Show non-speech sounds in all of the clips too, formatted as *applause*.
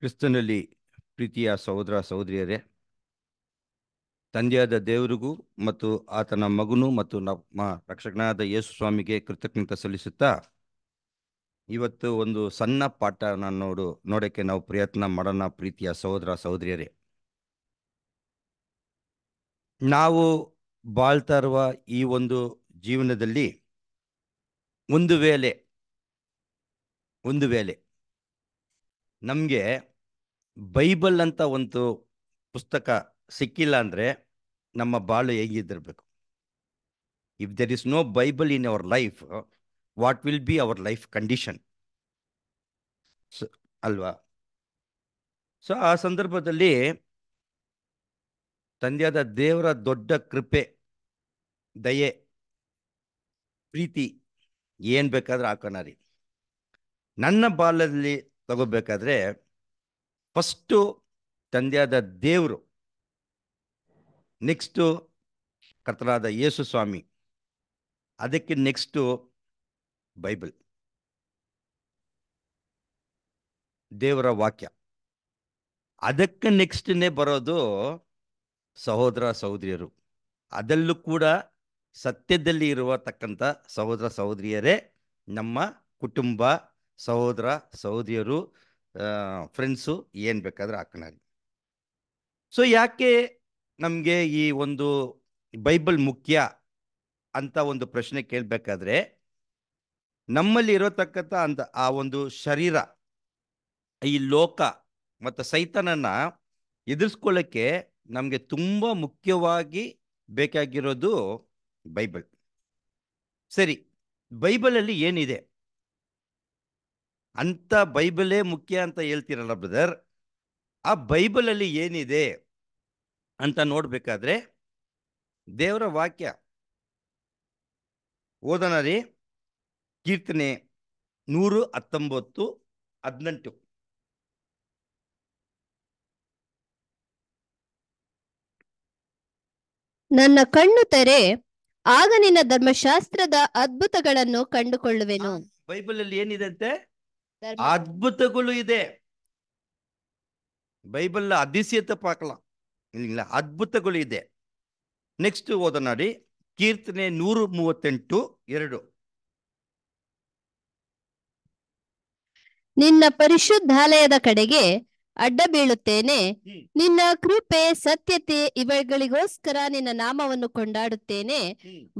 ಕ್ರಿಸ್ತನಲ್ಲಿ ಪ್ರೀತಿಯ ಸಹೋದರ ಸಹೋದರಿಯರೇ ತಂದೆಯಾದ ದೇವರಿಗೂ ಮತ್ತು ಆತನ ಮಗನು ಮತ್ತು ನಮ್ಮ ರಕ್ಷಕನಾದ ಯೇಸು ಸ್ವಾಮಿಗೆ ಕೃತಜ್ಞತೆ ಸಲ್ಲಿಸುತ್ತಾ ಇವತ್ತು ಒಂದು ಸಣ್ಣ ಪಾಠ ನೋಡು ನೋಡೋಕ್ಕೆ ನಾವು ಪ್ರಯತ್ನ ಮಾಡೋಣ ಪ್ರೀತಿಯ ಸಹೋದರ ಸಹೋದರಿಯರೇ ನಾವು ಬಾಳ್ತಾ ಇರುವ ಈ ಒಂದು ಜೀವನದಲ್ಲಿ ಒಂದು ವೇಳೆ ಒಂದು ವೇಳೆ ನಮಗೆ ಬೈಬಲ್ ಅಂತ ಒಂದು ಪುಸ್ತಕ ಸಿಕ್ಕಿಲ್ಲ ಅಂದರೆ ನಮ್ಮ ಬಾಳು ಹೇಗಿದ್ದಿರಬೇಕು if there is no Bible in our life what will be our life condition ಅಲ್ವಾ ಸೊ ಆ ಸಂದರ್ಭದಲ್ಲಿ ತಂದೆಯಾದ ದೇವರ ದೊಡ್ಡ ಕೃಪೆ ದಯೆ ಪ್ರೀತಿ ಏನು ಬೇಕಾದ್ರೂ ಹಾಕೋಣ ರೀ ನನ್ನ ಬಾಲ್ಯದಲ್ಲಿ ತಗೋಬೇಕಾದ್ರೆ ಫಸ್ಟು ತಂದೆಯಾದ ದೇವರು ನೆಕ್ಸ್ಟು ಕರ್ತನಾದ ಯೇಸು ಸ್ವಾಮಿ ಅದಕ್ಕೆ ನೆಕ್ಸ್ಟು ಬೈಬಲ್ ದೇವರ ವಾಕ್ಯ ಅದಕ್ಕೆ ನೆಕ್ಸ್ಟ್ನೇ ಬರೋದು ಸಹೋದರ ಸಹೋದರಿಯರು ಅದಲ್ಲೂ ಕೂಡ ಸತ್ಯದಲ್ಲಿ ಇರುವತಕ್ಕಂಥ ಸಹೋದರ ಸಹೋದರಿಯರೇ ನಮ್ಮ ಕುಟುಂಬ ಸಹೋದರ ಸಹೋದಿಯರು ಫ್ರೆಂಡ್ಸು ಏನು ಬೇಕಾದ್ರೆ ಹಾಕೋಣಾರಿ ಸೊ ಯಾಕೆ ನಮಗೆ ಈ ಒಂದು ಬೈಬಲ್ ಮುಖ್ಯ ಅಂತ ಒಂದು ಪ್ರಶ್ನೆ ಕೇಳಬೇಕಾದ್ರೆ ನಮ್ಮಲ್ಲಿ ಇರೋತಕ್ಕಂಥ ಅಂತ ಆ ಒಂದು ಶರೀರ ಈ ಲೋಕ ಮತ್ತು ಸೈತನನ್ನು ಎದುರಿಸ್ಕೊಳ್ಳೋಕ್ಕೆ ನಮಗೆ ತುಂಬ ಮುಖ್ಯವಾಗಿ ಬೇಕಾಗಿರೋದು ಬೈಬಲ್ ಸರಿ ಬೈಬಲಲ್ಲಿ ಏನಿದೆ ಅಂತ ಬೈಬಲೇ ಮುಖ್ಯ ಅಂತ ಹೇಳ್ತೀರಲ್ಲ ಬ್ರದರ್ ಆ ಬೈಬಲಲ್ಲಿ ಏನಿದೆ ಅಂತ ನೋಡ್ಬೇಕಾದ್ರೆ ದೇವರ ವಾಕ್ಯ ಓದೋಣ ರೀ ಕೀರ್ತನೆ ನೂರು ಹತ್ತೊಂಬತ್ತು ಹದಿನೆಂಟು ನನ್ನ ಕಣ್ಣು ತೆರೆ ಆಗ ನಿನ್ನ ಧರ್ಮಶಾಸ್ತ್ರದ ಅದ್ಭುತಗಳನ್ನು ಕಂಡುಕೊಳ್ಳುವೆನು ಬೈಬಲ್ ಅಲ್ಲಿ ಏನಿದೆ ಅಂತೆ ಅದ್ಭುತಗಳು ಇದೆ ಬೈಬಲ್ அதிசயத்தை பார்க்கலாம் ಇಲ್ಲ ಅದ್ಭುತಗಳು ಇದೆ ನೆಕ್ಸ್ಟ್ ಓದ ನೋಡಿ ಕೀರ್ತನೆ ನೂರು ಮೂವತ್ತೆಂಟು ಎರಡು ನಿನ್ನ ಪರಿಶುದ್ಧಾಲಯದ ಕಡೆಗೆ ಅಡ್ಡ ಬೀಳುತ್ತೇನೆ ನಿನ್ನ ಕೃಪೆ ಸತ್ಯತೆ ಇವುಗಳಿಗೋಸ್ಕರ ನಿನ್ನ ನಾಮವನ್ನು ಕೊಂಡಾಡುತ್ತೇನೆ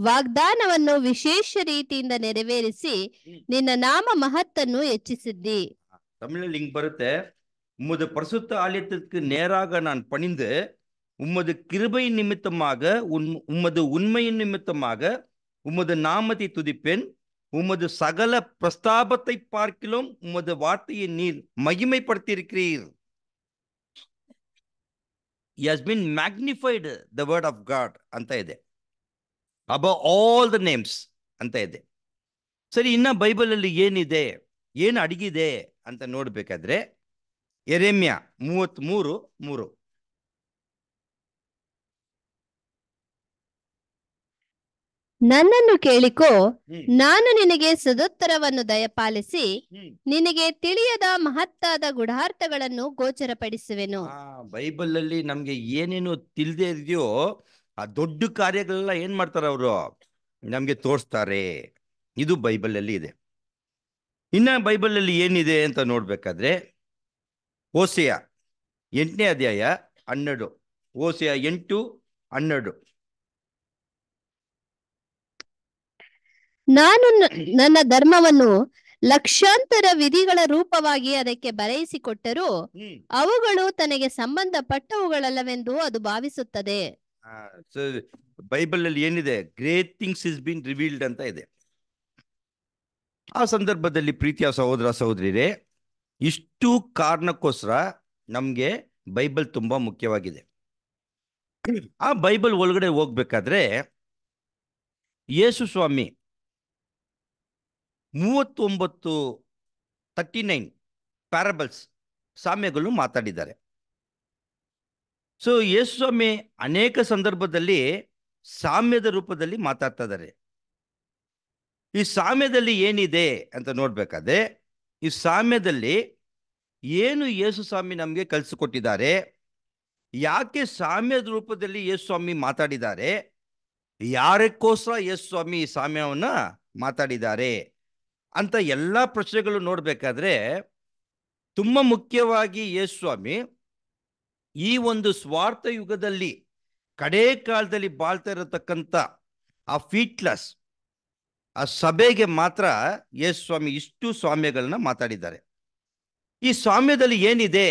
ವಾಗ್ದಾನವನ್ನು ವಿಶೇಷ ರೀತಿಯಿಂದ ನೆರವೇರಿಸಿ ನಿನ್ನ ನಾಮ ಮಹತ್ತನ್ನು ಹೆಚ್ಚಿಸಿದ್ದಿ உமது பரிசுத்த ஆலயத்திற்கு நேராக நான் பணிந்து உமது கிருபை நிமித்தமாக உன் உமது உண்மையின் நிமித்தமாக உமது நாமத்தை துதிப்பேன் உமது சகல பிரஸ்தாபத்தை பார்க்கிலும் உமது வார்த்தையை நீர் மகிமைப்படுத்தியிருக்கிறீர் he has been magnified the word of God ಅಂತ ಇದೆ ಅಬ ಆಲ್ ದ ನೇಮ್ಸ್ ಅಂತ ಇದೆ ಸರಿ ಇನ್ನ ಬೈಬಲಲ್ಲಿ ಏನಿದೆ ಏನು ಅಡಗಿದೆ ಅಂತ ನೋಡಬೇಕಾದ್ರೆ ಎರೆಮ್ಯ ಮೂವತ್ತ್ ಮೂರು ಮೂರು ನನ್ನನ್ನು ಕೇಳಿಕೋ ನಾನು ನಿನಗೆ ಸದುತ್ತರವನ್ನು ದಯಪಾಲಿಸಿ ನಿನಗೆ ತಿಳಿಯದ ಮಹತ್ತಾದ ಗೋಚರ ಗೋಚರಪಡಿಸುವೆನು ಬೈಬಲ್ ಅಲ್ಲಿ ನಮ್ಗೆ ಏನೇನು ತಿಳಿದೇ ಇದೆಯೋ ಆ ದೊಡ್ಡ ಕಾರ್ಯಗಳೆಲ್ಲ ಏನ್ ಮಾಡ್ತಾರ ಅವರು ನಮ್ಗೆ ತೋರಿಸ್ತಾರೆ ಇದು ಬೈಬಲ್ ಅಲ್ಲಿ ಇದೆ ಇನ್ನ ಬೈಬಲ್ ಅಲ್ಲಿ ಏನಿದೆ ಅಂತ ನೋಡ್ಬೇಕಾದ್ರೆ ಓಸೆಯ ಎಂಟನೇ ಅಧ್ಯಾಯ ಹನ್ನೆರಡು ಓಸಿಯ ಎಂಟು ಹನ್ನೆರಡು ನಾನು ನನ್ನ ಧರ್ಮವನ್ನು ಲಕ್ಷಾಂತರ ವಿಧಿಗಳ ರೂಪವಾಗಿ ಅದಕ್ಕೆ ಬರೆಯಿಸಿಕೊಟ್ಟರು ಅವುಗಳು ತನಗೆ ಸಂಬಂಧಪಟ್ಟವುಗಳಲ್ಲವೆಂದು ಅದು ಭಾವಿಸುತ್ತದೆ ಬೈಬಲ್ ಅಲ್ಲಿ ಏನಿದೆ great things is been revealed ಅಂತ ಇದೆ ಆ ಸಂದರ್ಭದಲ್ಲಿ ಪ್ರೀತಿಯ ಸಹೋದರ ಸಹೋದರಿರೇ ಇಷ್ಟು ಕಾರಣಕ್ಕೋಸ್ಕರ ನಮಗೆ ಬೈಬಲ್ ತುಂಬಾ ಮುಖ್ಯವಾಗಿದೆ ಆ ಬೈಬಲ್ ಒಳಗಡೆ ಹೋಗ್ಬೇಕಾದ್ರೆ ಯೇಸು ಸ್ವಾಮಿ ಮೂವತ್ತೊಂಬತ್ತು ತರ್ಟಿ ನೈನ್ ಪ್ಯಾರಬಲ್ಸ್ ಸಾಮ್ಯಗಳು ಮಾತಾಡಿದ್ದಾರೆ ಸೊ ಯೇಸುಸ್ವಾಮಿ ಅನೇಕ ಸಂದರ್ಭದಲ್ಲಿ ಸಾಮ್ಯದ ರೂಪದಲ್ಲಿ ಮಾತಾಡ್ತಾ ಈ ಸಾಮ್ಯದಲ್ಲಿ ಏನಿದೆ ಅಂತ ನೋಡ್ಬೇಕಾದ್ರೆ ಈ ಸಾಮ್ಯದಲ್ಲಿ ಏನು ಯೇಸು ಸ್ವಾಮಿ ನಮಗೆ ಕಲಿಸಿಕೊಟ್ಟಿದ್ದಾರೆ ಯಾಕೆ ಸಾಮ್ಯದ ರೂಪದಲ್ಲಿ ಯೇಸು ಸ್ವಾಮಿ ಮಾತಾಡಿದ್ದಾರೆ ಯಾರಕ್ಕೋಸ್ಕರ ಯೇಸು ಸ್ವಾಮಿ ಈ ಸಾಮ್ಯವನ್ನು ಮಾತಾಡಿದ್ದಾರೆ ಅಂತ ಎಲ್ಲ ಪ್ರಶ್ನೆಗಳು ನೋಡಬೇಕಾದ್ರೆ ತುಂಬ ಮುಖ್ಯವಾಗಿ ಯೇಸ್ವಾಮಿ ಈ ಒಂದು ಸ್ವಾರ್ಥ ಯುಗದಲ್ಲಿ ಕಡೇ ಕಾಲದಲ್ಲಿ ಬಾಳ್ತಾ ಇರತಕ್ಕಂಥ ಆ ಫೀಟ್ಲೆಸ್ ಆ ಸಭೆಗೆ ಮಾತ್ರ ಯೇಸು ಸ್ವಾಮಿ ಇಷ್ಟು ಸ್ವಾಮ್ಯಗಳನ್ನ ಮಾತಾಡಿದ್ದಾರೆ ಈ ಸ್ವಾಮ್ಯದಲ್ಲಿ ಏನಿದೆ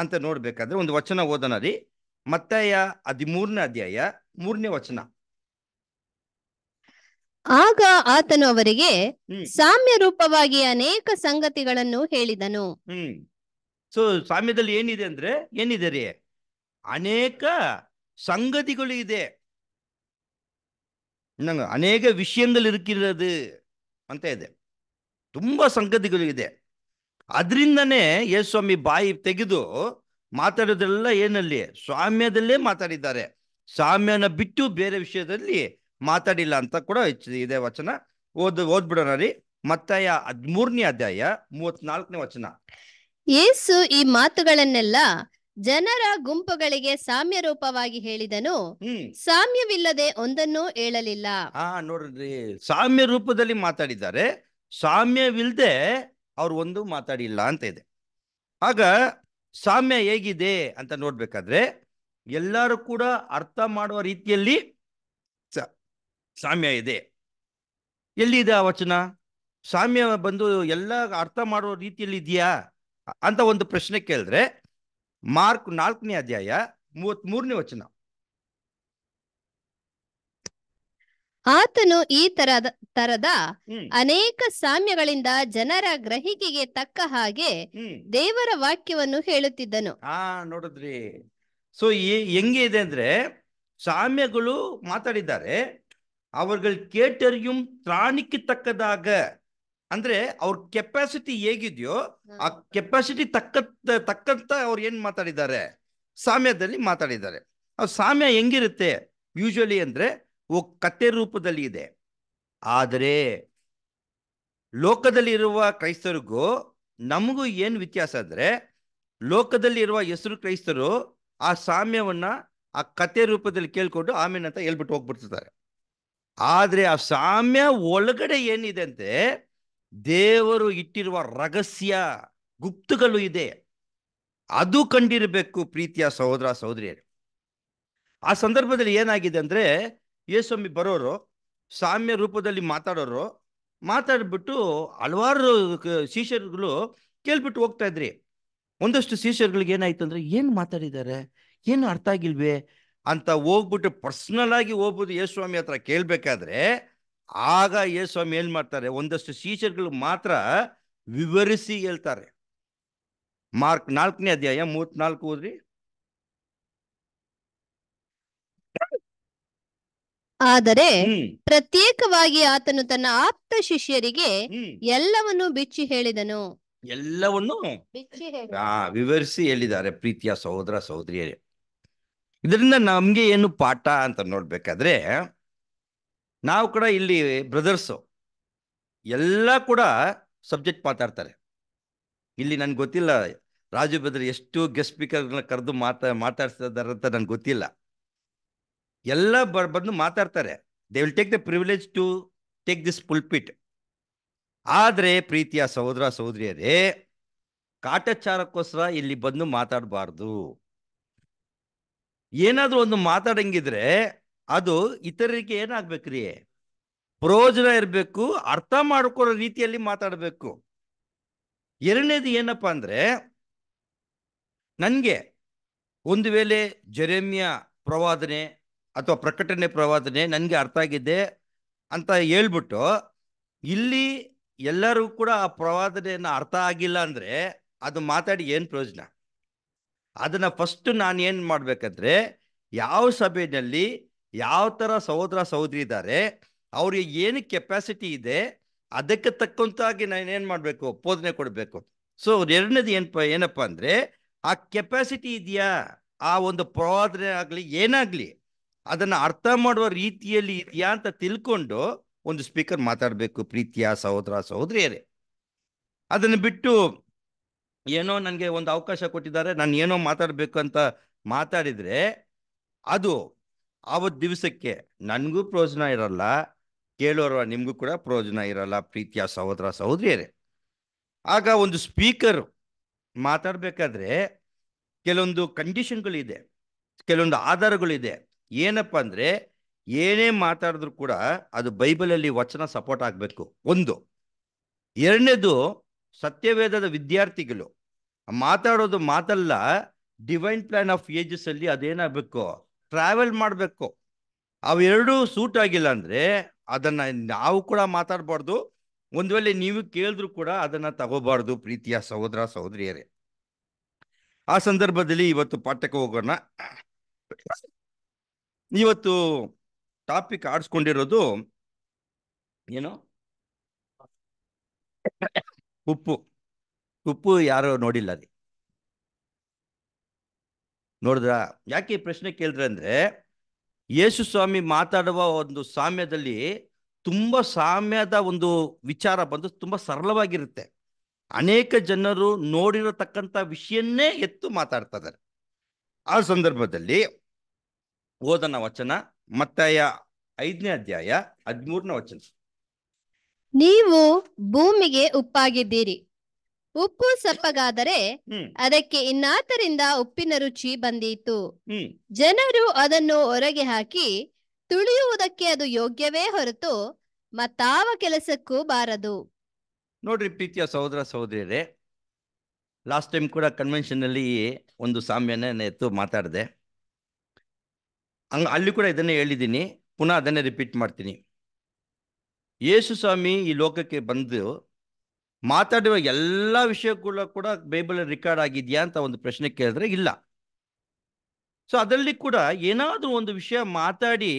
ಅಂತ ನೋಡ್ಬೇಕಾದ್ರೆ ಒಂದು ವಚನ ಓದೋಣ ರೀ ಮತ್ತಾಯ ಹದಿಮೂರನೇ ಅಧ್ಯಾಯ ಮೂರನೇ ವಚನ ಆಗ ಆತನು ಅವರಿಗೆ ಸಾಮ್ಯ ರೂಪವಾಗಿ ಅನೇಕ ಸಂಗತಿಗಳನ್ನು ಹೇಳಿದನು ಹ್ಮ್ ಸೊ ಸಾಮ್ಯದಲ್ಲಿ ಏನಿದೆ ಅಂದ್ರೆ ಏನಿದೆ ರೀ ಅನೇಕ ಸಂಗತಿಗಳು ಇದೆ ನಂಗೆ ಅನೇಕ ವಿಷಯದಲ್ಲಿ ಇರಕಿರೋದು ಅಂತ ಇದೆ ತುಂಬಾ ಸಂಗತಿಗಳು ಇದೆ ಅದರಿಂದನೇ ಯೇಸು ಸ್ವಾಮಿ ಬಾಯಿ ತೆಗೆದು ಮಾತಾಡೋದೆಲ್ಲ ಏನಲ್ಲಿ ಸ್ವಾಮ್ಯದಲ್ಲೇ ಮಾತಾಡಿದ್ದಾರೆ ಸಾಮ್ಯನ ಬಿಟ್ಟು ಬೇರೆ ವಿಷಯದಲ್ಲಿ ಮಾತಾಡಿಲ್ಲ ಅಂತ ಕೂಡ ಇದೆ ವಚನ ಓದ್ ಓದ್ಬಿಡೋಣ ರೀ ಮತ್ತಾಯ ಹದ್ಮೂರನೇ ಅಧ್ಯಾಯ ಮೂವತ್ನಾಲ್ಕನೇ ವಚನ ಏಸು ಈ ಮಾತುಗಳನ್ನೆಲ್ಲ ಜನರ ಗುಂಪುಗಳಿಗೆ ಸಾಮ್ಯ ರೂಪವಾಗಿ ಹೇಳಿದನು ಸಾಮ್ಯವಿಲ್ಲದೆ ಒಂದನ್ನು ಹೇಳಲಿಲ್ಲ ಆ ನೋಡ್ರಿ ಸಾಮ್ಯ ರೂಪದಲ್ಲಿ ಮಾತಾಡಿದ್ದಾರೆ ಸಾಮ್ಯವಿಲ್ಲದೆ ಅವ್ರು ಒಂದು ಮಾತಾಡಿಲ್ಲ ಅಂತ ಇದೆ ಆಗ ಸಾಮ್ಯ ಹೇಗಿದೆ ಅಂತ ನೋಡ್ಬೇಕಾದ್ರೆ ಎಲ್ಲರೂ ಕೂಡ ಅರ್ಥ ಮಾಡುವ ರೀತಿಯಲ್ಲಿ ಸಾಮ್ಯ ಇದೆ ಎಲ್ಲಿದೆ ಆ ವಚನ ಸಾಮ್ಯ ಬಂದು ಎಲ್ಲ ಅರ್ಥ ಮಾಡೋ ರೀತಿಯಲ್ಲಿ ಇದೆಯಾ ಅಂತ ಒಂದು ಪ್ರಶ್ನೆ ಕೇಳಿದ್ರೆ ಮಾರ್ಕ್ ನಾಲ್ಕನೇ ಅಧ್ಯಾಯ ಮೂವತ್ ಮೂರನೇ ವಚನ ಆತನು ಈ ತರದ ತರದ ಅನೇಕ ಸಾಮ್ಯಗಳಿಂದ ಜನರ ಗ್ರಹಿಕೆಗೆ ತಕ್ಕ ಹಾಗೆ ದೇವರ ವಾಕ್ಯವನ್ನು ಹೇಳುತ್ತಿದ್ದನು ಆ ನೋಡಿದ್ರಿ ಸೊ ಹೆಂಗೆ ಇದೆ ಅಂದ್ರೆ ಸಾಮ್ಯಗಳು ಮಾತಾಡಿದ್ದಾರೆ அவர்கள் ಕೇಟರಿಯಂ ತ್ರಾಣಿಕ್ಕೆ ತಕ್ಕದಾಗ ಅಂದ್ರೆ ಅವ್ರ ಕೆಪಾಸಿಟಿ ಹೇಗಿದೆಯೋ ಆ ಕೆಪಾಸಿಟಿ ತಕ್ಕ ತಕ್ಕಂತ ಅವ್ರು ಏನ್ ಮಾತಾಡಿದ್ದಾರೆ ಸಾಮ್ಯದಲ್ಲಿ ಮಾತಾಡಿದ್ದಾರೆ ಆ ಸಾಮ್ಯ ಹೆಂಗಿರುತ್ತೆ ಯೂಶಲಿ ಅಂದ್ರೆ ಓ ಕತೆ ರೂಪದಲ್ಲಿ ಇದೆ ಆದರೆ ಲೋಕದಲ್ಲಿರುವ ಕ್ರೈಸ್ತರಿಗೂ ನಮಗೂ ಏನು ವ್ಯತ್ಯಾಸ ಅಂದ್ರೆ ಲೋಕದಲ್ಲಿ ಇರುವ ಹೆಸರು ಕ್ರೈಸ್ತರು ಆ ಸಾಮ್ಯವನ್ನ ಆ ಕತೆ ರೂಪದಲ್ಲಿ ಕೇಳ್ಕೊಂಡು ಆಮೇಲೆ ಅಂತ ಹೇಳ್ಬಿಟ್ಟು ಹೋಗ್ಬಿಡ್ತಿದ್ದಾರೆ ಆದರೆ ಆ ಸಾಮ್ಯ ಒಳಗಡೆ ಏನಿದೆ ಅಂತೆ ದೇವರು ಇಟ್ಟಿರುವ ರಹಸ್ಯ ಗುಪ್ತಗಳು ಇದೆ ಅದು ಕಂಡಿರಬೇಕು ಪ್ರೀತಿಯ ಸಹೋದರ ಸಹೋದರಿಯರು ಆ ಸಂದರ್ಭದಲ್ಲಿ ಏನಾಗಿದೆ ಅಂದರೆ ಯೇಸ್ವಾಮಿ ಬರೋರು ಸಾಮ್ಯ ರೂಪದಲ್ಲಿ ಮಾತಾಡೋರು ಮಾತಾಡ್ಬಿಟ್ಟು ಹಲವಾರು ಶಿಷ್ಯರುಗಳು ಕೇಳ್ಬಿಟ್ಟು ಹೋಗ್ತಾ ಇದ್ರಿ ಒಂದಷ್ಟು ಶಿಷ್ಯರುಗಳಿಗೆ ಏನಾಯ್ತು ಅಂದ್ರೆ ಏನು ಮಾತಾಡಿದ್ದಾರೆ ಏನು ಅರ್ಥ ಆಗಿಲ್ವೇ ಅಂತ ಹೋಗ್ಬಿಟ್ಟು ಪರ್ಸನಲ್ ಆಗಿ ಹೋಗ್ಬೋದು ಯೇಸ್ವಾಮಿ ಹತ್ರ ಕೇಳಬೇಕಾದ್ರೆ ಆಗ ಯೇಸ್ವಾಮಿ ಏನು ಮಾಡ್ತಾರೆ ಒಂದಷ್ಟು ಸೀಚರ್ಗಳು ಮಾತ್ರ ವಿವರಿಸಿ ಹೇಳ್ತಾರೆ ಮಾರ್ಕ್ ನಾಲ್ಕನೇ ಅಧ್ಯಾಯ ಮೂವತ್ನಾಲ್ಕು ಓದ್ರಿ ಆದರೆ ಪ್ರತ್ಯೇಕವಾಗಿ ಆತನು ತನ್ನ ಆಪ್ತ ಶಿಷ್ಯರಿಗೆ ಎಲ್ಲವನ್ನು ಬಿಚ್ಚಿ ಹೇಳಿದನು ಎಲ್ಲವನ್ನು ವಿವರಿಸಿ ಹೇಳಿದ್ದಾರೆ ಪ್ರೀತಿಯ ಸಹೋದರ ಸಹೋದರಿಯರೇ ಇದರಿಂದ ನಮಗೆ ಏನು ಪಾಠ ಅಂತ ನೋಡ್ಬೇಕಾದ್ರೆ ನಾವು ಕೂಡ ಇಲ್ಲಿ ಬ್ರದರ್ಸು ಎಲ್ಲ ಕೂಡ ಸಬ್ಜೆಕ್ಟ್ ಮಾತಾಡ್ತಾರೆ ಇಲ್ಲಿ ನನ್ಗೆ ಗೊತ್ತಿಲ್ಲ ರಾಜು ಬ್ರದರ್ ಎಷ್ಟು ಗೆಸ್ಟ್ ಸ್ಪೀಕರ್ಗಳನ್ನ ಕರೆದು ಮಾತಾ ಮಾತಾಡ್ತಾ ಅಂತ ನನ್ಗೆ ಗೊತ್ತಿಲ್ಲ ಎಲ್ಲ ಬ ಬಂದು ಮಾತಾಡ್ತಾರೆ they will take the privilege to take this pulpit ಆದರೆ ಪ್ರೀತಿಯ ಸಹೋದರ ಸಹೋದರಿಯರೇ ಕಾಟಚಾರಕ್ಕೋಸ್ಕರ ಇಲ್ಲಿ ಬಂದು ಮಾತಾಡಬಾರ್ದು ಏನಾದರೂ ಒಂದು ಮಾತಾಡಂಗಿದ್ರೆ ಅದು ಇತರರಿಗೆ ಏನಾಗ್ಬೇಕ್ರಿ ಪ್ರಯೋಜನ ಇರಬೇಕು ಅರ್ಥ ಮಾಡ್ಕೊಳ್ಳೋ ರೀತಿಯಲ್ಲಿ ಮಾತಾಡಬೇಕು ಎರಡನೇದು ಏನಪ್ಪಾ ಅಂದ್ರೆ ನನಗೆ ಒಂದು ವೇಳೆ ಜೆರೆಮಿಯ ಪ್ರವಾದನೆ ಅಥವಾ ಪ್ರಕಟಣೆ ಪ್ರವಾದನೆ ನನಗೆ ಅರ್ಥ ಆಗಿದೆ ಅಂತ ಹೇಳ್ಬಿಟ್ಟು ಇಲ್ಲಿ ಎಲ್ಲರೂ ಕೂಡ ಆ ಪ್ರವಾದನೆಯನ್ನು ಅರ್ಥ ಆಗಿಲ್ಲ ಅಂದರೆ ಅದು ಮಾತಾಡಿ ಏನು ಪ್ರಯೋಜನ ಅದನ್ನು ಫಸ್ಟ್ ನಾನು ಏನು ಮಾಡಬೇಕಂದ್ರೆ ಯಾವ ಸಭೆಯಲ್ಲಿ ಯಾವ ಥರ ಸಹೋದರ ಸಹೋದರಿ ಇದ್ದಾರೆ ಅವ್ರಿಗೆ ಏನು ಕೆಪ್ಯಾಸಿಟಿ ಇದೆ ಅದಕ್ಕೆ ತಕ್ಕಂತಾಗಿ ನಾನು ಏನು ಮಾಡಬೇಕು ಬೋಧನೆ ಕೊಡಬೇಕು ಸೊ ಎರಡನೇದು ಏನಪ್ಪ ಏನಪ್ಪ ಅಂದರೆ ಆ ಕೆಪಾಸಿಟಿ ಇದೆಯಾ ಆ ಒಂದು ಪ್ರವಾದನೆ ಆಗಲಿ ಏನಾಗಲಿ ಅದನ್ನು ಅರ್ಥ ಮಾಡುವ ರೀತಿಯಲ್ಲಿ ಇದೆಯಾ ಅಂತ ತಿಳ್ಕೊಂಡು ಒಂದು ಸ್ಪೀಕರ್ ಮಾತಾಡಬೇಕು ಪ್ರೀತಿಯ ಸಹೋದರ ಸಹೋದರಿಯರೇ ಅದನ್ನು ಬಿಟ್ಟು ಏನೋ ನನಗೆ ಒಂದು ಅವಕಾಶ ಕೊಟ್ಟಿದ್ದಾರೆ ನಾನು ಏನೋ ಮಾತಾಡಬೇಕು ಅಂತ ಮಾತಾಡಿದರೆ ಅದು ಆವತ್ತು ದಿವಸಕ್ಕೆ ನನಗೂ ಪ್ರಯೋಜನ ಇರಲ್ಲ ಕೇಳೋರು ನಿಮಗೂ ಕೂಡ ಪ್ರಯೋಜನ ಇರಲ್ಲ ಪ್ರೀತಿಯ ಸಹೋದರ ಸಹೋದರಿಯರೇ ಆಗ ಒಂದು ಸ್ಪೀಕರ್ ಮಾತಾಡಬೇಕಾದ್ರೆ ಕೆಲವೊಂದು ಕಂಡೀಷನ್ಗಳಿದೆ ಕೆಲವೊಂದು ಆಧಾರಗಳಿದೆ ಏನಪ್ಪ ಅಂದರೆ ಏನೇ ಮಾತಾಡಿದ್ರು ಕೂಡ ಅದು ಬೈಬಲಲ್ಲಿ ವಚನ ಸಪೋರ್ಟ್ ಆಗಬೇಕು ಒಂದು ಎರಡನೇದು ಸತ್ಯವೇದದ ವಿದ್ಯಾರ್ಥಿಗಳು ಮಾತಾಡೋದು ಮಾತಲ್ಲ ಡಿವೈನ್ ಪ್ಲಾನ್ ಆಫ್ ಏಜಸ್ ಅಲ್ಲಿ ಅದೇನಾಗಬೇಕು ಟ್ರಾವೆಲ್ ಮಾಡಬೇಕು ಅವೆರಡೂ ಸೂಟ್ ಆಗಿಲ್ಲ ಅಂದರೆ ಅದನ್ನು ನಾವು ಕೂಡ ಮಾತಾಡಬಾರ್ದು ಒಂದು ವೇಳೆ ನೀವು ಕೇಳಿದ್ರು ಕೂಡ ಅದನ್ನು ತಗೋಬಾರ್ದು ಪ್ರೀತಿಯ ಸಹೋದರ ಸಹೋದರಿಯರೇ ಆ ಸಂದರ್ಭದಲ್ಲಿ ಇವತ್ತು ಪಾಠಕ್ಕೆ ಹೋಗೋಣ ಇವತ್ತು ಟಾಪಿಕ್ ಆಡಿಸ್ಕೊಂಡಿರೋದು ಏನು ಉಪ್ಪು ಉಪ್ಪು ಯಾರು ನೋಡಿಲ್ಲ ರೀ ನೋಡಿದ್ರ ಯಾಕೆ ಪ್ರಶ್ನೆ ಕೇಳಿದ್ರೆ ಅಂದರೆ ಯೇಸು ಸ್ವಾಮಿ ಮಾತಾಡುವ ಒಂದು ಸಾಮ್ಯದಲ್ಲಿ ತುಂಬ ಸಾಮ್ಯದ ಒಂದು ವಿಚಾರ ಬಂದು ತುಂಬ ಸರಳವಾಗಿರುತ್ತೆ ಅನೇಕ ಜನರು ನೋಡಿರತಕ್ಕಂಥ ವಿಷಯನ್ನೇ ಎತ್ತು ಮಾತಾಡ್ತಾ ಆ ಸಂದರ್ಭದಲ್ಲಿ ಓದನ ವಚನ ಮತ್ತಾಯ ಐದನೇ ಅಧ್ಯಾಯ ಹದಿಮೂರನೇ ವಚನ ನೀವು ಭೂಮಿಗೆ ಉಪ್ಪಾಗಿದ್ದೀರಿ ಉಪ್ಪು ಸಪ್ಪಗಾದರೆ ಅದಕ್ಕೆ ಇನ್ನಾತರಿಂದ ಉಪ್ಪಿನ ರುಚಿ ಬಂದೀತು ಜನರು ಅದನ್ನು ಹೊರಗೆ ಹಾಕಿ ತುಳಿಯುವುದಕ್ಕೆ ಅದು ಯೋಗ್ಯವೇ ಹೊರತು ಮತ್ತಾವ ಕೆಲಸಕ್ಕೂ ಬಾರದು ನೋಡ್ರಿ ಪ್ರೀತಿಯ ಸಹೋದರ ಸಹೋದರಿಯರೇ ಲಾಸ್ಟ್ ಟೈಮ್ ಕೂಡ ಕನ್ವೆನ್ಷನ್ ಅಲ್ಲಿ ಒಂದು ಸಾಮ್ಯನ ಎತ್ತು ಮಾತಾಡಿದೆ ಅಲ್ಲಿ ಕೂಡ ಇದನ್ನೇ ಹೇಳಿದ್ದೀನಿ ಪುನಃ ಅದನ್ನೇ ರಿಪೀಟ್ ಮಾಡ್ತೀನಿ ಯೇಸು ಸ್ವಾಮಿ ಈ ಲೋಕಕ್ಕೆ ಬಂದು ಮಾತಾಡುವ ಎಲ್ಲ ವಿಷಯಗಳು ಕೂಡ ಬೈಬಲ್ ರೆಕಾರ್ಡ್ ಆಗಿದೆಯಾ ಅಂತ ಒಂದು ಪ್ರಶ್ನೆ ಕೇಳಿದ್ರೆ ಇಲ್ಲ ಸೊ ಅದರಲ್ಲಿ ಕೂಡ ಏನಾದರೂ ಒಂದು ವಿಷಯ ಮಾತಾಡಿ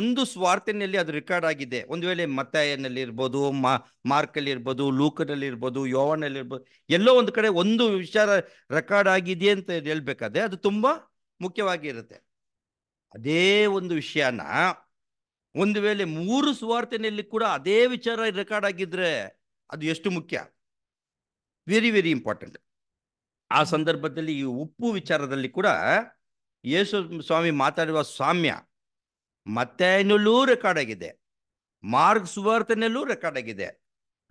ಒಂದು ಸ್ವಾರ್ಥನಲ್ಲಿ ಅದು ರೆಕಾರ್ಡ್ ಆಗಿದೆ ಒಂದು ವೇಳೆ ಮತ್ತಾಯನಲ್ಲಿ ಇರ್ಬೋದು ಮಾ ಮಾರ್ಕಲ್ಲಿ ಇರ್ಬೋದು ಲೂಕನಲ್ಲಿ ಇರ್ಬೋದು ಯೋವನಲ್ಲಿ ಇರ್ಬೋದು ಎಲ್ಲೋ ಒಂದು ಕಡೆ ಒಂದು ವಿಚಾರ ರೆಕಾರ್ಡ್ ಆಗಿದೆ ಅಂತ ಹೇಳ್ಬೇಕಾದ್ರೆ ಅದು ತುಂಬ ಮುಖ್ಯವಾಗಿರುತ್ತೆ ಅದೇ ಒಂದು ವಿಷಯನ ಒಂದು ವೇಳೆ ಮೂರು ಸುವಾರ್ತೆಯಲ್ಲಿ ಕೂಡ ಅದೇ ವಿಚಾರ ರೆಕಾರ್ಡ್ ಆಗಿದ್ರೆ ಅದು ಎಷ್ಟು ಮುಖ್ಯ ವೆರಿ ವೆರಿ ಇಂಪಾರ್ಟೆಂಟ್ ಆ ಸಂದರ್ಭದಲ್ಲಿ ಈ ಉಪ್ಪು ವಿಚಾರದಲ್ಲಿ ಕೂಡ ಯೇಸು ಸ್ವಾಮಿ ಮಾತಾಡುವ ಸ್ವಾಮ್ಯ ಮತ್ತೆನಲ್ಲೂ ರೆಕಾರ್ಡ್ ಆಗಿದೆ ಮಾರ್ಗ ಸುವಾರ್ತನೆಯಲ್ಲೂ ರೆಕಾರ್ಡ್ ಆಗಿದೆ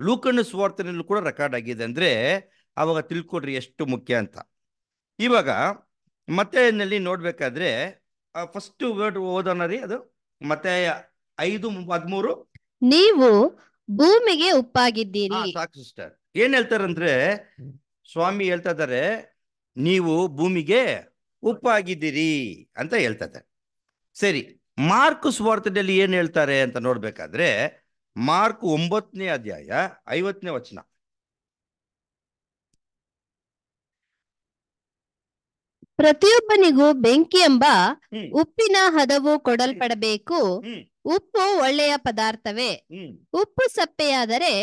ಲೂಕಣ್ಣ ಸುವಾರ್ತನೆಯಲ್ಲೂ ಕೂಡ ರೆಕಾರ್ಡ್ ಆಗಿದೆ ಅಂದರೆ ಅವಾಗ ತಿಳ್ಕೊಡ್ರಿ ಎಷ್ಟು ಮುಖ್ಯ ಅಂತ ಇವಾಗ ಮತ್ತೆ ನೋಡ್ಬೇಕಾದ್ರೆ ಫಸ್ಟ್ ವರ್ಡ್ ಓದೋಣ ರೀ ಅದು ಮತ್ತೆ ಐದು ಹದಿಮೂರು ನೀವು ಭೂಮಿಗೆ ಉಪ್ಪಾಗಿದ್ದೀರಿ ಸಾಕು ಸಿಸ್ಟರ್ ಏನ್ ಹೇಳ್ತಾರಂದ್ರೆ ಸ್ವಾಮಿ ಹೇಳ್ತಾ ಇದಾರೆ ನೀವು ಭೂಮಿಗೆ ಉಪ್ಪಾಗಿದ್ದೀರಿ ಅಂತ ಹೇಳ್ತಾ ಇದ್ದಾರೆ ಸರಿ ಮಾರ್ಕ್ ಸ್ವಾರ್ಥದಲ್ಲಿ ಏನ್ ಹೇಳ್ತಾರೆ ಅಂತ ನೋಡ್ಬೇಕಾದ್ರೆ ಮಾರ್ಕ್ ಒಂಬತ್ತನೇ ಅಧ್ಯಾಯ ಐವತ್ತನೇ ವಚನ ಪ್ರತಿಯೊಬ್ಬನಿಗೂ ಬೆಂಕಿ ಎಂಬ ಉಪ್ಪಿನ ಹದವು ಕೊಡಲ್ಪಡಬೇಕು ಉಪ್ಪು ಒಳ್ಳೆಯ ಪದಾರ್ಥವೇ ಉಪ್ಪು ಸಪ್ಪೆಯಾದರೆ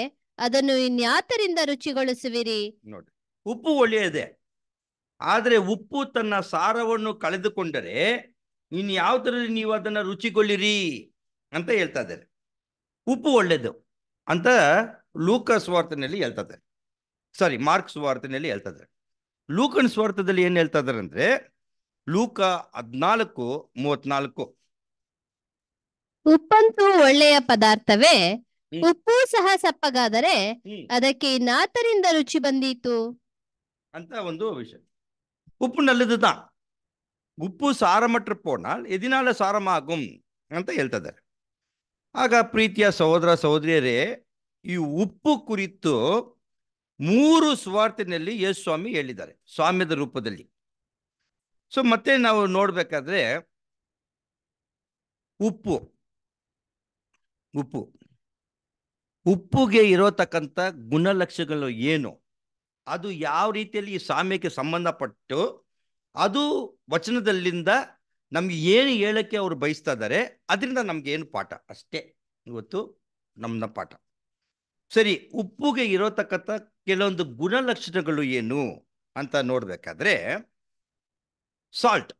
ಅದನ್ನು ಇನ್ಯಾತರಿಂದ ರುಚಿಗೊಳಿಸುವಿರಿ ನೋಡಿ ಉಪ್ಪು ಒಳ್ಳೆಯದೇ ಆದರೆ ಉಪ್ಪು ತನ್ನ ಸಾರವನ್ನು ಕಳೆದುಕೊಂಡರೆ ಇನ್ಯಾವುದರಲ್ಲಿ ನೀವು ಅದನ್ನ ರುಚಿಗೊಳ್ಳಿರಿ ಅಂತ ಹೇಳ್ತಾ ಇದ್ದಾರೆ ಉಪ್ಪು ಒಳ್ಳೆಯದು ಅಂತ ಲೂಕ ಸ್ವಾರ್ಥನಲ್ಲಿ ಹೇಳ್ತಾ ಇದ್ದಾರೆ ಸಾರಿ ಮಾರ್ಕ್ ಸ್ವಾರ್ಥನಲ್ಲಿ ಹೇಳ್ತಾ ಇದ್ದಾರೆ ಲೂಕನ್ ಸ್ವಾರ್ಥದಲ್ಲಿ ಏನು ಹೇಳ್ತಾ ಇದಾರೆ ಅಂದ್ರೆ ಲೂಕ ಹದಿನಾಲ್ಕು ಮೂವತ್ನಾಲ್ಕು ಉಪ್ಪಂತೂ ಒಳ್ಳೆಯ ಪದಾರ್ಥವೇ ಉಪ್ಪು ಸಹ ಸಪ್ಪಗಾದರೆ ಅದಕ್ಕೆ ನಾತರಿಂದ ರುಚಿ ಬಂದೀತು ಅಂತ ಒಂದು ವಿಷಯ ಉಪ್ಪು ನಲ್ಲದುதான் ಉಪ್ಪು ಸಾರಮಟ್ರ ಪೋನಾಲ್ ಎದಿನಾಳ ಸಾರಮಾಗುಂ ಅಂತ ಹೇಳ್ತಾ ಇದ್ದಾರೆ ಆಗ ಪ್ರೀತಿಯ ಸಹೋದರ ಸಹೋದರಿಯರೇ ಈ ಉಪ್ಪು ಕುರಿತು ಮೂರು ಸ್ವಾರ್ಥಿನಲ್ಲಿ ಯೇಸು ಸ್ವಾಮಿ ಹೇಳಿದ್ದಾರೆ ಸ್ವಾಮ್ಯದ ರೂಪದಲ್ಲಿ ಸೊ ಮತ್ತೆ ನಾವು ನೋಡಬೇಕಾದ್ರೆ ಉಪ್ಪು ಉಪ್ಪು ಉಪ್ಪುಗೆ ಇರೋತಕ್ಕಂಥ ಗುಣಲಕ್ಷಗಳು ಏನು ಅದು ಯಾವ ರೀತಿಯಲ್ಲಿ ಈ ಸಾಮ್ಯಕ್ಕೆ ಸಂಬಂಧಪಟ್ಟು ಅದು ವಚನದಲ್ಲಿಂದ ನಮ್ಗೆ ಏನು ಹೇಳಕ್ಕೆ ಅವರು ಬಯಸ್ತಾ ಇದ್ದಾರೆ ಅದರಿಂದ ನಮ್ಗೆ ಏನು ಪಾಠ ಅಷ್ಟೇ ಇವತ್ತು ನಮ್ಮ ಪಾಠ ಸರಿ ಉಪ್ಪುಗೆ ಇರೋತಕ್ಕಂಥ ಕೆಲವೊಂದು ಗುಣಲಕ್ಷಣಗಳು ಏನು ಅಂತ ನೋಡ್ಬೇಕಾದ್ರೆ salt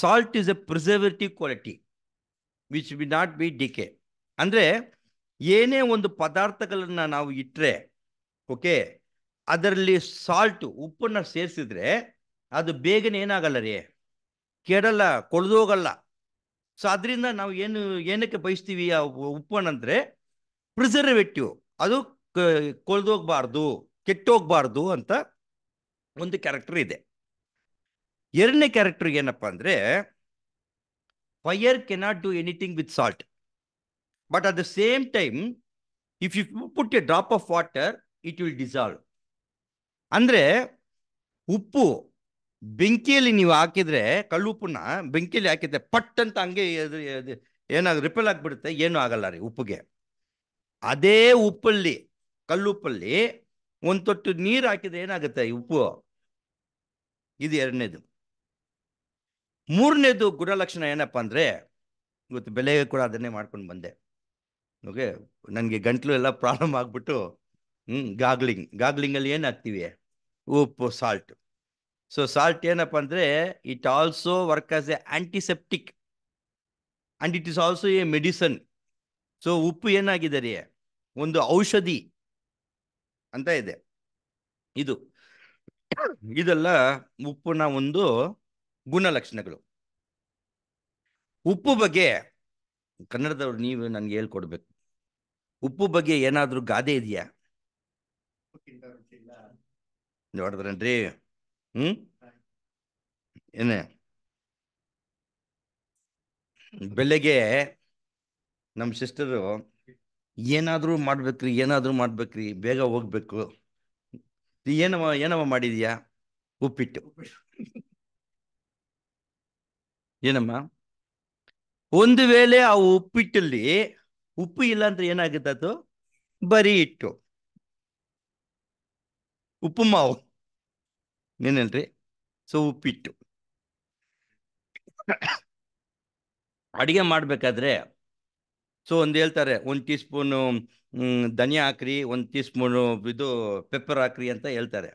salt is a preservative quality which we not be ಕೆ ಅಂದರೆ ಏನೇ ಒಂದು ಪದಾರ್ಥಗಳನ್ನು ನಾವು ಇಟ್ಟರೆ ಓಕೆ ಅದರಲ್ಲಿ ಸಾಲ್ಟು ಉಪ್ಪನ್ನು ಸೇರಿಸಿದ್ರೆ ಅದು ಬೇಗನೆ ಏನಾಗಲ್ಲ ರೀ ಕೆಡಲ್ಲ ಕೊಳೆದೋಗಲ್ಲ ಸೊ ಅದರಿಂದ ನಾವು ಏನು ಏನಕ್ಕೆ ಬಯಸ್ತೀವಿ ಆ ಉಪ್ಪನ್ನಂದರೆ ಪ್ರಿಸರ್ವೇಟಿವ್ ಅದು ಕೊಳ್ದೋಗ್ಬಾರ್ದು ಕೆಟ್ಟೋಗ್ಬಾರ್ದು ಅಂತ ಒಂದು ಕ್ಯಾರೆಕ್ಟರ್ ಇದೆ ಎರಡನೇ ಕ್ಯಾರೆಕ್ಟರ್ ಏನಪ್ಪ ಅಂದರೆ fire cannot do anything with salt but at the same time if you put a drop of water it will dissolve ಅಂದರೆ ಉಪ್ಪು ಬೆಂಕಿಯಲ್ಲಿ ನೀವು ಹಾಕಿದರೆ ಉಪ್ಪನ್ನ ಬೆಂಕಿಯಲ್ಲಿ ಹಾಕಿದ್ರೆ ಪಟ್ ಅಂತ ಹಂಗೆ ಏನಾದ್ರು ರಿಪೇಲ್ ಆಗಿಬಿಡುತ್ತೆ ಏನೂ ಆಗಲ್ಲ ರೀ ಉಪ್ಪಿಗೆ ಅದೇ ಉಪ್ಪಲ್ಲಿ ಕಲ್ಲುಪ್ಪಲ್ಲಿ ಒಂದು ತೊಟ್ಟು ನೀರು ಹಾಕಿದ್ರೆ ಏನಾಗುತ್ತೆ ಈ ಉಪ್ಪು ಇದು ಎರಡನೇದು ಮೂರನೇದು ಗುಣಲಕ್ಷಣ ಏನಪ್ಪ ಅಂದರೆ ಇವತ್ತು ಬೆಲೆಗೆ ಕೂಡ ಅದನ್ನೇ ಮಾಡ್ಕೊಂಡು ಬಂದೆ ಓಕೆ ನನಗೆ ಗಂಟ್ಲು ಎಲ್ಲ ಪ್ರಾಬ್ಲಮ್ ಆಗಿಬಿಟ್ಟು ಹ್ಞೂ ಗಾಗ್ಲಿಂಗ್ ಗಾಗ್ಲಿಂಗಲ್ಲಿ ಏನು ಹಾಕ್ತೀವಿ ಉಪ್ಪು ಸಾಲ್ಟ್ ಸೊ ಸಾಲ್ಟ್ ಏನಪ್ಪ ಅಂದರೆ it also work as a antiseptic and it is also a medicine so ಉಪ್ಪು ಏನಾಗಿದೆ ರೀ ಒಂದು ಔಷಧಿ ಅಂತ ಇದೆ ಇದು ಇದೆಲ್ಲ ಉಪ್ಪಿನ ಒಂದು ಗುಣಲಕ್ಷಣಗಳು ಉಪ್ಪು ಬಗ್ಗೆ ಕನ್ನಡದವ್ರು ನೀವು ನನಗೆ ಹೇಳ್ಕೊಡ್ಬೇಕು ಉಪ್ಪು ಬಗ್ಗೆ ಏನಾದರೂ ಗಾದೆ ಇದೆಯಾ ನೋಡಿದ್ರನ್ರಿ ಹ್ಮ್ ಏನೇ ಬೆಳಗ್ಗೆ ನಮ್ಮ ಸಿಸ್ಟರು ಏನಾದರೂ ಮಾಡ್ಬೇಕ್ರಿ ಏನಾದರೂ ಮಾಡ್ಬೇಕ್ರಿ ಬೇಗ ಹೋಗ್ಬೇಕು ಏನವ ಏನವ ಮಾಡಿದ್ಯಾ ಉಪ್ಪಿಟ್ಟು ಏನಮ್ಮ ಒಂದು ವೇಳೆ ಆ ಉಪ್ಪಿಟ್ಟಲ್ಲಿ ಉಪ್ಪು ಇಲ್ಲ ಅಂದ್ರೆ ಏನಾಗುತ್ತೆ ಅದು ಬರೀ ಇಟ್ಟು ಉಪ್ಪು ಮಾವು ಏನಲ್ರಿ ಸೊ ಉಪ್ಪಿಟ್ಟು ಅಡಿಗೆ ಮಾಡ್ಬೇಕಾದ್ರೆ ಸೊ ಒಂದು ಹೇಳ್ತಾರೆ ಒಂದು ಟೀ ಸ್ಪೂನು ಧನಿಯಾ ಹಾಕ್ರಿ ಒಂದು ಟೀ ಸ್ಪೂನು ಇದು ಪೆಪ್ಪರ್ ಹಾಕ್ರಿ ಅಂತ ಹೇಳ್ತಾರೆ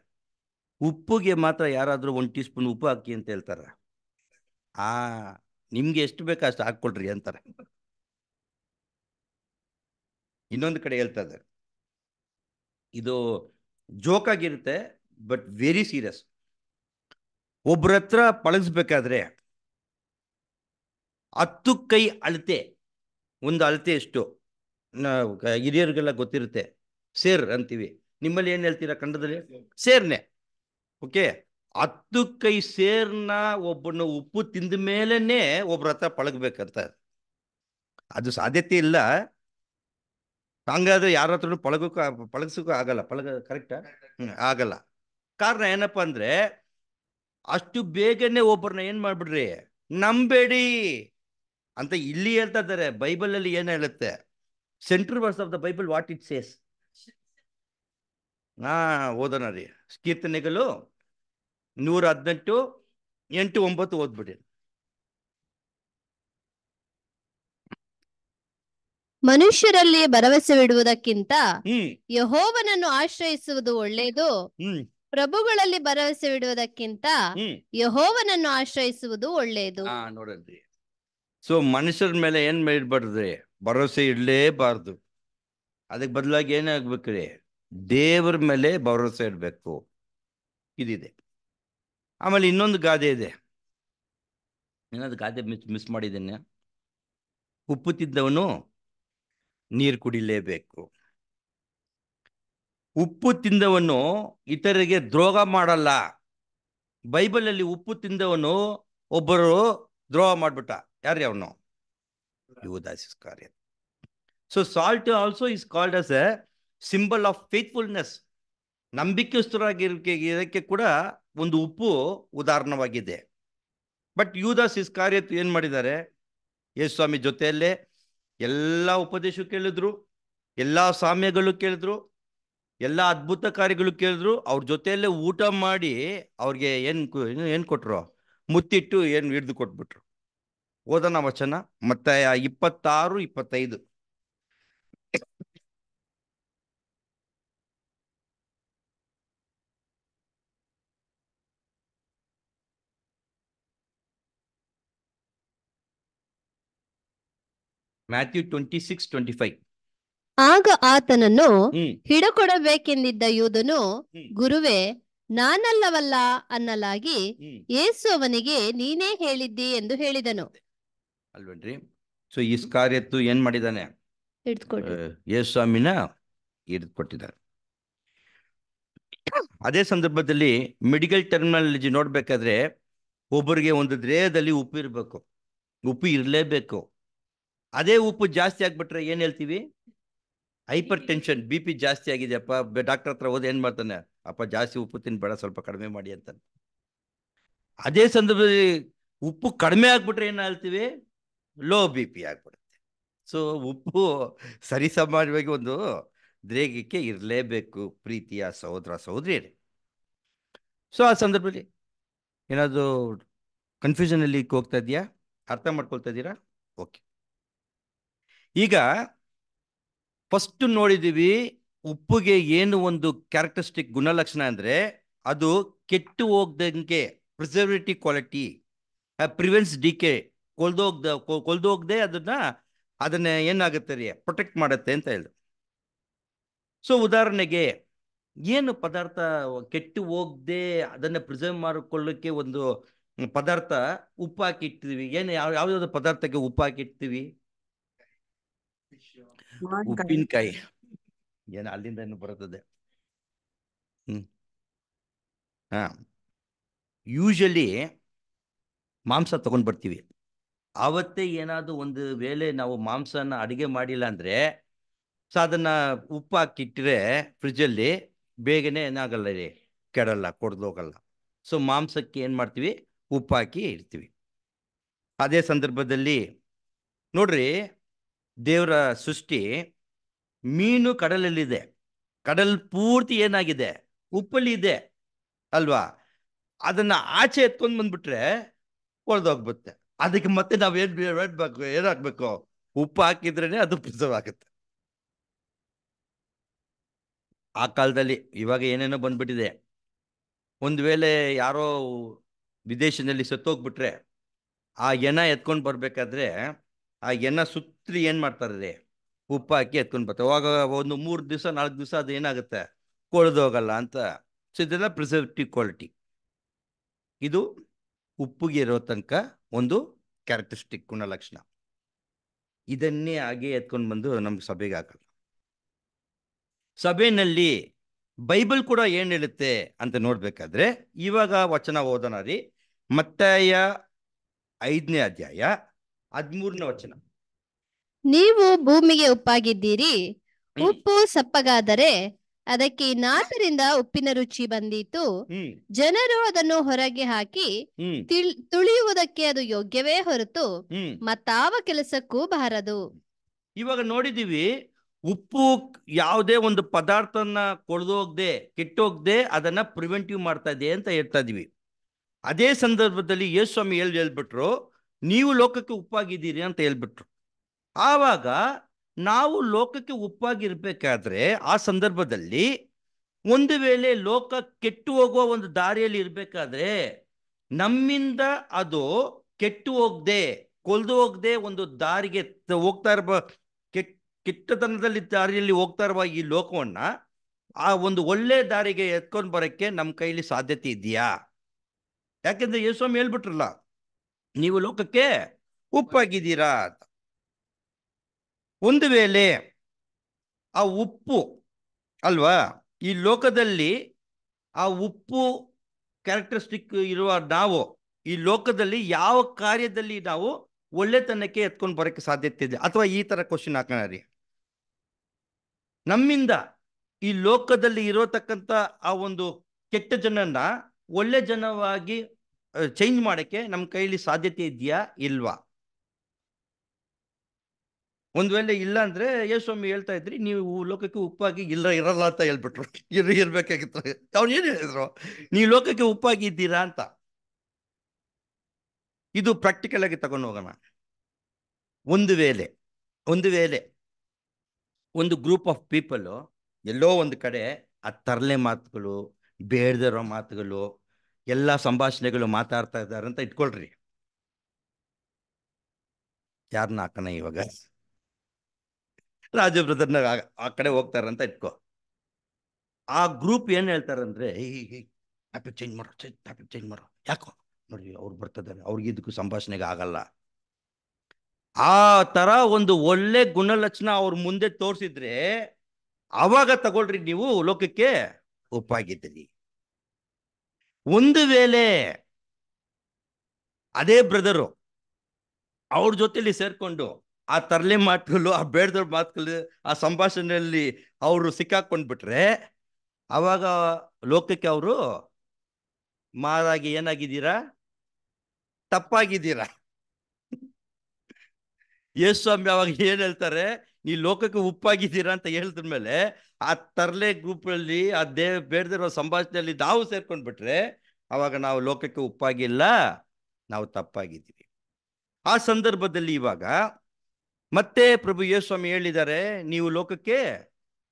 ಉಪ್ಪುಗೆ ಮಾತ್ರ ಯಾರಾದರೂ ಒಂದು ಟೀ ಸ್ಪೂನ್ ಉಪ್ಪು ಹಾಕಿ ಅಂತ ಹೇಳ್ತಾರೆ ಆ ನಿಮ್ಗೆ ಎಷ್ಟು ಬೇಕಾ ಅಷ್ಟು ಹಾಕ್ಕೊಳ್ರಿ ಅಂತಾರೆ ಇನ್ನೊಂದು ಕಡೆ ಹೇಳ್ತಾ ಇದ್ದಾರೆ ಇದು ಆಗಿರುತ್ತೆ ಬಟ್ ವೆರಿ ಸೀರಿಯಸ್ ಒಬ್ರ ಹತ್ರ ಪಳಗಿಸ್ಬೇಕಾದ್ರೆ ಹತ್ತು ಕೈ ಅಳತೆ ಒಂದು ಅಳತೆ ಎಷ್ಟು ಹಿರಿಯರಿಗೆಲ್ಲ ಗೊತ್ತಿರುತ್ತೆ ಸೇರ್ ಅಂತೀವಿ ನಿಮ್ಮಲ್ಲಿ ಏನು ಹೇಳ್ತೀರಾ ಕಂಡದಲ್ಲಿ ಸೇರ್ನೆ ಓಕೆ ಹತ್ತು ಕೈ ಸೇರ್ನ ಒಬ್ಬನ ಉಪ್ಪು ತಿಂದ ಮೇಲೇ ಒಬ್ರ ಹತ್ರ ಪಳಗಬೇಕಂತ ಅದು ಸಾಧ್ಯತೆ ಇಲ್ಲ ಹಂಗಾದ್ರೆ ಯಾರ ಹತ್ರನೂ ಪಳಗಕ್ಕೂ ಪಳಗಿಸೋಕ್ಕೂ ಆಗಲ್ಲ ಪಳಗ ಕರೆಕ್ಟ ಆಗಲ್ಲ ಕಾರಣ ಏನಪ್ಪ ಅಂದರೆ ಅಷ್ಟು ಬೇಗನೆ ಒಬ್ಬರನ್ನ ಏನು ಮಾಡ್ಬಿಡ್ರಿ ನಂಬೇಡಿ ಅಂತ ಇಲ್ಲಿ ಹೇಳ್ತಾ ಇದ್ದಾರೆ ಬೈಬಲ್ ಅಲ್ಲಿ ಏನ್ ಹೇಳುತ್ತೆ central verse of the Bible what it says ಹಾ ಓದೋಣ ರೀ ಕೀರ್ತನೆಗಳು ನೂರ ಹದಿನೆಂಟು ಎಂಟು ಒಂಬತ್ತು ಓದ್ಬಿಡಿ ಮನುಷ್ಯರಲ್ಲಿ ಭರವಸೆ ಬಿಡುವುದಕ್ಕಿಂತ ಯಹೋವನನ್ನು ಆಶ್ರಯಿಸುವುದು ಒಳ್ಳೆಯದು ಪ್ರಭುಗಳಲ್ಲಿ ಭರವಸೆ ಬಿಡುವುದಕ್ಕಿಂತ ಯಹೋವನನ್ನು ಆಶ್ರಯಿಸುವುದು ಒಳ್ಳೆಯದು ನೋಡಿ ಸೊ ಮನುಷ್ಯರ ಮೇಲೆ ಏನು ಮಾಡಿಬಾರ್ದ್ರಿ ಭರವಸೆ ಇಡಲೇಬಾರ್ದು ಅದಕ್ಕೆ ಬದಲಾಗಿ ಏನಾಗ್ಬೇಕ್ರಿ ದೇವರ ಮೇಲೆ ಭರವಸೆ ಇರಬೇಕು ಇದಿದೆ ಆಮೇಲೆ ಇನ್ನೊಂದು ಗಾದೆ ಇದೆ ಏನಾದ್ರು ಗಾದೆ ಮಿಸ್ ಮಿಸ್ ಮಾಡಿದ್ದೇನೆ ಉಪ್ಪು ತಿಂದವನು ನೀರು ಕುಡಿಲೇಬೇಕು ಉಪ್ಪು ತಿಂದವನು ಇತರರಿಗೆ ದ್ರೋಹ ಮಾಡಲ್ಲ ಬೈಬಲಲ್ಲಿ ಉಪ್ಪು ತಿಂದವನು ಒಬ್ಬರು ದ್ರೋಹ ಮಾಡಿಬಿಟ್ಟ ಯಾರು ಅವನು Judas Iscariot so salt also is called as a symbol of faithfulness ನಂಬಿಕೆಸ್ತರಾಗಿರೋಕ್ಕೆ ಕೂಡ ಒಂದು ಉಪ್ಪು ಉದಾಹರಣವಾಗಿದೆ ಬಟ್ ಯುವದಾಸ್ ಇಸ್ ಕಾರ್ಯ ಏನು ಮಾಡಿದ್ದಾರೆ ಯೇಸು ಸ್ವಾಮಿ ಜೊತೆಯಲ್ಲೇ ಎಲ್ಲ ಉಪದೇಶ ಕೇಳಿದ್ರು ಎಲ್ಲ ಸಾಮ್ಯಗಳು ಕೇಳಿದ್ರು ಎಲ್ಲ ಅದ್ಭುತ ಕಾರ್ಯಗಳು ಕೇಳಿದ್ರು ಅವ್ರ ಜೊತೆಯಲ್ಲೇ ಊಟ ಮಾಡಿ ಅವ್ರಿಗೆ ಏನು ಏನು ಕೊಟ್ಟರು ಮುತ್ತಿಟ್ಟು ಏನು ಹಿಡಿದು ಕೊಟ್ಬಿಟ್ರು ಓದನ ವಚನ ಮತ್ತೆ ಇಪ್ಪತ್ತಾರು ಇಪ್ಪತ್ತೈದು Matthew twenty six twenty five ಆಗ ಆತನನ್ನು ಹಿಡಕೊಡಬೇಕೆಂದಿದ್ದ ಯೋಧನು ಗುರುವೇ ನಾನಲ್ಲವಲ್ಲ ಅನ್ನಲಾಗಿ ಯೇಸುವನಿಗೆ ಅವನಿಗೆ ನೀನೇ ಹೇಳಿದ್ದಿ ಎಂದು ಹೇಳಿದನು ಅಲ್ವೇನ್ರಿ ಸೊ ಈ ಕಾರ್ಯತ್ತು ಏನ್ ಮಾಡಿದಾನೆ ಯೇಸ್ ಸ್ವಾಮಿನ ಹಿಡಿದುಕೊಟ್ಟಿದ್ದಾರೆ ಅದೇ ಸಂದರ್ಭದಲ್ಲಿ ಮೆಡಿಕಲ್ ಟರ್ಮಿನಾಲಜಿ ನೋಡ್ಬೇಕಾದ್ರೆ ಒಬ್ಬರಿಗೆ ಒಂದು ದೇಹದಲ್ಲಿ ಉಪ್ಪು ಇರಬೇಕು ಉಪ್ಪು ಇರಲೇಬೇಕು ಅದೇ ಉಪ್ಪು ಜಾಸ್ತಿ ಆಗ್ಬಿಟ್ರೆ ಏನ್ ಹೇಳ್ತೀವಿ ಹೈಪರ್ ಟೆನ್ಷನ್ ಬಿ ಪಿ ಜಾಸ್ತಿ ಆಗಿದೆಯಪ್ಪ ಡಾಕ್ಟರ್ ಹತ್ರ ಹೋದ ಏನ್ ಮಾಡ್ತಾನೆ ಅಪ್ಪ ಜಾಸ್ತಿ ಉಪ್ಪು ತಿನ್ಬೇಡ ಸ್ವಲ್ಪ ಕಡಿಮೆ ಮಾಡಿ ಅಂತ ಅದೇ ಸಂದರ್ಭದಲ್ಲಿ ಉಪ್ಪು ಕಡಿಮೆ ಆಗ್ಬಿಟ್ರೆ ಏನ್ ಹೇಳ್ತೀವಿ ಲೋ ಬಿ ಪಿ ಆಗ್ಬಿಡುತ್ತೆ ಸೊ ಉಪ್ಪು ಸರಿಸಮಾನವಾಗಿ ಒಂದು ದ್ರೇಗಕ್ಕೆ ಇರಲೇಬೇಕು ಪ್ರೀತಿಯ ಸಹೋದರ ಸಹೋದರಿಯರೇ ಸೊ ಆ ಸಂದರ್ಭದಲ್ಲಿ ಏನಾದರೂ ಕನ್ಫ್ಯೂಷನಲ್ಲಿ ಹೋಗ್ತಾ ಇದೆಯಾ ಅರ್ಥ ಮಾಡ್ಕೊಳ್ತಾ ಇದ್ದೀರಾ ಓಕೆ ಈಗ ಫಸ್ಟ್ ನೋಡಿದ್ದೀವಿ ಉಪ್ಪುಗೆ ಏನು ಒಂದು ಕ್ಯಾರೆಕ್ಟರಿಸ್ಟಿಕ್ ಗುಣಲಕ್ಷಣ ಅಂದರೆ ಅದು ಕೆಟ್ಟು ಹೋಗ್ದಂಗೆ ಪ್ರಿಸರ್ವೇಟಿವ್ ಕ್ವಾಲಿಟಿ ಪ್ರಿವೆನ್ಸ್ ಡಿಕೆ ಕೊಲ್ದೋಗ್ದ ಕೊಲ್ದೋಗ್ದೆ ಅದನ್ನ ಅದನ್ನ ಏನಾಗುತ್ತೆ ರೀ ಪ್ರೊಟೆಕ್ಟ್ ಮಾಡುತ್ತೆ ಅಂತ ಹೇಳಿದ್ರು ಸೊ ಉದಾಹರಣೆಗೆ ಏನು ಪದಾರ್ಥ ಕೆಟ್ಟು ಹೋಗದೆ ಅದನ್ನ ಪ್ರಿಸರ್ವ್ ಮಾಡಿಕೊಳ್ಳಕ್ಕೆ ಒಂದು ಪದಾರ್ಥ ಉಪ್ಪು ಹಾಕಿಟ್ಟಿದ್ವಿ ಏನು ಯಾವ ಯಾವ್ದು ಪದಾರ್ಥಕ್ಕೆ ಉಪ್ಪು ಹಾಕಿಡ್ತೀವಿ ಉಪ್ಪಿನಕಾಯಿ ಏನು ಅಲ್ಲಿಂದ ಏನು ಬರುತ್ತದೆ ಹ್ಮ್ ಹಾ ಯೂಶಲಿ ಮಾಂಸ ತಗೊಂಡ್ ಬರ್ತೀವಿ ಆವತ್ತೇ ಏನಾದರೂ ಒಂದು ವೇಳೆ ನಾವು ಮಾಂಸನ ಅಡುಗೆ ಮಾಡಿಲ್ಲ ಅಂದರೆ ಸೊ ಅದನ್ನು ಉಪ್ಪು ಹಾಕಿಟ್ಟರೆ ಫ್ರಿಜ್ಜಲ್ಲಿ ಬೇಗನೆ ಏನಾಗಲ್ಲ ರೀ ಕೆಡಲ್ಲ ಕೊಡ್ದೋಗಲ್ಲ ಸೊ ಮಾಂಸಕ್ಕೆ ಏನು ಮಾಡ್ತೀವಿ ಉಪ್ಪಾಕಿ ಇರ್ತೀವಿ ಅದೇ ಸಂದರ್ಭದಲ್ಲಿ ನೋಡ್ರಿ ದೇವರ ಸೃಷ್ಟಿ ಮೀನು ಕಡಲಲ್ಲಿದೆ ಕಡಲ್ ಪೂರ್ತಿ ಏನಾಗಿದೆ ಉಪ್ಪಲ್ಲಿ ಇದೆ ಅಲ್ವಾ ಅದನ್ನು ಆಚೆ ಎತ್ಕೊಂಡು ಬಂದ್ಬಿಟ್ರೆ ಒಡೆದೋಗ್ಬಿಡುತ್ತೆ ಅದಕ್ಕೆ ಮತ್ತೆ ನಾವೇನ್ ಏನ್ ಏನಾಗ್ಬೇಕು ಉಪ್ಪು ಹಾಕಿದ್ರೇನೆ ಅದು ಪ್ರಿಸರ್ವ್ ಆಗುತ್ತೆ ಆ ಕಾಲದಲ್ಲಿ ಇವಾಗ ಏನೇನೋ ಬಂದ್ಬಿಟ್ಟಿದೆ ಒಂದು ವೇಳೆ ಯಾರೋ ವಿದೇಶದಲ್ಲಿ ಸತ್ತೋಗ್ಬಿಟ್ರೆ ಆ ಎನ ಎತ್ಕೊಂಡು ಬರಬೇಕಾದ್ರೆ ಆ ಎನ ಸುತ್ತಲಿ ಏನು ಮಾಡ್ತಾರೆ ಉಪ್ಪು ಹಾಕಿ ಎತ್ಕೊಂಡು ಬರ್ತಾರೆ ಅವಾಗ ಒಂದು ಮೂರು ದಿವಸ ನಾಲ್ಕು ದಿವಸ ಅದು ಏನಾಗುತ್ತೆ ಹೋಗಲ್ಲ ಅಂತ ಸೊ ಇದೆಲ್ಲ ಪ್ರಿಸರ್ವೇಟಿವ್ ಕ್ವಾಲಿಟಿ ಇದು ಉಪ್ಪುಗೆ ಇರೋ ತನಕ ಒಂದು ಕ್ಯಾರೆಕ್ಟರಿಸ್ಟಿಕ್ ಗುಣಲಕ್ಷಣ ಇದನ್ನೇ ಹಾಗೆ ಎತ್ಕೊಂಡು ಬಂದು ನಮ್ಗೆ ಸಭೆಗೆ ಹಾಕಲ್ಲ ಸಭೆಯಲ್ಲಿ ಬೈಬಲ್ ಕೂಡ ಏನು ಹೇಳುತ್ತೆ ಅಂತ ನೋಡ್ಬೇಕಾದ್ರೆ ಇವಾಗ ವಚನ ಓದೋಣ ರೀ ಮತ್ತಾಯ ಐದನೇ ಅಧ್ಯಾಯ ಹದಿಮೂರನೇ ವಚನ ನೀವು ಭೂಮಿಗೆ ಉಪ್ಪಾಗಿದ್ದೀರಿ ಉಪ್ಪು ಸಪ್ಪಗಾದರೆ ಅದಕ್ಕೆ ನಾಲ್ಕರಿಂದ ಉಪ್ಪಿನ ರುಚಿ ಬಂದಿತ್ತು ಜನರು ಅದನ್ನು ಹೊರಗೆ ಹಾಕಿ ತುಳಿಯುವುದಕ್ಕೆ ಅದು ಯೋಗ್ಯವೇ ಹೊರತು ಮತ್ತಾವ ಕೆಲಸಕ್ಕೂ ಬಾರದು ಇವಾಗ ನೋಡಿದೀವಿ ಉಪ್ಪು ಯಾವುದೇ ಒಂದು ಪದಾರ್ಥನ ಕೊಳ್ದೋಗ್ದೆ ಕೆಟ್ಟೋಗ್ದೆ ಅದನ್ನ ಪ್ರಿವೆಂಟಿವ್ ಮಾಡ್ತಾ ಇದೆ ಅಂತ ಹೇಳ್ತಾ ಇದೀವಿ ಅದೇ ಸಂದರ್ಭದಲ್ಲಿ ಯೇಸ್ವಾಮಿ ಸ್ವಾಮಿ ಹೇಳ್ಬಿಟ್ರು ನೀವು ಲೋಕಕ್ಕೆ ಉಪ್ಪಾಗಿದ್ದೀರಿ ಅಂತ ಹೇಳ್ಬಿಟ್ರು ಆವಾಗ ನಾವು ಲೋಕಕ್ಕೆ ಉಪ್ಪಾಗಿರ್ಬೇಕಾದ್ರೆ ಆ ಸಂದರ್ಭದಲ್ಲಿ ಒಂದು ವೇಳೆ ಲೋಕ ಕೆಟ್ಟು ಹೋಗುವ ಒಂದು ದಾರಿಯಲ್ಲಿ ಇರಬೇಕಾದ್ರೆ ನಮ್ಮಿಂದ ಅದು ಕೆಟ್ಟು ಹೋಗದೆ ಕೊಲ್ದು ಹೋಗದೆ ಒಂದು ದಾರಿಗೆ ಹೋಗ್ತಾ ಇರುವ ಕೆಟ್ಟತನದಲ್ಲಿ ದಾರಿಯಲ್ಲಿ ಹೋಗ್ತಾ ಇರುವ ಈ ಲೋಕವನ್ನ ಆ ಒಂದು ಒಳ್ಳೆ ದಾರಿಗೆ ಎತ್ಕೊಂಡು ಬರೋಕ್ಕೆ ನಮ್ಮ ಕೈಲಿ ಸಾಧ್ಯತೆ ಇದೆಯಾ ಯಾಕೆಂದ್ರೆ ಯೇಸ್ವಾಮಿ ಹೇಳ್ಬಿಟ್ರಲ್ಲ ನೀವು ಲೋಕಕ್ಕೆ ಉಪ್ಪಾಗಿದ್ದೀರಾ ಅಂತ ಒಂದು ವೇಳೆ ಆ ಉಪ್ಪು ಅಲ್ವಾ ಈ ಲೋಕದಲ್ಲಿ ಆ ಉಪ್ಪು ಕ್ಯಾರೆಕ್ಟರಿಸ್ಟಿಕ್ ಇರುವ ನಾವು ಈ ಲೋಕದಲ್ಲಿ ಯಾವ ಕಾರ್ಯದಲ್ಲಿ ನಾವು ಒಳ್ಳೆತನಕ್ಕೆ ಎತ್ಕೊಂಡು ಬರೋಕ್ಕೆ ಸಾಧ್ಯತೆ ಇದೆ ಅಥವಾ ಈ ಥರ ಕ್ವಶನ್ ಹಾಕೋಣ ರೀ ನಮ್ಮಿಂದ ಈ ಲೋಕದಲ್ಲಿ ಇರೋತಕ್ಕಂತ ಆ ಒಂದು ಕೆಟ್ಟ ಜನನ್ನ ಒಳ್ಳೆ ಜನವಾಗಿ ಚೇಂಜ್ ಮಾಡೋಕ್ಕೆ ನಮ್ಮ ಕೈಲಿ ಸಾಧ್ಯತೆ ಇದೆಯಾ ಇಲ್ವಾ ಒಂದ್ ವೇಳೆ ಇಲ್ಲ ಅಂದ್ರೆ ಸ್ವಾಮಿ ಹೇಳ್ತಾ ಇದ್ರಿ ನೀವು ಲೋಕಕ್ಕೆ ಉಪ್ಪಾಗಿ ಇಲ್ಲ ಇರಲ್ಲ ಅಂತ ಹೇಳ್ಬಿಟ್ರು *laughs* ಇರ್ ಇರ್ಬೇಕಾಗಿತ್ತು ಅವ್ರು ಏನ್ ಹೇಳಿದ್ರು ನೀವು ಲೋಕಕ್ಕೆ ಉಪ್ಪಾಗಿ ಇದ್ದೀರಾ ಅಂತ ಇದು ಪ್ರಾಕ್ಟಿಕಲ್ ಆಗಿ ತಗೊಂಡು ಹೋಗೋಣ ಒಂದು ವೇಳೆ ಒಂದು ವೇಳೆ ಒಂದು ಗ್ರೂಪ್ ಆಫ್ ಪೀಪಲ್ ಎಲ್ಲೋ ಒಂದು ಕಡೆ ಆ ತರಲೆ ಮಾತುಗಳು ಬೇಡದಿರೋ ಮಾತುಗಳು ಎಲ್ಲ ಸಂಭಾಷಣೆಗಳು ಮಾತಾಡ್ತಾ ಇದ್ದಾರೆ ಅಂತ ಇಟ್ಕೊಳ್ರಿ ಯಾರನ್ನ ಹಾಕೋಣ ಇವಾಗ ರಾಜ ಬ್ರದರ್ನ ಆ ಕಡೆ ಹೋಗ್ತಾರಂತ ಇಟ್ಕೋ ಆ ಗ್ರೂಪ್ ಏನು ಹೇಳ್ತಾರಂದ್ರೆ ಟಾಪಿಕ್ ಚೇಂಜ್ ಮಾಡೋ ಚೇಂಜ್ ಟಾಪಿಕ್ ಚೇಂಜ್ ಮಾಡೋ ಯಾಕೋ ನೋಡಿ ಅವ್ರು ಬರ್ತಿದ್ದಾರೆ ಅವ್ರಿಗೆ ಇದಕ್ಕೂ ಸಂಭಾಷಣೆಗೆ ಆಗಲ್ಲ ಆ ತರ ಒಂದು ಒಳ್ಳೆ ಗುಣಲಕ್ಷಣ ಅವ್ರ ಮುಂದೆ ತೋರಿಸಿದ್ರೆ ಅವಾಗ ತಗೊಳ್ರಿ ನೀವು ಲೋಕಕ್ಕೆ ಒಪ್ಪಾಗಿದ್ದೀರಿ ಒಂದು ವೇಳೆ ಅದೇ ಬ್ರದರು ಅವ್ರ ಜೊತೆಲಿ ಸೇರ್ಕೊಂಡು ಆ ತರಲೆ ಮಾತುಗಳು ಆ ಬೇಡದವ್ರ ಮಾತುಗಳು ಆ ಸಂಭಾಷಣೆಯಲ್ಲಿ ಅವರು ಸಿಕ್ಕಾಕೊಂಡ್ಬಿಟ್ರೆ ಅವಾಗ ಲೋಕಕ್ಕೆ ಅವರು ಮಾರಾಗಿ ಏನಾಗಿದ್ದೀರಾ ತಪ್ಪಾಗಿದ್ದೀರಾ ಯೇಸು ಅವಾಗ ಏನ್ ಹೇಳ್ತಾರೆ ನೀ ಲೋಕಕ್ಕೆ ಉಪ್ಪಾಗಿದ್ದೀರಾ ಅಂತ ಹೇಳಿದ್ರ ಮೇಲೆ ಆ ತರಲೆ ಗ್ರೂಪಲ್ಲಿ ಆ ದೇವ್ ಬೇಡದಿರೋ ಸಂಭಾಷಣೆಯಲ್ಲಿ ನಾವು ಸೇರ್ಕೊಂಡ್ಬಿಟ್ರೆ ಅವಾಗ ನಾವು ಲೋಕಕ್ಕೆ ಉಪ್ಪಾಗಿಲ್ಲ ನಾವು ತಪ್ಪಾಗಿದ್ದೀವಿ ಆ ಸಂದರ್ಭದಲ್ಲಿ ಇವಾಗ ಮತ್ತೆ ಪ್ರಭು ಯೇಸ್ವಾಮಿ ಹೇಳಿದ್ದಾರೆ ನೀವು ಲೋಕಕ್ಕೆ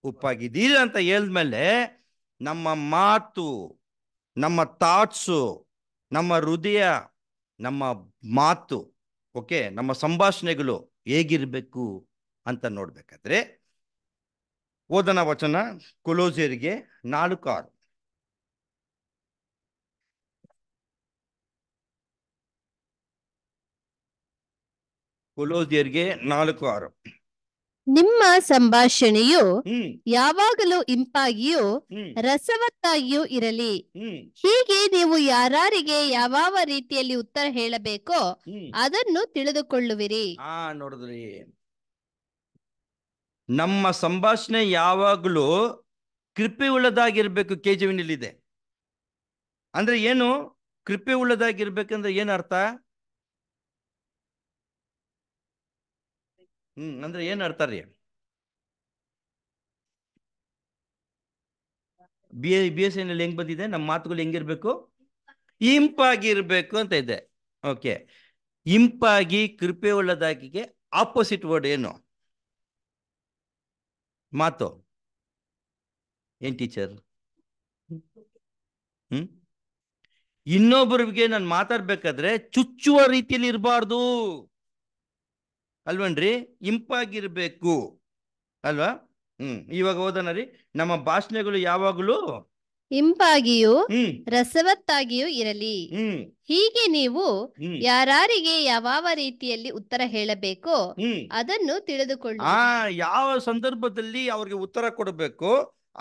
ಉಪ್ಪಾಗಿದ್ದೀರಿ ಅಂತ ಹೇಳಿದ್ಮೇಲೆ ನಮ್ಮ ಮಾತು ನಮ್ಮ ಥಾಟ್ಸು ನಮ್ಮ ಹೃದಯ ನಮ್ಮ ಮಾತು ಓಕೆ ನಮ್ಮ ಸಂಭಾಷಣೆಗಳು ಹೇಗಿರಬೇಕು ಅಂತ ನೋಡ್ಬೇಕಾದ್ರೆ ಓದನ ವಚನ ಕೊಲೋಜಿಯರಿಗೆ ನಾಲ್ಕು ಆರು ಕೊಲೋಸಿಯರ್ಗೆ ನಾಲ್ಕು ಆರು ನಿಮ್ಮ ಸಂಭಾಷಣೆಯು ಯಾವಾಗಲೂ ಇಂಪಾಗಿಯೂ ರಸವತ್ತಾಗಿಯೂ ಇರಲಿ ಹೀಗೆ ನೀವು ಯಾರಿಗೆ ಯಾವ ರೀತಿಯಲ್ಲಿ ಉತ್ತರ ಹೇಳಬೇಕೋ ಅದನ್ನು ತಿಳಿದುಕೊಳ್ಳುವಿರಿ ಆ ನೋಡಿದ್ರಿ ನಮ್ಮ ಸಂಭಾಷಣೆ ಯಾವಾಗಲೂ ಕೃಪೆ ಉಳ್ಳದಾಗಿರ್ಬೇಕು ಕೆ ಜಿ ಅಂದ್ರೆ ಏನು ಕೃಪೆ ಉಳ್ಳದಾಗಿರ್ಬೇಕಂದ್ರೆ ಏನ್ ಅರ್ಥ ಹ್ಮ್ ಅಂದ್ರೆ ಏನ್ ಆಡ್ತಾರ್ರಿ ಬಿ ಎ ಬಿ ಎಸ್ ಎನಲ್ಲಿ ಹೆಂಗ್ ಬಂದಿದೆ ನಮ್ಮ ಮಾತುಗಳು ಹೆಂಗಿರ್ಬೇಕು ಇಂಪಾಗಿರ್ಬೇಕು ಅಂತ ಇದೆ ಓಕೆ ಇಂಪಾಗಿ ಕೃಪೆ ಉಳ್ಳದಾಗಿಗೆ ಆಪೋಸಿಟ್ ವರ್ಡ್ ಏನು ಮಾತು ಏನ್ ಟೀಚರ್ ಹ್ಮ್ ಇನ್ನೊಬ್ಬರಿಗೆ ನಾನು ಮಾತಾಡ್ಬೇಕಾದ್ರೆ ಚುಚ್ಚುವ ರೀತಿಯಲ್ಲಿ ಇರಬಾರ್ದು ಅಲ್ವನ್ರಿ ಇಂಪಾಗಿರ್ಬೇಕು ಅಲ್ವಾ ಹ್ಮ್ ಇವಾಗ ಹೋದಾನ ರೀ ನಮ್ಮ ಭಾಷಣಗಳು ಯಾವಾಗಲೂ ಇಂಪಾಗಿಯೂ ರಸವತ್ತಾಗಿಯೂ ಇರಲಿ ಹೀಗೆ ನೀವು ಯಾರಿಗೆ ಯಾವ ರೀತಿಯಲ್ಲಿ ಉತ್ತರ ಹೇಳಬೇಕು ಅದನ್ನು ತಿಳಿದುಕೊಳ್ಳಿ ಆ ಯಾವ ಸಂದರ್ಭದಲ್ಲಿ ಅವ್ರಿಗೆ ಉತ್ತರ ಕೊಡಬೇಕು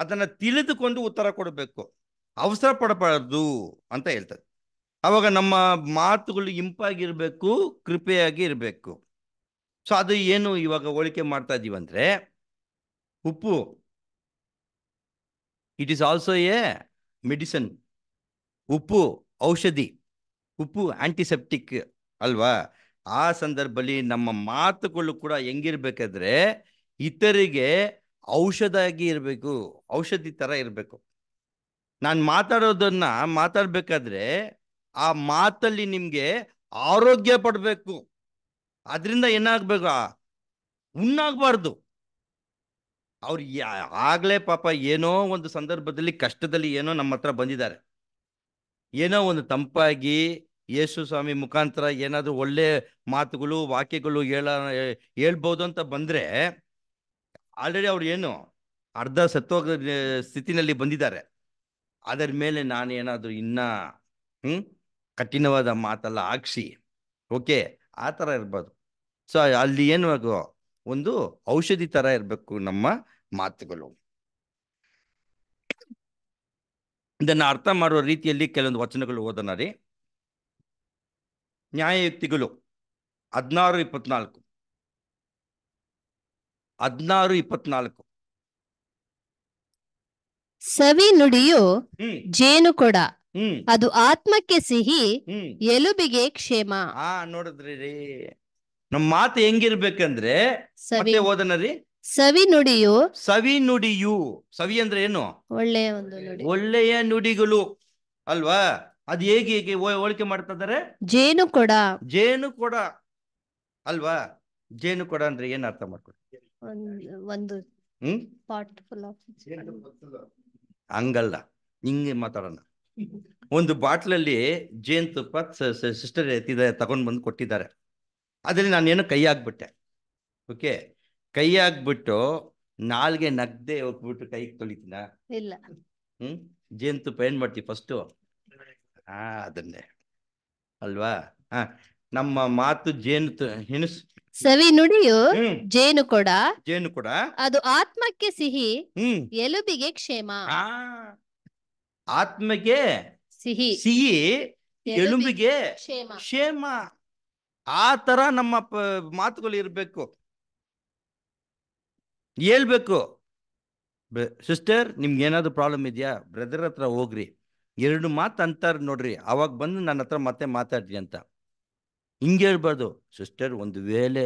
ಅದನ್ನ ತಿಳಿದುಕೊಂಡು ಉತ್ತರ ಕೊಡಬೇಕು ಅವಸರ ಪಡಬಾರದು ಅಂತ ಹೇಳ್ತಾರೆ ಅವಾಗ ನಮ್ಮ ಮಾತುಗಳು ಇಂಪಾಗಿರ್ಬೇಕು ಕೃಪೆಯಾಗಿ ಇರಬೇಕು ಸೊ ಅದು ಏನು ಇವಾಗ ಹೋಳಿಕೆ ಮಾಡ್ತಾ ಇದ್ದೀವಿ ಅಂದರೆ ಉಪ್ಪು it is also a medicine ಉಪ್ಪು ಔಷಧಿ ಉಪ್ಪು ಆಂಟಿಸೆಪ್ಟಿಕ್ ಅಲ್ವಾ ಆ ಸಂದರ್ಭದಲ್ಲಿ ನಮ್ಮ ಮಾತುಗಳು ಕೂಡ ಹೆಂಗಿರ್ಬೇಕಾದ್ರೆ ಇತರಿಗೆ ಔಷಧ ಆಗಿ ಇರಬೇಕು ಔಷಧಿ ಥರ ಇರಬೇಕು ನಾನು ಮಾತಾಡೋದನ್ನ ಮಾತಾಡಬೇಕಾದ್ರೆ ಆ ಮಾತಲ್ಲಿ ನಿಮಗೆ ಆರೋಗ್ಯ ಪಡಬೇಕು ಅದರಿಂದ ಏನಾಗಬೇಕು ಉಣ್ಣಾಗಬಾರ್ದು ಅವ್ರು ಆಗಲೇ ಪಾಪ ಏನೋ ಒಂದು ಸಂದರ್ಭದಲ್ಲಿ ಕಷ್ಟದಲ್ಲಿ ಏನೋ ನಮ್ಮ ಹತ್ರ ಬಂದಿದ್ದಾರೆ ಏನೋ ಒಂದು ತಂಪಾಗಿ ಯೇಸು ಸ್ವಾಮಿ ಮುಖಾಂತರ ಏನಾದರೂ ಒಳ್ಳೆ ಮಾತುಗಳು ವಾಕ್ಯಗಳು ಹೇಳ ಹೇಳ್ಬೋದು ಅಂತ ಬಂದರೆ ಆಲ್ರೆಡಿ ಅವ್ರು ಏನು ಅರ್ಧ ಸತ್ವ ಸ್ಥಿತಿನಲ್ಲಿ ಬಂದಿದ್ದಾರೆ ಅದರ ಮೇಲೆ ನಾನು ಏನಾದರೂ ಇನ್ನೂ ಹ್ಞೂ ಕಠಿಣವಾದ ಮಾತಲ್ಲ ಹಾಕ್ಸಿ ಓಕೆ ಆ ತರ ಇರ್ಬೋದು ಸೊ ಅಲ್ಲಿ ಏನು ಒಂದು ಔಷಧಿ ತರ ಇರಬೇಕು ನಮ್ಮ ಮಾತುಗಳು ಇದನ್ನ ಅರ್ಥ ಮಾಡುವ ರೀತಿಯಲ್ಲಿ ಕೆಲವೊಂದು ವಚನಗಳು ಓದೋಣ ರೀ ನ್ಯಾಯಯುಕ್ತಿಗಳು ಹದಿನಾರು ಇಪ್ಪತ್ನಾಲ್ಕು ಹದಿನಾರು ಇಪ್ಪತ್ನಾಲ್ಕು ಸವಿ ನುಡಿಯು ಕೊಡ ಅದು ಆತ್ಮಕ್ಕೆ ಸಿಹಿ ಎಲುಬಿಗೆ ಕ್ಷೇಮ ಆ ನೋಡಿದ್ರಿ ನಮ್ ಮಾತು ಹೆಂಗಿರ್ಬೇಕಂದ್ರೆ ಸವಿ ಓದನರಿ ಸವಿ ನುಡಿಯು ಸವಿ ನುಡಿಯು ಸವಿ ಅಂದ್ರೆ ಏನು ಒಳ್ಳೆಯ ಒಂದು ಒಳ್ಳೆಯ ನುಡಿಗಳು ಅಲ್ವಾ ಅದ್ ಹೇಗೆ ಹೇಗೆ ಹೋಳಿಕೆ ಮಾಡ್ತಾ ಇದಾರೆ ಜೇನು ಕೊಡ ಜೇನು ಕೊಡ ಅಲ್ವಾ ಜೇನು ಕೊಡ ಅಂದ್ರೆ ಏನ್ ಅರ್ಥ ಮಾಡ್ಕೊಡಿ ಒಂದು ಹಂಗಲ್ಲ ಹಿಂಗೆ ಮಾತಾಡೋಣ ಒಂದು ಬಾಟ್ಲಲ್ಲಿ ತುಪ್ಪ ಸಿಸ್ಟರ್ ತಗೊಂಡ್ ಬಂದು ಕೊಟ್ಟಿದ್ದಾರೆ ಅದರಲ್ಲಿ ನಾನೇನು ಕೈ ಹಾಕ್ಬಿಟ್ಟೆ ಓಕೆ ಕೈ ಹಾಕ್ಬಿಟ್ಟು ನಾಲ್ಗೆ ನಗ್ದೆ ಹೋಗ್ಬಿಟ್ಟು ಕೈ ತೊಳಿತೀನ ಇಲ್ಲ ಹ್ಮ್ ಜೇನುತುಪ್ಪ ಏನ್ ಮಾಡ್ತೀವಿ ಫಸ್ಟು ಆ ಅದನ್ನೇ ಅಲ್ವಾ ಹಾ ನಮ್ಮ ಮಾತು ಜೇನು ಹೆಣಸ್ ಸವಿ ನುಡಿಯು ಜೇನು ಕೂಡ ಜೇನು ಕೂಡ ಅದು ಆತ್ಮಕ್ಕೆ ಸಿಹಿ ಎಲುಬಿಗೆ ಕ್ಷೇಮ ಆತ್ಮಗೆ ಸಿಹಿ ಸಿಹಿ ಎಲುಂಬಿಗೆ ಕ್ಷೇಮ ಆ ತರ ನಮ್ಮ ಮಾತುಗಳು ಇರಬೇಕು ಹೇಳ್ಬೇಕು ಸಿಸ್ಟರ್ ನಿಮ್ಗೆ ಏನಾದ್ರು ಪ್ರಾಬ್ಲಮ್ ಇದೆಯಾ ಬ್ರದರ್ ಹತ್ರ ಹೋಗ್ರಿ ಎರಡು ಮಾತು ಅಂತಾರೆ ನೋಡ್ರಿ ಅವಾಗ ಬಂದು ನನ್ನ ಹತ್ರ ಮತ್ತೆ ಮಾತಾಡ್ರಿ ಅಂತ ಹಿಂಗೆ ಹೇಳ್ಬಾರ್ದು ಸಿಸ್ಟರ್ ಒಂದು ವೇಳೆ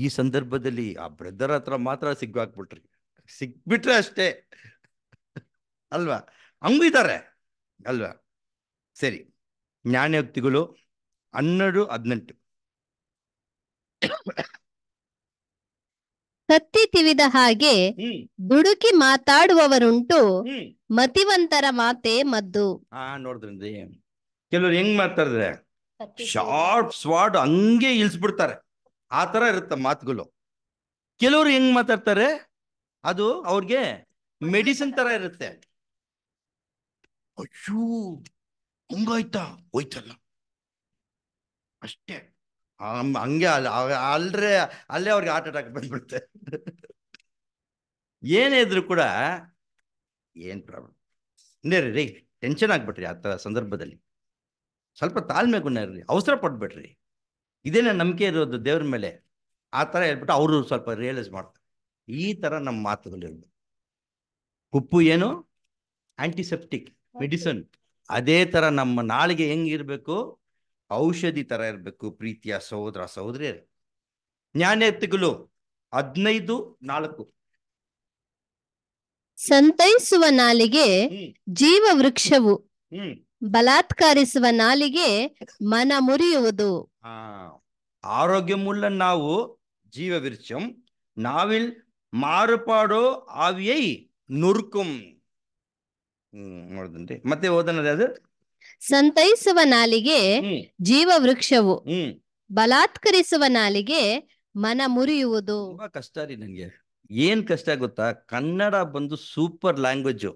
ಈ ಸಂದರ್ಭದಲ್ಲಿ ಆ ಬ್ರದರ್ ಹತ್ರ ಮಾತ್ರ ಸಿಗ್ಬಾಕ್ಬಿಟ್ರಿ ಸಿಕ್ಬಿಟ್ರೆ ಅಷ್ಟೇ ಅಲ್ವಾ ಹಂಗೂ ಇದ್ದಾರೆ ಅಲ್ವಾ ಸರಿ ಜ್ಞಾನಯುಕ್ತಿಗಳು ಹನ್ನೆರಡು ಹದಿನೆಂಟು ಕತ್ತಿ ತಿವಿದ ಹಾಗೆ ದುಡುಕಿ ಮಾತಾಡುವವರುಂಟು ಮತಿವಂತರ ಮಾತೆ ಮದ್ದು ಹಾ ನೋಡಿದ್ರಿ ಕೆಲವ್ರು ಹೆಂಗ್ ಮಾತಾಡಿದ್ರೆ ಶಾರ್ಟ್ ಸ್ವಾಡ್ ಹಂಗೆ ಇಳಿಸ್ಬಿಡ್ತಾರೆ ಆ ತರ ಇರುತ್ತೆ ಮಾತುಗಳು ಕೆಲವರು ಹೆಂಗ್ ಮಾತಾಡ್ತಾರೆ ಅದು ಅವ್ರಿಗೆ ಮೆಡಿಸಿನ್ ತರ ಇರುತ್ತೆ ಅಯ್ಯೋ ಹಂಗಾಯ್ತಾ ಹೋಯ್ತಲ್ಲ ಅಷ್ಟೇ ಹಂಗೆ ಅಲ್ಲ ಅಲ್ರೆ ಅಲ್ಲೇ ಅವ್ರಿಗೆ ಹಾರ್ಟ್ ಅಟ್ಯಾಕ್ ಬಂದ್ಬಿಡುತ್ತೆ ಏನೇ ಇದ್ರು ಕೂಡ ಏನು ಪ್ರಾಬ್ಲಮ್ ಇನ್ನೇರಿ ರೀ ಟೆನ್ಷನ್ ಆಗ್ಬಿಟ್ರಿ ಆ ಥರ ಸಂದರ್ಭದಲ್ಲಿ ಸ್ವಲ್ಪ ತಾಳ್ಮೆ ಗುಣ ಇರ್ರಿ ಅವಸರ ಪಡ್ಬಿಟ್ರಿ ಇದೇನೇ ನಂಬಿಕೆ ಇರೋದು ದೇವ್ರ ಮೇಲೆ ಆ ಥರ ಹೇಳ್ಬಿಟ್ಟು ಅವರು ಸ್ವಲ್ಪ ರಿಯಲೈಸ್ ಮಾಡ್ತಾರೆ ಈ ಥರ ನಮ್ಮ ಮಾತುಗಳಿರ್ಬೇಕು ಉಪ್ಪು ಏನು ಆ್ಯಂಟಿಸೆಪ್ಟಿಕ್ ಮೆಡಿಸನ್ ಅದೇ ತರ ನಮ್ಮ ನಾಳಿಗೆ ಹೆಂಗಿರ್ಬೇಕು ಔಷಧಿ ತರ ಇರಬೇಕು ಪ್ರೀತಿಯ ಸಹೋದರ ಸಹೋದರಿಯರು ಜ್ಞಾನೇತಿಗಳು ಹದಿನೈದು ನಾಲ್ಕು ಸಂತೈಸುವ ನಾಲಿಗೆ ಜೀವ ವೃಕ್ಷವು ಬಲಾತ್ಕಾರಿಸುವ ನಾಲಿಗೆ ಮನ ಮುರಿಯುವುದು ಆರೋಗ್ಯ ನಾವು ನಾವು ಜೀವವೃಕ್ಷಂ ನಾವಿಲ್ ಮಾರುಪಾಡೋ ಆವಿಯೈ ನುರ್ಕುಂ ಹ್ಮ್ ಮತ್ತೆ ಓದನದ ಅದು ಸಂತೈಸುವ ನಾಲಿಗೆ ಜೀವ ವೃಕ್ಷವು ಬಲಾತ್ಕರಿಸುವ ನಾಲಿಗೆ ಮನ ಮುರಿಯುವುದು ತುಂಬಾ ಕಷ್ಟ ರೀ ನನಗೆ ಏನ್ ಕಷ್ಟ ಗೊತ್ತಾ ಕನ್ನಡ ಬಂದು ಸೂಪರ್ ಲ್ಯಾಂಗ್ವೇಜ್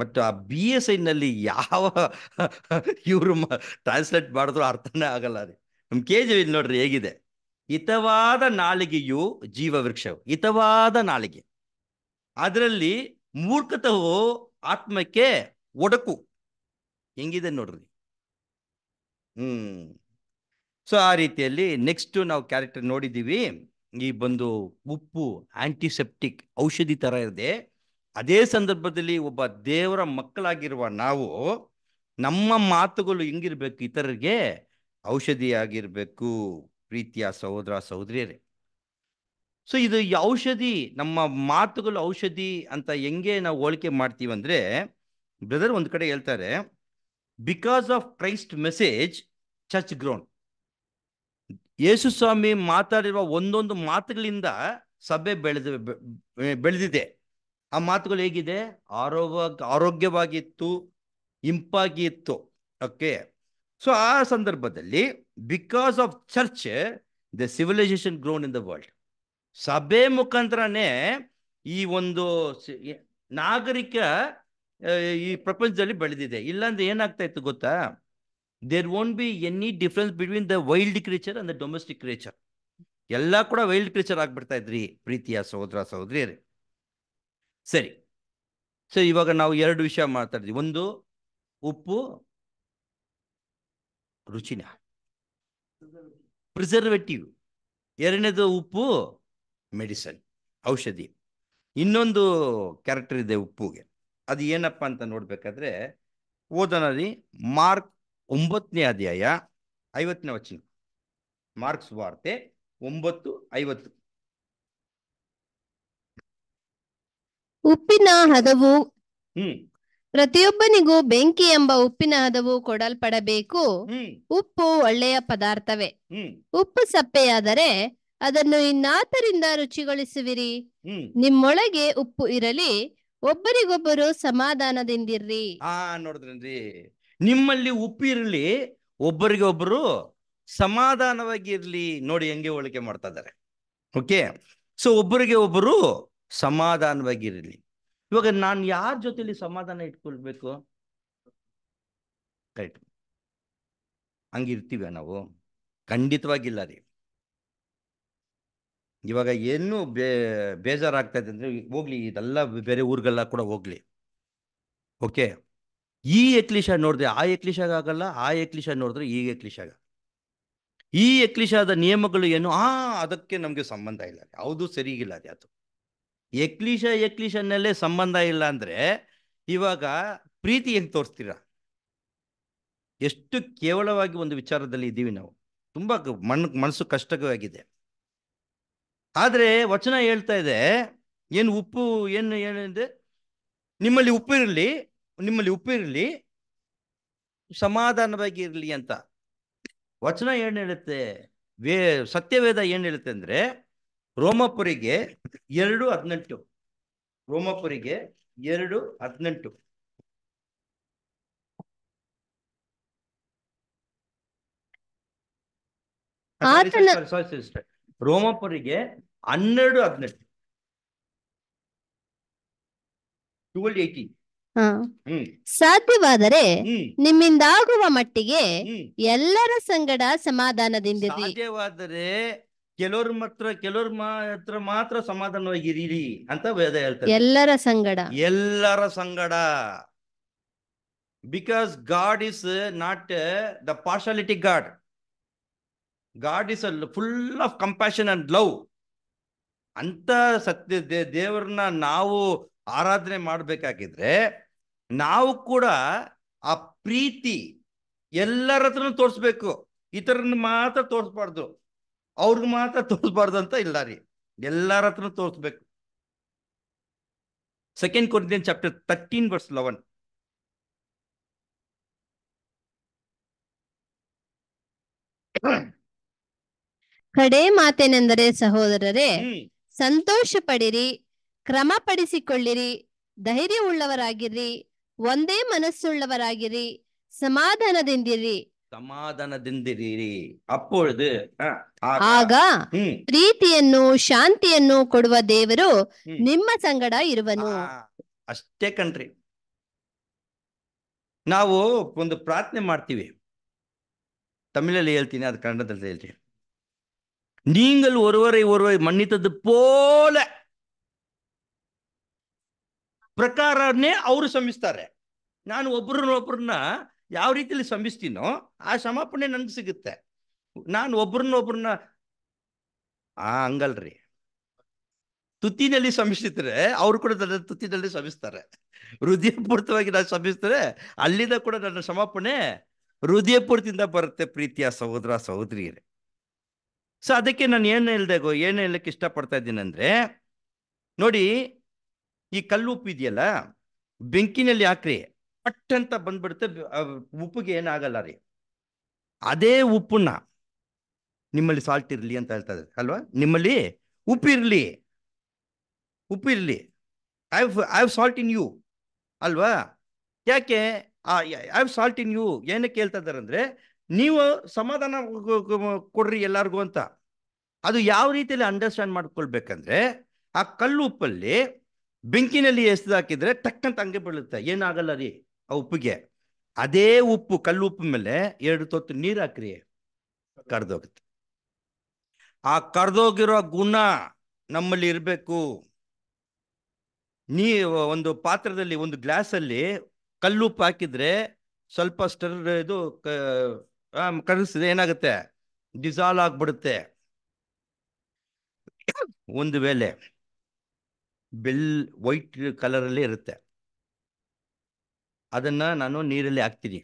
ಮತ್ತು ಆ ಬಿ ಎಸ್ ಐ ನಲ್ಲಿ ಯಾವ *laughs* ಇವರು ಟ್ರಾನ್ಸ್ಲೇಟ್ ಮಾಡಿದ್ರು ಅರ್ಥನೇ ಆಗಲ್ಲ ರೀ ನಮ್ ಕೆ ಜಿ ನೋಡ್ರಿ ಹೇಗಿದೆ ಹಿತವಾದ ನಾಲಿಗೆಯು ಜೀವ ವೃಕ್ಷವು ಹಿತವಾದ ನಾಲಿಗೆ ಅದರಲ್ಲಿ ಮೂರ್ಖತವು ಆತ್ಮಕ್ಕೆ ಒಡಕು ಹೆಂಗಿದೆ ನೋಡ್ರಿ ಹ್ಮ್ ಸೊ ಆ ರೀತಿಯಲ್ಲಿ ನೆಕ್ಸ್ಟ್ ನಾವು ಕ್ಯಾರೆಕ್ಟರ್ ನೋಡಿದ್ದೀವಿ ಈ ಬಂದು ಉಪ್ಪು ಆಂಟಿಸೆಪ್ಟಿಕ್ ಔಷಧಿ ತರ ಇದೆ ಅದೇ ಸಂದರ್ಭದಲ್ಲಿ ಒಬ್ಬ ದೇವರ ಮಕ್ಕಳಾಗಿರುವ ನಾವು ನಮ್ಮ ಮಾತುಗಳು ಹೆಂಗಿರ್ಬೇಕು ಇತರರಿಗೆ ಔಷಧಿ ಆಗಿರ್ಬೇಕು ಪ್ರೀತಿಯ ಸಹೋದರ ಸಹೋದರಿಯರೇ ಸೊ ಇದು ಔಷಧಿ ನಮ್ಮ ಮಾತುಗಳು ಔಷಧಿ ಅಂತ ಹೆಂಗೆ ನಾವು ಹೋಲಿಕೆ ಮಾಡ್ತೀವಿ ಅಂದ್ರೆ ಬ್ರದರ್ ಒಂದು ಕಡೆ ಹೇಳ್ತಾರೆ because of Christ message church ground ಯೇಸು ಸ್ವಾಮಿ ಮಾತಾಡಿರುವ ಒಂದೊಂದು ಮಾತುಗಳಿಂದ ಸಭೆ ಬೆಳೆದ ಬೆಳೆದಿದೆ ಆ ಮಾತುಗಳು ಹೇಗಿದೆ ಆರೋಗ್ಯ ಆರೋಗ್ಯವಾಗಿತ್ತು ಇಂಪಾಗಿ ಇತ್ತು ಓಕೆ ಸೊ ಆ ಸಂದರ್ಭದಲ್ಲಿ because of church the civilization grown in the world ಸಭೆ ಮುಖಾಂತರನೇ ಈ ಒಂದು ನಾಗರಿಕ ಈ ಪ್ರಪಂಚದಲ್ಲಿ ಬೆಳೆದಿದೆ ಇಲ್ಲಾಂದ್ರೆ ಏನಾಗ್ತಾ ಇತ್ತು ಗೊತ್ತಾ there won't be any difference between the wild creature and the domestic creature ಎಲ್ಲ ಕೂಡ ವೈಲ್ಡ್ ಕ್ರೀಚರ್ ಆಗ್ಬಿಡ್ತಾ ಇದ್ರಿ ಪ್ರೀತಿಯ ಸಹೋದರ ಸಹೋದರಿ ಸರಿ ಸರಿ ಇವಾಗ ನಾವು ಎರಡು ವಿಷಯ ಮಾತಾಡಿದ್ವಿ ಒಂದು ಉಪ್ಪು ರುಚಿನ ಪ್ರಿಸರ್ವೇಟಿವ್ ಎರಡನೇದು ಉಪ್ಪು ಮೆಡಿಸನ್ ಔಷಧಿ ಇನ್ನೊಂದು ಕ್ಯಾರೆಕ್ಟರ್ ಇದೆ ಉಪ್ಪುಗೆ ಅದು ಏನಪ್ಪ ಅಂತ ನೋಡ್ಬೇಕಾದ್ರೆ ಓದನಲ್ಲಿ ಮಾರ್ಕ್ ಒಂಬತ್ತನೇ ಅಧ್ಯಾಯ ಐವತ್ತನೇ ವಚನ ಮಾರ್ಕ್ಸ್ ವಾರ್ತೆ ಒಂಬತ್ತು ಐವತ್ತು ಉಪ್ಪಿನ ಹದವು ಹ್ಮ್ ಪ್ರತಿಯೊಬ್ಬನಿಗೂ ಬೆಂಕಿ ಎಂಬ ಉಪ್ಪಿನ ಹದವು ಕೊಡಲ್ಪಡಬೇಕು ಉಪ್ಪು ಒಳ್ಳೆಯ ಪದಾರ್ಥವೇ ಉಪ್ಪು ಸಪ್ಪೆಯಾದರೆ ಅದನ್ನು ಇನ್ನಾತರಿಂದ ರುಚಿಗೊಳಿಸುವಿರಿ ನಿಮ್ಮೊಳಗೆ ಉಪ್ಪು ಇರಲಿ ಒಬ್ಬರಿಗೊಬ್ಬರು ಸಮಾಧಾನದಿಂದಿರ್ರಿ ಆ ನೋಡಿದ್ರಿ ನಿಮ್ಮಲ್ಲಿ ಉಪ್ಪು ಇರಲಿ ಒಬ್ಬರಿಗೆ ಒಬ್ಬರು ಸಮಾಧಾನವಾಗಿ ಇರಲಿ ನೋಡಿ ಹೆಂಗೆ ಹೋಳಿಕೆ ಮಾಡ್ತಾ ಇದಾರೆ ಓಕೆ ಸೊ ಒಬ್ಬರಿಗೆ ಒಬ್ಬರು ಸಮಾಧಾನವಾಗಿರಲಿ ಇವಾಗ ನಾನು ಯಾರ ಜೊತೆಲಿ ಸಮಾಧಾನ ಇಟ್ಕೊಳ್ಬೇಕು ರೈಟ್ ಹಂಗಿರ್ತೀವ ನಾವು ಖಂಡಿತವಾಗಿಲ್ಲ ರೀ ಇವಾಗ ಏನು ಬೇ ಬೇಜಾರಾಗ್ತದೆ ಅಂದರೆ ಹೋಗ್ಲಿ ಇದೆಲ್ಲ ಬೇರೆ ಊರಿಗೆಲ್ಲ ಕೂಡ ಹೋಗ್ಲಿ ಓಕೆ ಈ ಎಕ್ಲಿಶ ನೋಡಿದ್ರೆ ಆ ಎಕ್ಲಿಶಾಗ ಆಗಲ್ಲ ಆ ಎಕ್ಲಿಶ ನೋಡಿದ್ರೆ ಈ ಆಗ ಈ ಎಕ್ಲಿಶಾದ ನಿಯಮಗಳು ಏನು ಆ ಅದಕ್ಕೆ ನಮಗೆ ಸಂಬಂಧ ಇಲ್ಲ ಯಾವುದು ಸರಿಗಿಲ್ಲ ಅದೇ ಅದು ಎಕ್ಲಿಶ ಎಕ್ಲಿಶನಲ್ಲೇ ಸಂಬಂಧ ಇಲ್ಲ ಅಂದರೆ ಇವಾಗ ಪ್ರೀತಿ ಹೆಂಗೆ ತೋರಿಸ್ತೀರ ಎಷ್ಟು ಕೇವಲವಾಗಿ ಒಂದು ವಿಚಾರದಲ್ಲಿ ಇದ್ದೀವಿ ನಾವು ತುಂಬ ಮನ್ ಮನಸ್ಸು ಕಷ್ಟಕವಾಗಿದೆ ಆದರೆ ವಚನ ಹೇಳ್ತಾ ಇದೆ ಏನು ಉಪ್ಪು ಏನು ಏನಿದೆ ನಿಮ್ಮಲ್ಲಿ ಉಪ್ಪು ಇರಲಿ ನಿಮ್ಮಲ್ಲಿ ಉಪ್ಪು ಇರಲಿ ಸಮಾಧಾನವಾಗಿ ಇರಲಿ ಅಂತ ವಚನ ಏನು ಹೇಳುತ್ತೆ ವೇ ಸತ್ಯವೇದ ಏನು ಹೇಳುತ್ತೆ ಅಂದರೆ ರೋಮಪುರಿಗೆ ಎರಡು ಹದಿನೆಂಟು ರೋಮಪುರಿಗೆ ಎರಡು ಹದಿನೆಂಟು ರೋಮಪುರಿಗೆ ಹನ್ನೆರಡು ಹದಿನೆಂಟು ಏಟಿ ಸಾಧ್ಯವಾದರೆ ನಿಮ್ಮಿಂದಾಗುವ ಮಟ್ಟಿಗೆ ಎಲ್ಲರ ಸಂಗಡ ಸಮಾಧಾನದಿಂದ ಸಾಧ್ಯವಾದರೆ ಕೆಲವ್ರ ಮಾತ್ರ ಕೆಲವ್ರ ಮಾತ್ರ ಮಾತ್ರ ಸಮಾಧಾನವಾಗಿರಿ ಅಂತ ವೇದ ಹೇಳ್ತಾರೆ ಎಲ್ಲರ ಸಂಗಡ ಎಲ್ಲರ ಸಂಗಡ because God is not the partiality God God is a full of compassion and love ಅಂತ ಸತ್ಯ ದೇ ದೇವರನ್ನ ನಾವು ಆರಾಧನೆ ಮಾಡಬೇಕಾಗಿದ್ರೆ ನಾವು ಕೂಡ ಆ ಪ್ರೀತಿ ಎಲ್ಲರ ಹತ್ರನು ತೋರಿಸ್ಬೇಕು ಇತರನ್ನ ಮಾತ್ರ ತೋರಿಸ್ಬಾರ್ದು ಅವ್ರಿಗೆ ಮಾತ್ರ ತೋರಿಸ್ಬಾರ್ದು ಅಂತ ಇಲ್ಲ ರೀ ಎಲ್ಲರ ಹತ್ರನು ತೋರಿಸ್ಬೇಕು second Corinthian chapter thirteen verse eleven ಕಡೆ ಮಾತೇನೆಂದರೆ ಸಹೋದರರೇ ಸಂತೋಷ ಪಡಿರಿ ಕ್ರಮ ಪಡಿಸಿಕೊಳ್ಳಿರಿ ಧೈರ್ಯ ಉಳ್ಳವರಾಗಿರಿ ಒಂದೇ ಮನಸ್ಸುಳ್ಳವರಾಗಿರಿ ಸಮಾಧಾನದಿಂದಿರಿ ಸಮಾಧಾನದಿಂದಿರಿ ಅಪ್ಪೊಳದು ಆಗ ಪ್ರೀತಿಯನ್ನು ಶಾಂತಿಯನ್ನು ಕೊಡುವ ದೇವರು ನಿಮ್ಮ ಸಂಗಡ ಇರುವನು ಅಷ್ಟೇ ಕಣ್ರಿ ನಾವು ಒಂದು ಪ್ರಾರ್ಥನೆ ಮಾಡ್ತೀವಿ ತಮಿಳಲ್ಲಿ ಹೇಳ್ತೀನಿ ಅದು ಕನ್ನಡದಲ್ಲಿ ಹೇಳ್ತೀನಿ நீங்கள் ஒருவரை ஒருவரை மன்னித்தது போல ಪ್ರಕಾರನೇ ಅವರು ಶ್ರಮಿಸ್ತಾರೆ ನಾನು ಒಬ್ರನ್ನೊಬ್ರನ್ನ ಯಾವ ರೀತಿಯಲ್ಲಿ ಶ್ರಮಿಸ್ತೀನೋ ಆ ಸಮಾಪಣೆ ನನಗೆ ಸಿಗುತ್ತೆ ನಾನು ಒಬ್ರನ್ನೊಬ್ರನ್ನ ಆ ಹಂಗಲ್ರಿ ತುತ್ತಿನಲ್ಲಿ ಶ್ರಮಿಸಿದ್ರೆ ಅವ್ರು ಕೂಡ ನನ್ನ ತುತ್ತಿನಲ್ಲಿ ಶ್ರಮಿಸ್ತಾರೆ ಹೃದಯಪೂರ್ತವಾಗಿ ನಾನು ಶ್ರಮಿಸ್ತಾರೆ ಅಲ್ಲಿಂದ ಕೂಡ ನನ್ನ ಸಮಾಪಣೆ ಹೃದಯಪೂರ್ತಿಯಿಂದ ಬರುತ್ತೆ ಪ್ರೀತಿಯ ಸಹೋದರ ಸಹೋದರಿಯರೇ ಸೊ ಅದಕ್ಕೆ ನಾನು ಏನು ಹೇಳ್ದೆ ಏನು ಹೇಳಕ್ಕೆ ಇಷ್ಟಪಡ್ತಾ ಇದ್ದೀನಿ ಅಂದರೆ ನೋಡಿ ಈ ಕಲ್ಲು ಉಪ್ಪು ಇದೆಯಲ್ಲ ಬೆಂಕಿನಲ್ಲಿ ಹಾಕ್ರಿ ಪಟ್ ಅಂತ ಬಂದ್ಬಿಡುತ್ತೆ ಉಪ್ಪಿಗೆ ಏನಾಗಲ್ಲ ರೀ ಅದೇ ಉಪ್ಪನ್ನ ನಿಮ್ಮಲ್ಲಿ ಸಾಲ್ಟ್ ಇರಲಿ ಅಂತ ಹೇಳ್ತಾ ಇದ್ದಾರೆ ಅಲ್ವಾ ನಿಮ್ಮಲ್ಲಿ ಉಪ್ಪಿರಲಿ ಉಪ್ಪಿರಲಿ I I have salt in you ಅಲ್ವಾ ಯಾಕೆ I have salt in you ಏನಕ್ಕೆ ಹೇಳ್ತಾ ಇದ್ದಾರೆ ಅಂದರೆ ನೀವು ಸಮಾಧಾನ ಕೊಡ್ರಿ ಎಲ್ಲರಿಗೂ ಅಂತ ಅದು ಯಾವ ರೀತಿಯಲ್ಲಿ ಅಂಡರ್ಸ್ಟ್ಯಾಂಡ್ ಮಾಡ್ಕೊಳ್ಬೇಕಂದ್ರೆ ಆ ಕಲ್ಲು ಉಪ್ಪಲ್ಲಿ ಬೆಂಕಿನಲ್ಲಿ ಎಸ್ದು ಹಾಕಿದ್ರೆ ಟಕ್ಕಂತ ಹಂಗೆ ಬೀಳುತ್ತೆ ಏನಾಗಲ್ಲ ರೀ ಆ ಉಪ್ಪಿಗೆ ಅದೇ ಉಪ್ಪು ಕಲ್ಲು ಉಪ್ಪು ಮೇಲೆ ಎರಡು ತೊತ್ತು ನೀರು ಹಾಕ್ರಿ ಕರ್ದೋಗುತ್ತೆ ಆ ಕರ್ದೋಗಿರೋ ಗುಣ ನಮ್ಮಲ್ಲಿ ಇರಬೇಕು ನೀ ಒಂದು ಪಾತ್ರದಲ್ಲಿ ಒಂದು ಗ್ಲಾಸಲ್ಲಿ ಕಲ್ಲುಪ್ಪು ಹಾಕಿದ್ರೆ ಸ್ವಲ್ಪ ಸ್ಟರ್ ಇದು ಕರಗಿಸಿದ್ರೆ ಏನಾಗುತ್ತೆ ಡಿಸಾಲ್ವ್ ಆಗ್ಬಿಡುತ್ತೆ ಒಂದು ವೇಳೆ ಬೆಲ್ ವೈಟ್ ಕಲರಲ್ಲಿ ಇರುತ್ತೆ ಅದನ್ನ ನಾನು ನೀರಲ್ಲಿ ಹಾಕ್ತೀನಿ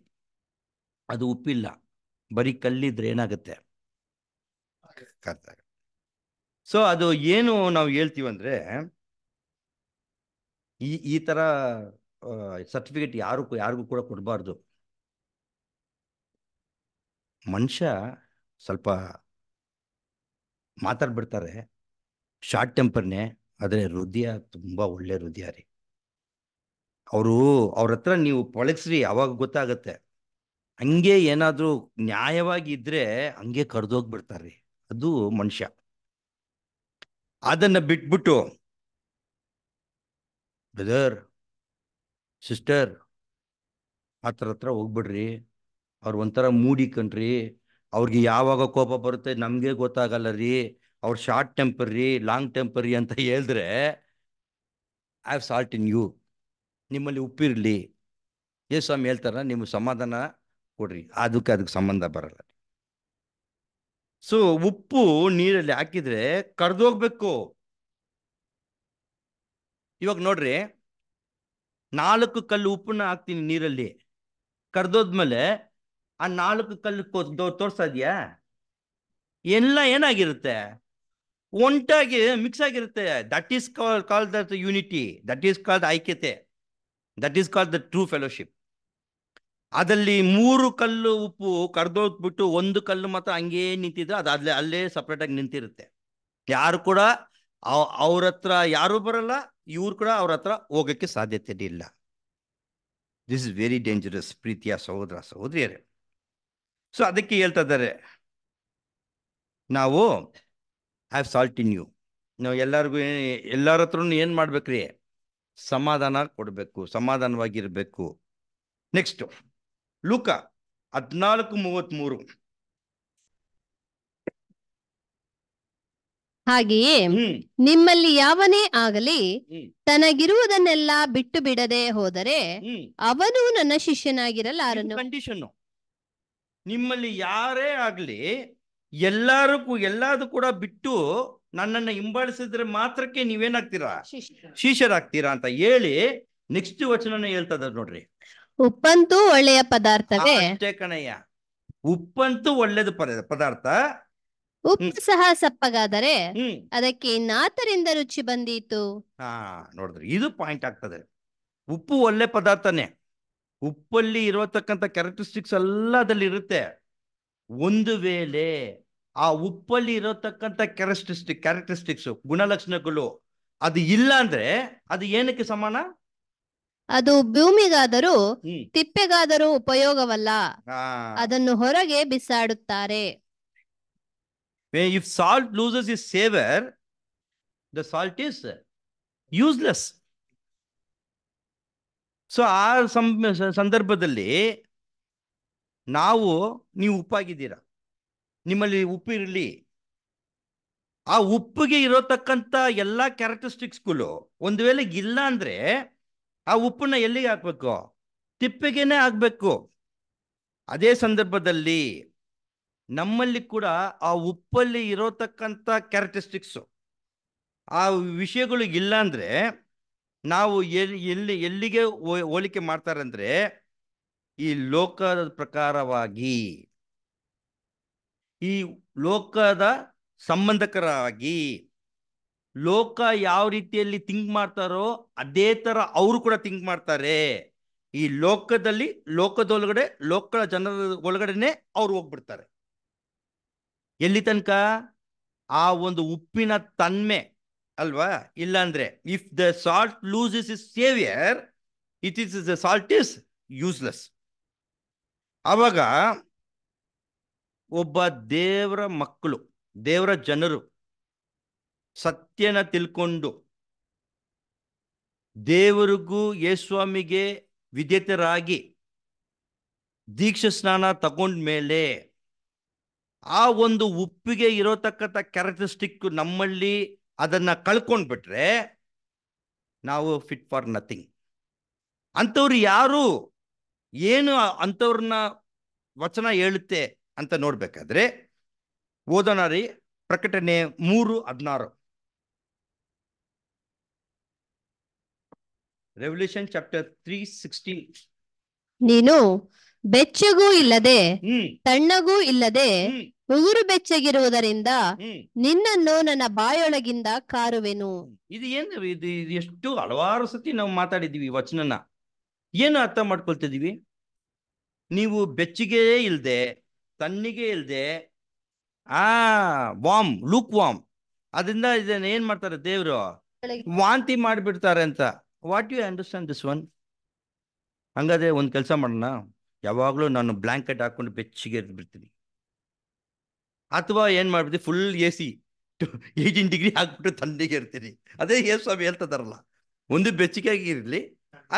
ಅದು ಉಪ್ಪಿಲ್ಲ ಬರೀ ಕಲ್ಲಿದ್ರೆ ಏನಾಗುತ್ತೆ ಸೊ ಅದು ಏನು ನಾವು ಹೇಳ್ತೀವಂದ್ರೆ ಈ ಈ ತರ ಸರ್ಟಿಫಿಕೇಟ್ ಯಾರು ಯಾರಿಗೂ ಕೂಡ ಕೊಡಬಾರ್ದು ಮನುಷ್ಯ ಸ್ವಲ್ಪ ಮಾತಾಡ್ಬಿಡ್ತಾರೆ ಶಾರ್ಟ್ ಟೆಂಪರ್ನೇ ಆದರೆ ಹೃದಯ ತುಂಬ ಒಳ್ಳೆ ಹೃದಯ ರೀ ಅವರು ಅವ್ರ ಹತ್ರ ನೀವು ಪೊಳಗ್ಸ್ರಿ ಯಾವಾಗ ಗೊತ್ತಾಗತ್ತೆ ಹಂಗೆ ಏನಾದರೂ ನ್ಯಾಯವಾಗಿ ಇದ್ರೆ ಹಂಗೆ ಕರೆದೋಗ್ಬಿಡ್ತಾರ್ರಿ ಅದು ಮನುಷ್ಯ ಅದನ್ನು ಬಿಟ್ಬಿಟ್ಟು ಬ್ರದರ್ ಸಿಸ್ಟರ್ ಆ ಥರ ಹತ್ರ ಹೋಗ್ಬಿಡ್ರಿ ಅವ್ರು ಒಂಥರ ಮೂಡಿ ಅವ್ರಿಗೆ ಯಾವಾಗ ಕೋಪ ಬರುತ್ತೆ ನಮಗೆ ಗೊತ್ತಾಗಲ್ಲ ರೀ ಅವ್ರು ಶಾರ್ಟ್ ಟೆಂಪರ್ ರೀ ಲಾಂಗ್ ಟೆಂಪರ್ ಅಂತ ಹೇಳಿದ್ರೆ I have salt in you ನಿಮ್ಮಲ್ಲಿ ಉಪ್ಪಿರಲಿ ಏ ಸ್ವಾಮಿ ಹೇಳ್ತಾರ ನಿಮ್ಮ ಸಮಾಧಾನ ಕೊಡ್ರಿ ಅದಕ್ಕೆ ಅದಕ್ಕೆ ಸಂಬಂಧ ಬರಲ್ಲ ಸೊ ಉಪ್ಪು ನೀರಲ್ಲಿ ಹಾಕಿದ್ರೆ ಕರೆದೋಗ್ಬೇಕು ಇವಾಗ ನೋಡ್ರಿ ನಾಲ್ಕು ಕಲ್ಲು ಉಪ್ಪನ್ನ ಹಾಕ್ತೀನಿ ನೀರಲ್ಲಿ ಕರ್ದೋದ್ಮೇಲೆ ಆ ನಾಲ್ಕು ಕಲ್ಲು ತೋರಿಸ್ತಾ ಎಲ್ಲ ಏನಾಗಿರುತ್ತೆ ಒಂಟಾಗಿ ಮಿಕ್ಸ್ ಆಗಿರುತ್ತೆ that is call call the unity that is call ಐಕ್ಯತೆ that is call the true fellowship ಅದರಲ್ಲಿ ಮೂರು ಕಲ್ಲು ಉಪ್ಪು ಕರೆದೋಗ್ಬಿಟ್ಟು ಒಂದು ಕಲ್ಲು ಮಾತ್ರ ಹಂಗೇ ನಿಂತಿದ್ರೆ ಅದು ಅಲ್ಲೇ ಅಲ್ಲೇ ಸಪ್ರೇಟಾಗಿ ನಿಂತಿರುತ್ತೆ ಯಾರು ಕೂಡ ಅವ್ರ ಹತ್ರ ಯಾರು ಬರಲ್ಲ ಇವ್ರು ಕೂಡ ಅವ್ರ ಹತ್ರ ಹೋಗೋಕ್ಕೆ ಸಾಧ್ಯತೆ ಇಲ್ಲ ದಿಸ್ ಇಸ್ ವೆರಿ ಡೇಂಜರಸ್ ಪ್ರೀತಿಯ ಸಹೋದರ ಸಹೋದರಿಯರೇ ಸೊ ಅದಕ್ಕೆ ಹೇಳ್ತಾ ಇದ್ದಾರೆ ನಾವು ಹ್ಯಾವ್ ಸಾಲ್ಟ್ ಇನ್ ಯು ನಾವು ಎಲ್ಲರಿಗೂ ಎಲ್ಲರ ಹತ್ರ ಏನು ಮಾಡ್ಬೇಕ್ರಿ ಸಮಾಧಾನ ಕೊಡಬೇಕು ಸಮಾಧಾನವಾಗಿರ್ಬೇಕು ನೆಕ್ಸ್ಟ್ ಲೂಕ ಹದಿನಾಲ್ಕು ಮೂವತ್ಮೂರು ಹಾಗೆಯೇ ನಿಮ್ಮಲ್ಲಿ ಯಾವನೇ ಆಗಲಿ ತನಗಿರುವುದನ್ನೆಲ್ಲ ಬಿಟ್ಟು ಬಿಡದೆ ಹೋದರೆ ಅವನು ನನ್ನ ಶಿಷ್ಯನಾಗಿರಲಾರನು ಕಂಡೀಷನ್ ನಿಮ್ಮಲ್ಲಿ ಯಾರೇ ಆಗಲಿ ಎಲ್ಲರಕ್ಕೂ ಎಲ್ಲದೂ ಕೂಡ ಬಿಟ್ಟು ನನ್ನನ್ನ ಹಿಂಬಾಳಿಸಿದ್ರೆ ಮಾತ್ರಕ್ಕೆ ನೀವೇನಾಗ್ತೀರಾ ಶೀಶರಾಗ್ತೀರಾ ಅಂತ ಹೇಳಿ ನೆಕ್ಸ್ಟ್ ವಚನನ ಹೇಳ್ತದ ನೋಡ್ರಿ ಉಪ್ಪಂತೂ ಒಳ್ಳೆಯ ಪದಾರ್ಥವೇ ಕಣಯ್ಯ ಉಪ್ಪಂತೂ ಒಳ್ಳೇದು ಪದಾರ್ಥ ಉಪ್ಪು ಸಹ ಸಪ್ಪಗಾದರೆ ಅದಕ್ಕೆ ನಾತರಿಂದ ರುಚಿ ಬಂದಿತ್ತು ಹಾ ನೋಡಿದ್ರಿ ಇದು ಪಾಯಿಂಟ್ ಆಗ್ತದೆ ಉಪ್ಪು ಒಳ್ಳೆ ಪದಾರ್ಥನೇ ಉಪ್ಪಲ್ಲಿ ಇರತಕ್ಕಂಥ ಕ್ಯಾರೆಕ್ಟರಿಸ್ಟಿಕ್ಸ್ ಎಲ್ಲ ಅದರಲ್ಲಿ ಇರುತ್ತೆ ಒಂದು ವೇಳೆ ಆ ಉಪ್ಪಲ್ಲಿ ಇರತಕ್ಕಂಥ ಕ್ಯಾರೆಕ್ಟರಿಸ್ಟಿಕ್ ಕ್ಯಾರೆಕ್ಟರಿಸ್ಟಿಕ್ಸ್ ಗುಣಲಕ್ಷಣಗಳು ಅದು ಇಲ್ಲ ಅಂದ್ರೆ ಅದು ಏನಕ್ಕೆ ಸಮಾನ ಅದು ಭೂಮಿಗಾದರೂ ತಿಪ್ಪೆಗಾದರೂ ಉಪಯೋಗವಲ್ಲ ಅದನ್ನು ಹೊರಗೆ ಬಿಸಾಡುತ್ತಾರೆ if salt loses is savour the salt is useless so ಆ ಸಂದರ್ಭದಲ್ಲಿ ನಾವು ನೀವು ಉಪ್ಪಾಗಿದ್ದೀರ ನಿಮ್ಮಲ್ಲಿ ಉಪ್ಪಿರಲಿ ಆ ಉಪ್ಪಿಗೆ ಇರೋತಕ್ಕಂಥ ಎಲ್ಲ ಕ್ಯಾರೆಕ್ಟರಿಸ್ಟಿಕ್ಸ್ಗಳು ಒಂದು ವೇಳೆ ಇಲ್ಲ ಅಂದರೆ ಆ ಉಪ್ಪನ್ನ ಎಲ್ಲಿಗೆ ಹಾಕ್ಬೇಕು ತಿಪ್ಪಿಗೆನೇ ಹಾಕ್ಬೇಕು ಅದೇ ಸಂದರ್ಭದಲ್ಲಿ ನಮ್ಮಲ್ಲಿ ಕೂಡ ಆ ಉಪ್ಪಲ್ಲಿ ಇರೋತಕ್ಕಂಥ ಕ್ಯಾರೆಕ್ಟರಿಸ್ಟಿಕ್ಸು ಆ ವಿಷಯಗಳು ಅಂದರೆ ನಾವು ಎಲ್ಲಿ ಎಲ್ಲಿಗೆ ಹೋಲಿಕೆ ಮಾಡ್ತಾರೆ ಅಂದ್ರೆ ಈ ಲೋಕದ ಪ್ರಕಾರವಾಗಿ ಈ ಲೋಕದ ಸಂಬಂಧಕರಾಗಿ ಲೋಕ ಯಾವ ರೀತಿಯಲ್ಲಿ ಥಿಂಕ್ ಮಾಡ್ತಾರೋ ಅದೇ ಥರ ಅವರು ಕೂಡ ಥಿಂಕ್ ಮಾಡ್ತಾರೆ ಈ ಲೋಕದಲ್ಲಿ ಲೋಕದೊಳಗಡೆ ಲೋಕದ ಜನರ ಒಳಗಡೆನೆ ಅವ್ರು ಹೋಗ್ಬಿಡ್ತಾರೆ ಎಲ್ಲಿ ತನಕ ಆ ಒಂದು ಉಪ್ಪಿನ ತನ್ಮೆ ಅಲ್ವಾ ಇಲ್ಲಾಂದ್ರೆ if the salt lose is saviour it is the salt is useless ಅವಾಗ ಒಬ್ಬ ದೇವರ ಮಕ್ಕಳು ದೇವರ ಜನರು ಸತ್ಯನ ತಿಳ್ಕೊಂಡು ದೇವರಿಗೂ ಯೇಸ್ವಾಮಿಗೆ ವಿಧೇತರಾಗಿ ದೀಕ್ಷ ಸ್ನಾನ ತಗೊಂಡ್ಮೇಲೆ ಆ ಒಂದು ಉಪ್ಪಿಗೆ ಇರೋತಕ್ಕಂಥ ಕ್ಯಾರೆಕ್ಟರಿಸ್ಟಿಕ್ ನಮ್ಮಲ್ಲಿ ಅದನ್ನು ಬಿಟ್ರೆ ನಾವು ಫಿಟ್ ಫಾರ್ ನಥಿಂಗ್ ಅಂಥವ್ರು ಯಾರು ಏನು ಅಂಥವ್ರನ್ನ ವಚನ ಹೇಳುತ್ತೆ ಅಂತ ನೋಡ್ಬೇಕಾದ್ರೆ ಓದೋಣ ರೀ ಪ್ರಕಟಣೆ ಮೂರು ಹದಿನಾರು ರೆವಲ್ಯೂಷನ್ ಚಾಪ್ಟರ್ ತ್ರೀ ಸಿಕ್ಸ್ಟಿ ನೀನು ಬೆಚ್ಚಗೂ ಇಲ್ಲದೆ ತಣ್ಣಗೂ ಇಲ್ಲದೆ ಉಗುರು ಬೆಚ್ಚಗಿರುವುದರಿಂದ ನಿನ್ನನ್ನು ನನ್ನ ಬಾಯೊಳಗಿಂದ ಕಾರುವೆನು ಇದು ಏನು ಇದು ಎಷ್ಟು ಹಲವಾರು ಸತಿ ನಾವು ಮಾತಾಡಿದೀವಿ ವಚನನ ಏನು ಅರ್ಥ ಮಾಡ್ಕೊಳ್ತಿದೀವಿ ನೀವು ಬೆಚ್ಚಿಗೆ ಇಲ್ಲದೆ ತಣ್ಣಿಗೆ ಇಲ್ಲದೆ ಆ ವಾಮ್ ಲುಕ್ ವಾಮ್ ಅದರಿಂದ ಇದನ್ನ ಏನ್ ಮಾಡ್ತಾರೆ ದೇವ್ರು ವಾಂತಿ ಮಾಡಿಬಿಡ್ತಾರೆ ಅಂತ what you understand this one ಹಂಗಾದ್ರೆ ಒಂದು ಕೆಲಸ ಮಾಡೋಣ ಯಾವಾಗಲೂ ನಾನು ಬ್ಲಾಂಕೆಟ್ ಹಾಕೊಂಡು ಬೆಚ್ಚಿಗೆ ಬಿಡ್ತೀನಿ ಅಥವಾ ಏನ್ ಮಾಡ್ಬಿಡಿ full A C eighteen degree ಹಾಕ್ಬಿಟ್ಟು ತಣ್ಣಗೆ ಇರ್ತೀನಿ ಅದೇ ಏ ಸ್ವಾಮಿ ಹೇಳ್ತದಾರಲ್ಲ ಒಂದು ಬೆಚ್ಚಗಾಗಿ ಇರಲಿ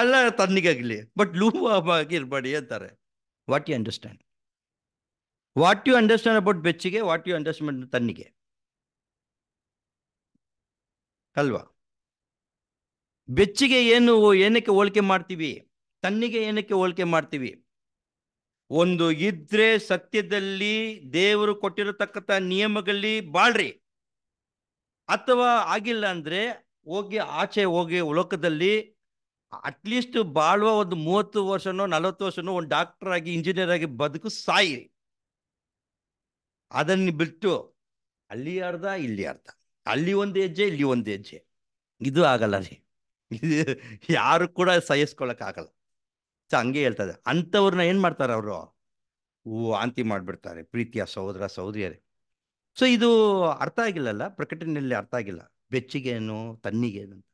ಅಲ್ಲ ತಣ್ಣಗಾಗಲಿ ಬಟ್ ಲೂವಾಗಿ ಇರಬೇಡಿ ಅಂತಾರೆ what you understand what you understand about ಬೆಚ್ಚಿಗೆ ವಾಟ್ ಯು ಅಂಡರ್ಸ್ಟ್ಯಾಂಡ್ ತಣ್ಣಿಗೆ ಅಲ್ವಾ ಬೆಚ್ಚಿಗೆ ಏನು ಏನಕ್ಕೆ ಹೋಲಿಕೆ ಮಾಡ್ತೀವಿ ತಣ್ಣಿಗೆ ಏನಕ್ಕೆ ಹೋಲಿಕೆ ಮಾಡ್ತೀವಿ ಒಂದು ಇದ್ರೆ ಸತ್ಯದಲ್ಲಿ ದೇವರು ಕೊಟ್ಟಿರತಕ್ಕಂಥ ನಿಯಮಗಳಲ್ಲಿ ಬಾಳ್ರಿ ಅಥವಾ ಆಗಿಲ್ಲ ಅಂದ್ರೆ ಹೋಗಿ ಆಚೆ ಹೋಗಿ ಉಲೋಕದಲ್ಲಿ ಅಟ್ಲೀಸ್ಟ್ ಬಾಳುವ ಒಂದು ಮೂವತ್ತು ವರ್ಷನೋ ನಲವತ್ತು ವರ್ಷನೋ ಒಂದು ಡಾಕ್ಟರ್ ಆಗಿ ಇಂಜಿನಿಯರ್ ಆಗಿ ಬದುಕು ಸಾಯಿರಿ ಅದನ್ನು ಬಿಟ್ಟು ಅಲ್ಲಿ ಅರ್ಧ ಇಲ್ಲಿ ಅರ್ಧ ಅಲ್ಲಿ ಒಂದು ಹೆಜ್ಜೆ ಇಲ್ಲಿ ಒಂದು ಹೆಜ್ಜೆ ಇದು ಆಗಲ್ಲ ರೀ ಇದು *laughs* ಯಾರು ಕೂಡ ಸಹಿಸ್ಕೊಳಕ್ ಆಗಲ್ಲ ಸೊ ಹಂಗೆ ಹೇಳ್ತದೆ ಅಂಥವ್ರನ್ನ ಏನು ಮಾಡ್ತಾರೆ ಅವರು ವಾಂತಿ ಮಾಡಿಬಿಡ್ತಾರೆ ಪ್ರೀತಿಯ ಸಹೋದರ ಸಹೋದರಿಯರೇ ಸೊ ಇದು ಅರ್ಥ ಆಗಿಲ್ಲಲ್ಲ ಪ್ರಕಟಣೆಯಲ್ಲಿ ಅರ್ಥ ಆಗಿಲ್ಲ ಬೆಚ್ಚಿಗೇನು ತನ್ನಿಗೇನು ಅಂತ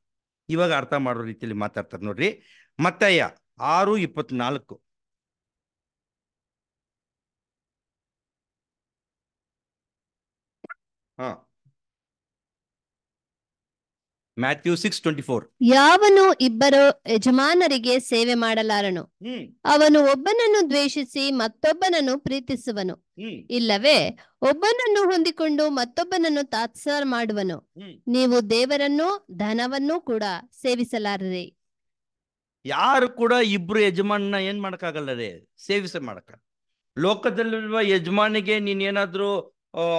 ಇವಾಗ ಅರ್ಥ ಮಾಡೋ ರೀತಿಯಲ್ಲಿ ಮಾತಾಡ್ತಾರೆ ನೋಡ್ರಿ ಮತ್ತಯ್ಯ ಆರು ಇಪ್ಪತ್ನಾಲ್ಕು ಹಾಂ ಮ್ಯಾಥ್ಯೂ ಸಿಕ್ಸ್ ಟ್ವೆಂಟಿ ಫೋರ್ ಯಾವನು ಇಬ್ಬರು ಯಜಮಾನರಿಗೆ ಸೇವೆ ಮಾಡಲಾರನು ಅವನು ಒಬ್ಬನನ್ನು ದ್ವೇಷಿಸಿ ಮತ್ತೊಬ್ಬನನ್ನು ಪ್ರೀತಿಸುವನು ಇಲ್ಲವೇ ಒಬ್ಬನನ್ನು ಹೊಂದಿಕೊಂಡು ಮತ್ತೊಬ್ಬನನ್ನು ತಾತ್ಸಾರ ಮಾಡುವನು ನೀವು ದೇವರನ್ನು ಧನವನ್ನು ಕೂಡ ಸೇವಿಸಲಾರರಿ ಯಾರು ಕೂಡ ಇಬ್ರು ಯಜಮಾನ ಏನ್ ಮಾಡಕ್ಕಾಗಲ್ಲ ರೀ ಸೇವಿಸ ಮಾಡಕ ಲೋಕದಲ್ಲಿರುವ ಯಜಮಾನಿಗೆ ನೀನ್ ಏನಾದ್ರೂ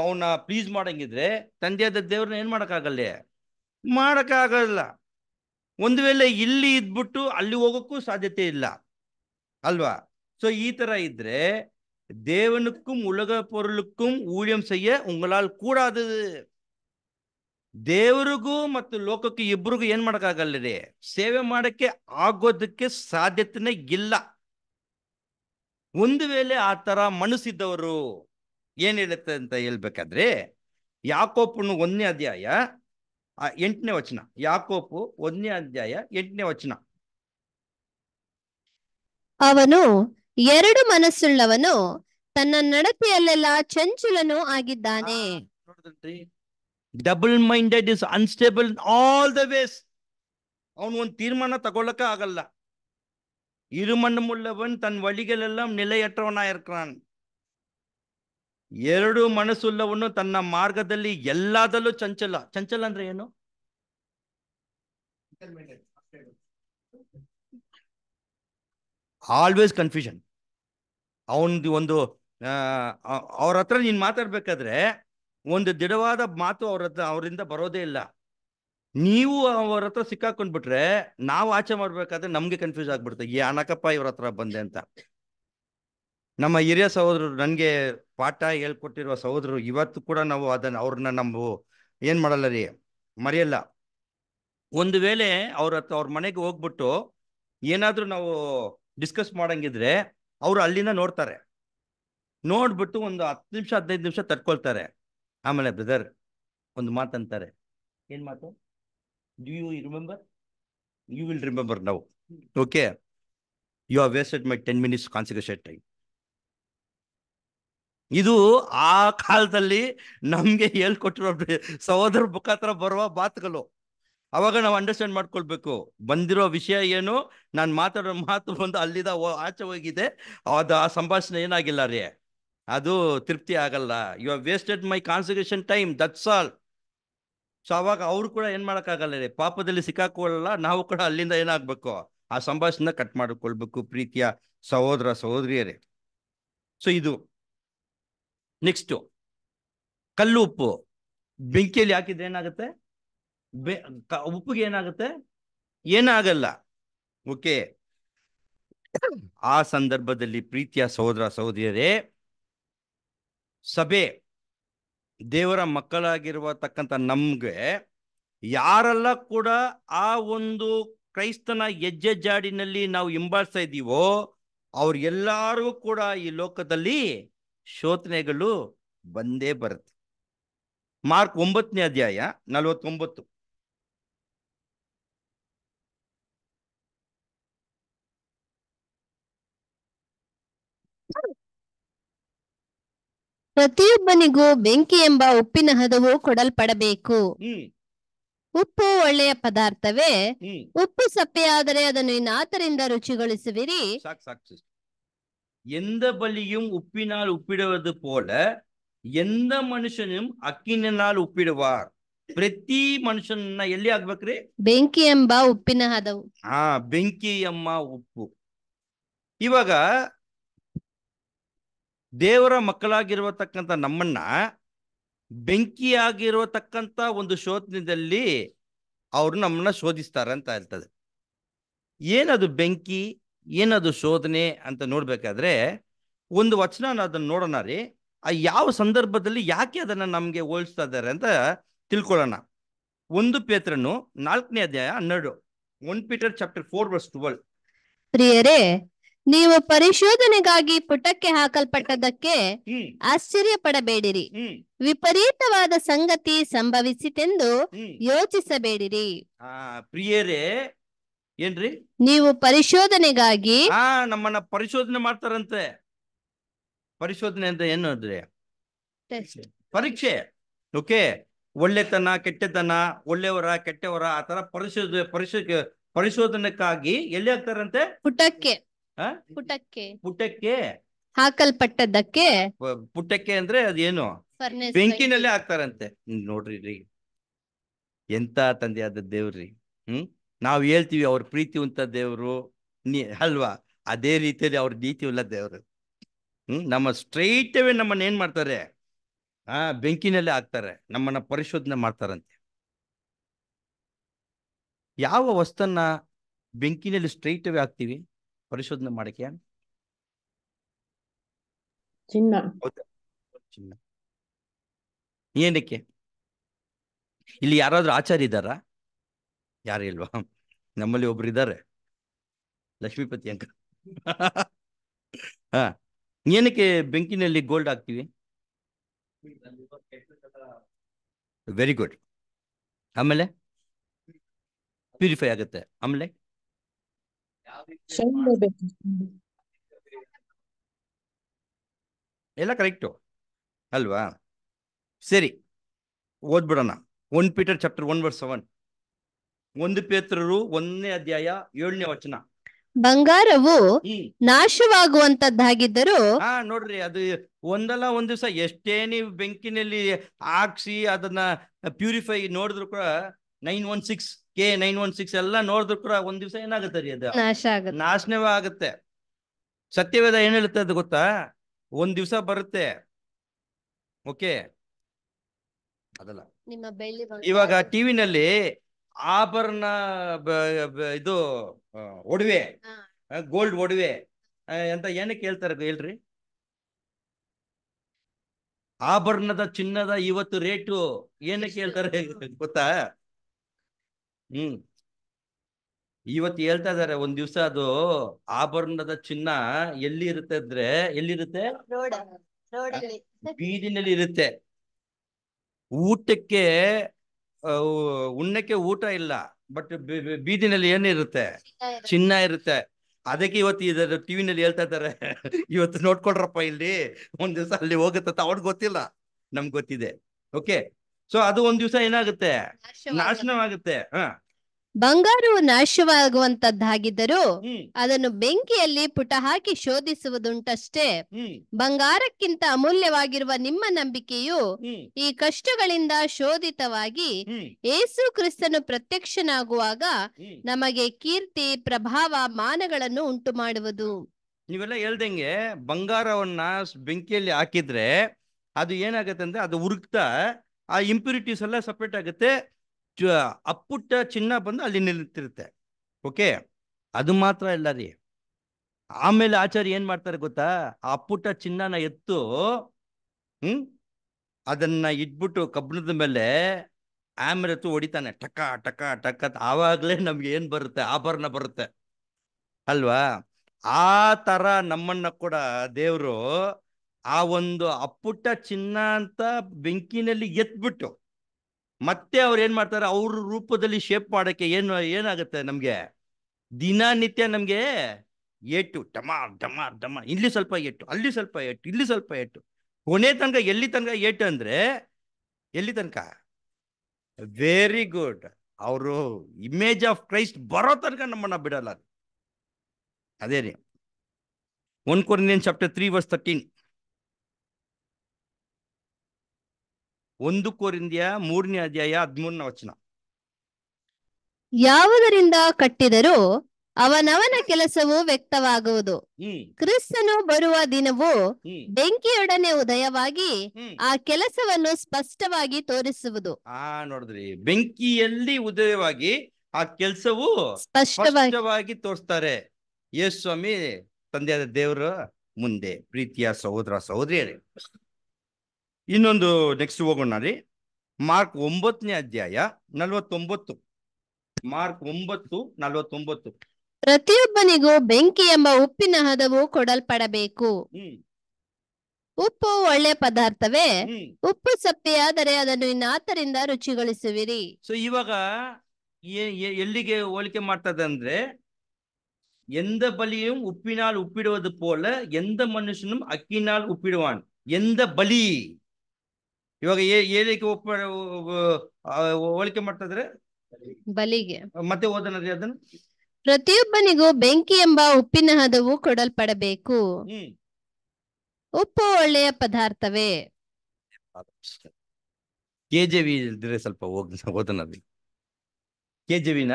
ಅವನ ಪ್ಲೀಸ್ ಮಾಡಂಗಿದ್ರೆ ತಂದೆಯಾದ ದೇವ್ರನ್ನ ಏನ್ ಮಾಡಕ್ಕಾಗಲ್ಲೇ ಮಾಡೋಕ್ಕಾಗಲ್ಲ ಒಂದು ವೇಳೆ ಇಲ್ಲಿ ಇದ್ಬಿಟ್ಟು ಅಲ್ಲಿ ಹೋಗೋಕ್ಕೂ ಸಾಧ್ಯತೆ ಇಲ್ಲ ಅಲ್ವಾ ಸೊ ಈ ತರ ಇದ್ರೆ ದೇವನಕ್ಕೂ ಉಳಗ பொருளுக்கும் ஊழியம் செய்ய ಕೂಡ ಅದು ದೇವರಿಗೂ ಮತ್ತು ಲೋಕಕ್ಕೆ ಇಬ್ಬರಿಗೂ ಏನ್ ರೀ ಸೇವೆ ಮಾಡಕ್ಕೆ ಆಗೋದಕ್ಕೆ ಸಾಧ್ಯತೆನೇ ಇಲ್ಲ ಒಂದು ವೇಳೆ ಆ ತರ ಮನಸ್ಸಿದ್ದವರು ಏನ್ ಹೇಳುತ್ತೆ ಅಂತ ಹೇಳ್ಬೇಕಾದ್ರೆ ಯಾಕೋಪನು ಒಂದನೇ ಅಧ್ಯಾಯ ಎಂಟನೇ ವಚನ ಯಾಕೋಪು ಒಂದನೇ ಅಧ್ಯಾಯ ಎಂಟನೇ ವಚನ ಅವನು ಎರಡು ಮನಸ್ಸುಳ್ಳವನು ತನ್ನ ನಡತೆಯಲ್ಲೆಲ್ಲ ಚಂಚಲನೂ ಆಗಿದ್ದಾನೆ ನೋಡಿದ್ರಿ double minded is unstable all the ways ಅವನು ಒಂದು ತೀರ್ಮಾನ ತಗೊಳ್ಳಕ ಆಗಲ್ಲ இருமண்ணும் உள்ளவன் தன் வழிகளெல்லாம் நிலையற்றவனாயிருக்கிறான் ಎರಡು ಮನಸ್ಸುಲ್ಲವನ್ನು ತನ್ನ ಮಾರ್ಗದಲ್ಲಿ ಎಲ್ಲಾದಲ್ಲೂ ಚಂಚಲ ಚಂಚಲ ಅಂದ್ರೆ ಏನು ಆಲ್ವೇಸ್ ಕನ್ಫ್ಯೂಷನ್ ಅವನದು ಒಂದು ಅವ್ರ ಹತ್ರ ನೀನ್ ಮಾತಾಡ್ಬೇಕಾದ್ರೆ ಒಂದು ದೃಢವಾದ ಮಾತು ಅವ್ರ ಹತ್ರ ಅವರಿಂದ ಬರೋದೇ ಇಲ್ಲ ನೀವು ಅವ್ರ ಹತ್ರ ಸಿಕ್ಕಾಕೊಂಡ್ಬಿಟ್ರೆ ನಾವು ಆಚೆ ಮಾಡ್ಬೇಕಾದ್ರೆ ನಮ್ಗೆ ಕನ್ಫ್ಯೂಸ್ ಆಗ್ಬಿಡ್ತೇವೆ ಯಾನಕಪ್ಪ ಇವ್ರ ಹತ್ರ ಬಂದೆ ಅಂತ ನಮ್ಮ ಹಿರಿಯ ಸಹೋದರರು ನನಗೆ ಪಾಠ ಹೇಳ್ಕೊಟ್ಟಿರುವ ಸಹೋದರರು ಇವತ್ತು ಕೂಡ ನಾವು ಅದನ್ನು ಅವ್ರನ್ನ ನಾವು ಏನು ಮಾಡಲ್ಲ ರೀ ಮರೆಯಲ್ಲ ಒಂದು ವೇಳೆ ಅವ್ರ ಹತ್ರ ಅವ್ರ ಮನೆಗೆ ಹೋಗ್ಬಿಟ್ಟು ಏನಾದರೂ ನಾವು ಡಿಸ್ಕಸ್ ಮಾಡಂಗಿದ್ರೆ ಅವರು ಅಲ್ಲಿಂದ ನೋಡ್ತಾರೆ ನೋಡ್ಬಿಟ್ಟು ಒಂದು ಹತ್ತು ನಿಮಿಷ ಹದಿನೈದು ನಿಮಿಷ ತಡ್ಕೊಳ್ತಾರೆ ಆಮೇಲೆ ಬ್ರದರ್ ಒಂದು ಮಾತಂತಾರೆ ಏನು ಮಾತು do you remember you will remember ನಾವು okay you are wasted my ten minutes concentration time ಇದು ಆ ಕಾಲದಲ್ಲಿ ನಮಗೆ ಹೇಳ್ಕೊಟ್ಟಿರೋ ಸಹೋದರ ಮುಖಾಂತರ ಬರುವ ಮಾತುಗಳು ಅವಾಗ ನಾವು ಅಂಡರ್ಸ್ಟ್ಯಾಂಡ್ ಮಾಡ್ಕೊಳ್ಬೇಕು ಬಂದಿರೋ ವಿಷಯ ಏನು ನಾನು ಮಾತಾಡೋ ಮಾತು ಬಂದು ಅಲ್ಲಿದ ಆಚೆ ಹೋಗಿದೆ ಅದು ಆ ಸಂಭಾಷಣೆ ಏನಾಗಿಲ್ಲ ರೀ ಅದು ತೃಪ್ತಿ ಆಗಲ್ಲ you have wasted my concentration time that's all so ಅವಾಗ ಅವರು ಕೂಡ ಏನು ಮಾಡೋಕ್ಕಾಗಲ್ಲ ರೀ ಪಾಪದಲ್ಲಿ ಸಿಕ್ಕಾಕೊಳ್ಳಲ್ಲ ನಾವು ಕೂಡ ಅಲ್ಲಿಂದ ಏನಾಗಬೇಕು ಆ ಸಂಭಾಷಣೆ ಕಟ್ ಮಾಡಿಕೊಳ್ಬೇಕು ಪ್ರೀತಿಯ ಸಹೋದರ ಸಹೋದರಿಯರೇ ಸೊ ಇದು ನೆಕ್ಸ್ಟು ಕಲ್ಲು ಉಪ್ಪು ಬೆಂಕಿಯಲ್ಲಿ ಹಾಕಿದ್ರೆ ಏನಾಗುತ್ತೆ ಬೆ ಉಪ್ಪಿಗೆ ಏನಾಗುತ್ತೆ ಏನಾಗಲ್ಲ ಓಕೆ ಆ ಸಂದರ್ಭದಲ್ಲಿ ಪ್ರೀತಿಯ ಸಹೋದರ ಸಹೋದರಿಯರೇ ಸಭೆ ದೇವರ ತಕ್ಕಂಥ ನಮ್ಗೆ ಯಾರೆಲ್ಲ ಕೂಡ ಆ ಒಂದು ಕ್ರೈಸ್ತನ ಹೆಜ್ಜೆ ಜಾಡಿನಲ್ಲಿ ನಾವು ಹಿಂಬಾಳ್ಸ್ತಾ ಇದ್ದೀವೋ ಅವ್ರಿಗೆಲ್ಲರಿಗೂ ಕೂಡ ಈ ಲೋಕದಲ್ಲಿ ಶೋಧನೆಗಳು ಬಂದೇ ಬರುತ್ತೆ ಮಾರ್ಕ್ ಒಂಬತ್ತನೇ ಅಧ್ಯಾಯ ನಲವತ್ತೊಂಬತ್ತು ಪ್ರತಿಯೊಬ್ಬನಿಗೂ ಬೆಂಕಿ ಎಂಬ ಉಪ್ಪಿನ ಹದವು ಕೊಡಲ್ಪಡಬೇಕು ಉಪ್ಪು ಒಳ್ಳೆಯ ಪದಾರ್ಥವೇ ಉಪ್ಪು ಸಪ್ಪೆಯಾದರೆ ಅದನ್ನು ಇನ್ನಾತರಿಂದ ರುಚಿಗೊಳಿಸುವಿರಿ எந்த பலியும் உப்பினால் உப்பிடுவது போல எந்த ಅಕ್ಕಿನ அக்கினால் உப்பிடுவார் ಪ್ರತಿ ಮನುಷ್ಯನನ್ನ ಎಲ್ಲಿ ಆಗ್ಬೇಕ್ರಿ ಬೆಂಕಿ ಎಂಬ ಉಪ್ಪಿನ ಹದವು ಹಾ ಬೆಂಕಿ ಎಂಬ ಉಪ್ಪು ಇವಾಗ ದೇವರ ಮಕ್ಕಳಾಗಿರುವತಕ್ಕಂತ ನಮ್ಮನ್ನ ಬೆಂಕಿ ತಕ್ಕಂತ ಒಂದು ಶೋಧನದಲ್ಲಿ ಅವ್ರು ನಮ್ಮನ್ನ ಶೋಧಿಸ್ತಾರೆ ಅಂತ ಹೇಳ್ತದೆ ಏನದು ಬೆಂಕಿ ಏನದು ಶೋಧನೆ ಅಂತ ನೋಡ್ಬೇಕಾದ್ರೆ ಒಂದು ವಚನ ಅದನ್ನ ನೋಡೋಣ ರೀ ಆ ಯಾವ ಸಂದರ್ಭದಲ್ಲಿ ಯಾಕೆ ಅದನ್ನ ನಮ್ಗೆ ಹೋಲಿಸ್ತಾ ಇದಾರೆ ಅಂತ ತಿಳ್ಕೊಳ್ಳೋಣ ಒಂದು ಪೇತ್ರನು ನಾಲ್ಕನೇ ಅಧ್ಯಾಯ ಹನ್ನೆರಡು one Peter chapter four verse twelve ಪ್ರಿಯರೇ ನೀವು ಪರಿಶೋಧನೆಗಾಗಿ ಪುಟಕ್ಕೆ ಹಾಕಲ್ಪಟ್ಟದಕ್ಕೆ ಆಶ್ಚರ್ಯ ಪಡಬೇಡಿರಿ ವಿಪರೀತವಾದ ಸಂಗತಿ ಸಂಭವಿಸಿತೆಂದು ಯೋಚಿಸಬೇಡಿರಿ ಪ್ರಿಯರೇ ಏನ್ರಿ ನೀವು ಪರಿಶೋಧನೆಗಾಗಿ ಹಾ ನಮ್ಮನ್ನ ಪರಿಶೋಧನೆ ಮಾಡ್ತಾರಂತೆ ಪರಿಶೋಧನೆ ಅಂತ ಏನು ಅಂದ್ರೆ ಪರೀಕ್ಷೆ ಓಕೆ ಒಳ್ಳೆತನ ಕೆಟ್ಟತನ ಒಳ್ಳೆಯವರ ಕೆಟ್ಟವರ ಆತರ ಪರಿಶೋಧ ಪರಿಶೋ ಪರಿಶೋಧನೆಕ್ಕಾಗಿ ಎಲ್ಲಿ ಹಾಕ್ತಾರಂತೆ ಪುಟಕ್ಕೆ ಪುಟಕ್ಕೆ ಪುಟಕ್ಕೆ ಹಾಕಲ್ಪಟ್ಟದಕ್ಕೆ ಪುಟಕ್ಕೆ ಅಂದ್ರೆ ಅದೇನು ಬೆಂಕಿನಲ್ಲೇ ಹಾಕ್ತಾರಂತೆ ನೋಡ್ರಿ ಎಂತ ತಂದೆ ಆದ ದೇವ್ರಿ ಹ್ಮ್ ನಾವು ಹೇಳ್ತೀವಿ ಅವ್ರ ಪ್ರೀತಿವಂತ ದೇವರು ನೀ ಅಲ್ವಾ ಅದೇ ರೀತಿಯಲ್ಲಿ ಅವ್ರ ನೀತಿವಲ್ಲ ದೇವರು ಹ್ಮ್ ನಮ್ಮ ಸ್ಟ್ರೈಟವೇ ನಮ್ಮನ್ನ ಏನ್ ಮಾಡ್ತಾರೆ ಆ ಬೆಂಕಿನಲ್ಲೇ ಹಾಕ್ತಾರೆ ನಮ್ಮನ್ನ ಪರಿಶೋಧನೆ ಮಾಡ್ತಾರಂತೆ ಯಾವ ವಸ್ತನ್ನ ಬೆಂಕಿನಲ್ಲಿ ಸ್ಟ್ರೈಟವೇ ಹಾಕ್ತಿವಿ ಪರಿಶೋಧನೆ ಮಾಡಕ್ಕೆ ಚಿನ್ನ ಚಿನ್ನ ಏನಕ್ಕೆ ಇಲ್ಲಿ ಯಾರಾದ್ರೂ ಆಚಾರ್ಯ ಇದ್ದಾರಾ ಯಾರು ಇಲ್ವಾ ನಮ್ಮಲ್ಲಿ ಒಬ್ರು ಇದ್ದಾರೆ ಲಕ್ಷ್ಮೀಪತಿ ಅಂಕ ಹಾ ಏನಕ್ಕೆ ಬೆಂಕಿನಲ್ಲಿ ಗೋಲ್ಡ್ ಹಾಕ್ತೀವಿ ವೆರಿ ಗುಡ್ ಆಮೇಲೆ ಪ್ಯೂರಿಫೈ ಆಗುತ್ತೆ ಆಮೇಲೆ ಎಲ್ಲ ಕರೆಕ್ಟು ಅಲ್ವಾ ಸರಿ ಓದ್ಬಿಡೋಣ one Peter chapter one verse seven ಒಂದು ಪೇತ್ರರು ಒಂದನೇ ಅಧ್ಯಾಯ ಏಳನೇ ವಚನ ಬಂಗಾರವು ನಾಶವಾಗುವಂತದ್ದಾಗಿದ್ದರು ಹಾ ನೋಡ್ರಿ ಅದು ಒಂದಲ್ಲ ಒಂದ್ ದಿವಸ ಎಷ್ಟೇ ನೀವು ಬೆಂಕಿನಲ್ಲಿ ಹಾಕ್ಸಿ ಅದನ್ನ ಪ್ಯೂರಿಫೈ ನೋಡಿದ್ರು ಕೂಡ nine one six K nine one six ಎಲ್ಲ ನೋಡಿದ್ರು ಕೂಡ ಒಂದ್ ದಿವಸ ಏನಾಗುತ್ತೆ ರೀ ಅದು ನಾಶನವೇ ಆಗುತ್ತೆ ಸತ್ಯವೇದ ಏನ್ ಹೇಳುತ್ತೆ ಅದು ಗೊತ್ತಾ ಒಂದ್ ದಿವ್ಸ ಬರುತ್ತೆ ಓಕೆ ಅದಲ್ಲ ಇವಾಗ ಟಿವಿನಲ್ಲಿ ಆಭರಣ ಇದು ಒಡವೆ ಗೋಲ್ಡ್ ಒಡವೆ ಅಂತ ಏನಕ್ಕೆ ಹೇಳ್ತಾರೆ ಹೇಳ್ರಿ ಆಭರಣದ ಚಿನ್ನದ ಇವತ್ತು ರೇಟು ಏನಕ್ಕೆ ಹೇಳ್ತಾರೆ *laughs* ಗೊತ್ತಾ ಹ್ಮ್ ಇವತ್ತು ಹೇಳ್ತಾ ಇದಾರೆ ಒಂದ್ ದಿವ್ಸ ಅದು ಆಭರಣದ ಚಿನ್ನ ಎಲ್ಲಿ ಇರುತ್ತೆ ಅಂದ್ರೆ ಎಲ್ಲಿರುತ್ತೆ ಬೀದಿನಲ್ಲಿ ಇರುತ್ತೆ ಊಟಕ್ಕೆ ಉಣ್ಣಕ್ಕೆ ಊಟ ಇಲ್ಲ ಬಟ್ ಬೀದಿನಲ್ಲಿ ಏನಿರುತ್ತೆ ಚಿನ್ನ ಇರುತ್ತೆ ಅದಕ್ಕೆ ಇವತ್ತು ಇದರ ಟಿವಿನಲ್ಲಿ ಹೇಳ್ತಾ ಇದ್ದಾರೆ *laughs* ಇವತ್ತು ನೋಡ್ಕೊಳ್ರಪ್ಪ ಇಲ್ಲಿ ಒಂದ್ ದಿವ್ಸ ಅಲ್ಲಿ ಹೋಗುತ್ತೆ ಅವ್ರಿಗೆ ಗೊತ್ತಿಲ್ಲ ನಮ್ಗೆ ಗೊತ್ತಿದೆ ಓಕೆ ಸೊ ಅದು ಒಂದ್ ದಿವಸ ಏನಾಗುತ್ತೆ ನಾಶನವಾಗುತ್ತೆ ಹ ಬಂಗಾರವು ನಾಶವಾಗುವಂತದ್ದಾಗಿದ್ದರೂ ಅದನ್ನು ಬೆಂಕಿಯಲ್ಲಿ ಪುಟ ಹಾಕಿ ಶೋಧಿಸುವುದುಂಟಷ್ಟೇ ಬಂಗಾರಕ್ಕಿಂತ ಅಮೂಲ್ಯವಾಗಿರುವ ನಿಮ್ಮ ನಂಬಿಕೆಯು ಈ ಕಷ್ಟಗಳಿಂದ ಶೋಧಿತವಾಗಿ ಏಸು ಕ್ರಿಸ್ತನು ಪ್ರತ್ಯಕ್ಷನಾಗುವಾಗ ನಮಗೆ ಕೀರ್ತಿ ಪ್ರಭಾವ ಮಾನಗಳನ್ನು ಉಂಟು ಮಾಡುವುದು ನೀವೆಲ್ಲ ಹೇಳ್ದಂಗೆ ಬಂಗಾರವನ್ನ ಬೆಂಕಿಯಲ್ಲಿ ಹಾಕಿದ್ರೆ ಅದು ಏನಾಗತ್ತೆ ಅಂದ್ರೆ ಅದು ಉರುಕ್ತಾ ಆ ಇಂಪ್ಯೂರಿಟೀಸ್ ಎಲ್ಲ ಸಪ್ರೇಟ್ ಆಗುತ್ತೆ ಅಪ್ಪುಟ್ಟ ಚಿನ್ನ ಬಂದು ಅಲ್ಲಿ ನಿಲ್ತಿರುತ್ತೆ ಓಕೆ ಅದು ಮಾತ್ರ ಇಲ್ಲ ರೀ ಆಮೇಲೆ ಆಚಾರ್ಯ ಏನ್ ಮಾಡ್ತಾರೆ ಗೊತ್ತಾ ಆ ಅಪ್ಪುಟ್ಟ ಚಿನ್ನನ ಎತ್ತು ಹ್ಮ್ ಅದನ್ನ ಇಟ್ಬಿಟ್ಟು ಕಬ್ಬಣದ ಮೇಲೆ ಆಮೇಲೆ ಎತ್ತು ಹೊಡಿತಾನೆ ಟಕ ಟಕ ಟಕ ಆವಾಗಲೇ ನಮ್ಗೆ ಏನ್ ಬರುತ್ತೆ ಆಭರಣ ಬರುತ್ತೆ ಅಲ್ವಾ ಆ ತರ ನಮ್ಮನ್ನ ಕೂಡ ದೇವರು ಆ ಒಂದು ಅಪ್ಪುಟ್ಟ ಚಿನ್ನ ಅಂತ ಬೆಂಕಿನಲ್ಲಿ ಎತ್ಬಿಟ್ಟು ಮತ್ತೆ ಅವ್ರು ಏನ್ ಮಾಡ್ತಾರೆ ಅವ್ರ ರೂಪದಲ್ಲಿ ಶೇಪ್ ಮಾಡಕ್ಕೆ ಏನು ಏನಾಗುತ್ತೆ ನಮ್ಗೆ ದಿನನಿತ್ಯ ನಮ್ಗೆ ಏಟು ಡಮಾ ಡಮ ಡಮ ಇಲ್ಲಿ ಸ್ವಲ್ಪ ಏಟು ಅಲ್ಲಿ ಸ್ವಲ್ಪ ಏಟು ಇಲ್ಲಿ ಸ್ವಲ್ಪ ಏಟು ಕೊನೆ ತನಕ ಎಲ್ಲಿ ತನಕ ಏಟು ಅಂದ್ರೆ ಎಲ್ಲಿ ತನಕ ವೆರಿ ಗುಡ್ ಅವರು ಇಮೇಜ್ ಆಫ್ ಕ್ರೈಸ್ಟ್ ಬರೋ ತನಕ ನಮ್ಮನ್ನ ಬಿಡಲ್ಲ ಅದೇ ರೀ one Corinthian chapter three verse thirteen ಒಂದು ಕೋರಿಂದ್ಯ ಮೂರನೇ ಅಧ್ಯಾಯ ಹದ್ಮೂರನ ವಚನ ಯಾವುದರಿಂದ ಕಟ್ಟಿದರೂ ಅವನವನ ಕೆಲಸವು ವ್ಯಕ್ತವಾಗುವುದು ಕ್ರಿಸ್ತನು ಬರುವ ದಿನವು ಬೆಂಕಿಯೊಡನೆ ಉದಯವಾಗಿ ಆ ಕೆಲಸವನ್ನು ಸ್ಪಷ್ಟವಾಗಿ ತೋರಿಸುವುದು ಆ ನೋಡಿದ್ರಿ ಬೆಂಕಿಯಲ್ಲಿ ಉದಯವಾಗಿ ಆ ಕೆಲಸವು ಸ್ಪಷ್ಟವಾಗಿ ತೋರಿಸ್ತಾರೆ ಯೇಸ್ವಾಮಿ ತಂದೆಯಾದ ದೇವರ ಮುಂದೆ ಪ್ರೀತಿಯ ಸಹೋದರ ಸಹೋದರಿಯರೇ ಇನ್ನೊಂದು ನೆಕ್ಸ್ಟ್ ಹೋಗೋಣ ರೀ ಮಾರ್ಕ್ ಒಂಬತ್ತನೇ ಅಧ್ಯಾಯ ನಲ್ವತ್ತೊಂಬತ್ತು ಮಾರ್ಕ್ ಒಂಬತ್ತು ನಲ್ವತ್ತೊಂಬತ್ತು ಪ್ರತಿಯೊಬ್ಬನಿಗೂ ಬೆಂಕಿ ಎಂಬ ಉಪ್ಪಿನ ಹದವು ಕೊಡಲ್ಪಡಬೇಕು ಉಪ್ಪು ಒಳ್ಳೆ ಪದಾರ್ಥವೇ ಉಪ್ಪು ಸಪ್ಪೆಯಾದರೆ ಅದನ್ನು ಇನ್ನಾತರಿಂದ ರುಚಿಗೊಳಿಸುವಿರಿ ಸೊ ಇವಾಗ ಎಲ್ಲಿಗೆ ಹೋಲಿಕೆ ಮಾಡ್ತದೆ ಅಂದ್ರೆ ಎಂದ பலியும் ಉಪ್ಪಿನಾಲ್ ಉಪ್ಪಿಡುವುದು போல ಎಂದ ಮನುಷ್ಯನು ಅಕ್ಕಿನಾಲ್ ಉಪ್ಪಿಡುವಾನ್ ಎಂದ ಬಲಿ ಇವಾಗ ಏನಕ್ಕೆ ಒಪ್ಪ ಹೋಲಿಕೆ ಮಾಡ್ತದ್ರೆ ಬಲಿಗೆ ಮತ್ತೆ ಓದನರಿ ಅದನ್ನ ಪ್ರತಿಯೊಬ್ಬನಿಗೂ ಬೆಂಕಿ ಎಂಬ ಉಪ್ಪಿನ ಹದವು ಕೊಡಲ್ಪಡಬೇಕು ಉಪ್ಪು ಒಳ್ಳೆಯ ಪದಾರ್ಥವೇ ಕೆಜೆವಿ ಇದ್ರೆ ಸ್ವಲ್ಪ ಓದನರಿ ಕೆಜೆವಿನ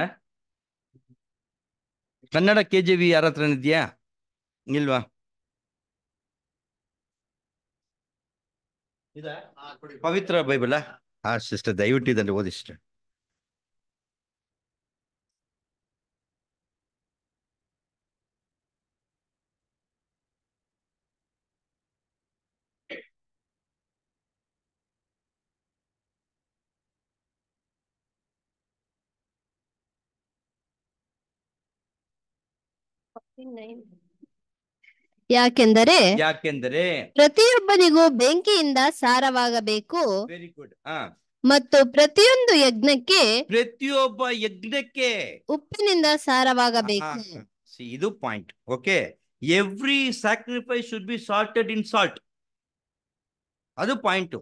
ಕನ್ನಡ ಕೆಜೆವಿ ಯಾರ ಹತ್ರ ಇದೆಯಾ ಇಲ್ವಾ ಪವಿತ್ರ ಬೈಬಲ್ ಹಾ ಸಿಸ್ಟರ್ ದಯವಿಟ್ಟು ಇದನ್ನು ಓದಿ ಸಿಸ್ಟರ್ Name. ಯಾಕೆಂದರೆ ಯಾಕೆಂದರೆ ಪ್ರತಿಯೊಬ್ಬನಿಗೂ ಬೆಂಕಿಯಿಂದ ಸಾರವಾಗಬೇಕು ವೆರಿ ಗುಡ್ ಮತ್ತು ಪ್ರತಿಯೊಂದು ಯಜ್ಞಕ್ಕೆ ಪ್ರತಿಯೊಬ್ಬ ಯಜ್ಞಕ್ಕೆ ಉಪ್ಪಿನಿಂದ ಸಾರವಾಗಬೇಕು ಇದು point okay every sacrifice should be salted in salt ಅದು ಪಾಯಿಂಟ್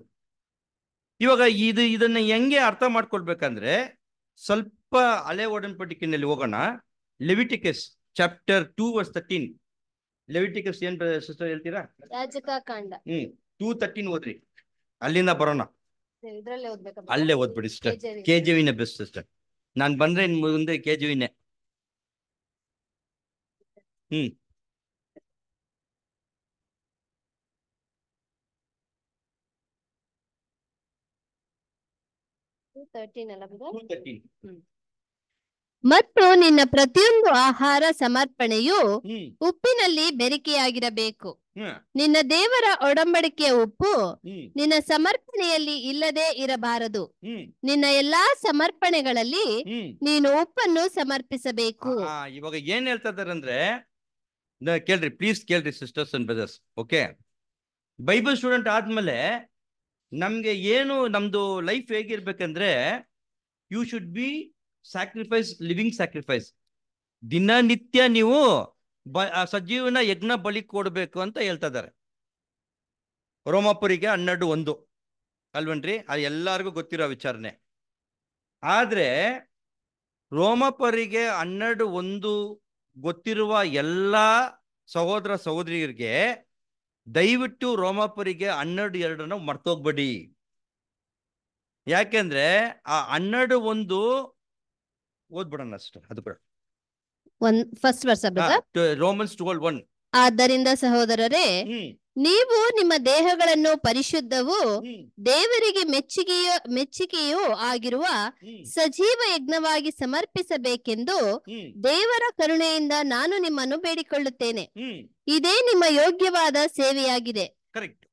ಇವಾಗ ಇದು ಇದನ್ನ ಹೆಂಗೆ ಅರ್ಥ ಮಾಡ್ಕೊಳ್ಬೇಕಂದ್ರೆ ಸ್ವಲ್ಪ ಹಳೆ ಒಡನ್ಪಟಿಕೆನಲ್ಲಿ ಹೋಗೋಣ Leviticus chapter two verse thirteen Leviticus ಏನ್ ಸಿಸ್ಟರ್ ಹೇಳ್ತೀರಾ ಹ್ಮ್ ಟೂ ತರ್ಟೀನ್ ಓದ್ರಿ ಅಲ್ಲಿಂದ ಬರೋಣ ಅಲ್ಲೇ ಓದ್ಬಿಡಿ sister K G Vinay best sister ನಾನ್ ಬಂದ್ರೆ ಇನ್ ಮುಂದೆ ಕೆ ಜಿ ವಿನೇ ಹ್ಮ್ ಟೂ ತರ್ಟೀನ್ ಅಲ್ಲ ಟೂ ತರ್ಟೀನ್ ಹ್ಮ್ ಮತ್ತು ನಿನ್ನ ಪ್ರತಿಯೊಂದು ಆಹಾರ ಸಮರ್ಪಣೆಯು ಉಪ್ಪಿನಲ್ಲಿ ಬೆರಿಕೆಯಾಗಿರಬೇಕು ನಿನ್ನ ದೇವರ ಒಡಂಬಡಿಕೆಯ ಉಪ್ಪು ನಿನ್ನ ಸಮರ್ಪಣೆಯಲ್ಲಿ ಇಲ್ಲದೆ ಇರಬಾರದು ನಿನ್ನ ಎಲ್ಲಾ ಸಮರ್ಪಣೆಗಳಲ್ಲಿ ನೀನು ಉಪ್ಪನ್ನು ಸಮರ್ಪಿಸಬೇಕು ಇವಾಗ ಏನ್ ಹೇಳ್ತಾ ಇದಾರೆ ಅಂದ್ರೆ ಕೇಳ್ರಿ ಪ್ಲೀಸ್ ಕೇಳ್ರಿ sisters and brothers okay Bible student ಆದ್ಮೇಲೆ ನಮ್ಗೆ ಏನು ನಮ್ದು ಲೈಫ್ ಹೇಗಿರ್ಬೇಕಂದ್ರೆ you should be sacrifice living sacrifice ದಿನನಿತ್ಯ ನೀವು ಬ ಸಜೀವನ ಯಜ್ಞ ಬಲಿ ಕೊಡಬೇಕು ಅಂತ ಹೇಳ್ತಾ ಇದ್ದಾರೆ ರೋಮಾಪುರಿಗೆ ಹನ್ನೆರಡು ಒಂದು ಅಲ್ವನ್ರಿ ಅದು ಎಲ್ಲರಿಗೂ ಗೊತ್ತಿರೋ ವಿಚಾರಣೆ ಆದ್ರೆ ರೋಮಪರಿಗೆ ಹನ್ನೆರಡು ಒಂದು ಗೊತ್ತಿರುವ ಎಲ್ಲ ಸಹೋದರ ಸಹೋದರಿಗೆ ದಯವಿಟ್ಟು ರೋಮಪರಿಗೆ ಹನ್ನೆರಡು ಎರಡನ್ನು ಮರ್ತೋಗ್ಬೇಡಿ ಯಾಕೆಂದ್ರೆ ಆ ಹನ್ನೆರಡು ಒಂದು ಅಷ್ಟೇ ಅದು ಫಸ್ಟ್ ರೋಮನ್ಸ್ ಆದ್ದರಿಂದ ಸಹೋದರರೇ ನೀವು ನಿಮ್ಮ ದೇಹಗಳನ್ನು ಪರಿಶುದ್ಧವು ದೇವರಿಗೆ ಮೆಚ್ಚುಗೆಯೋ ಮೆಚ್ಚುಗೆಯೂ ಆಗಿರುವ ಸಜೀವ ಯಜ್ಞವಾಗಿ ಸಮರ್ಪಿಸಬೇಕೆಂದು ದೇವರ ಕರುಣೆಯಿಂದ ನಾನು ನಿಮ್ಮನ್ನು ಬೇಡಿಕೊಳ್ಳುತ್ತೇನೆ ಇದೇ ನಿಮ್ಮ ಯೋಗ್ಯವಾದ ಸೇವೆಯಾಗಿದೆ ಕರೆಕ್ಟ್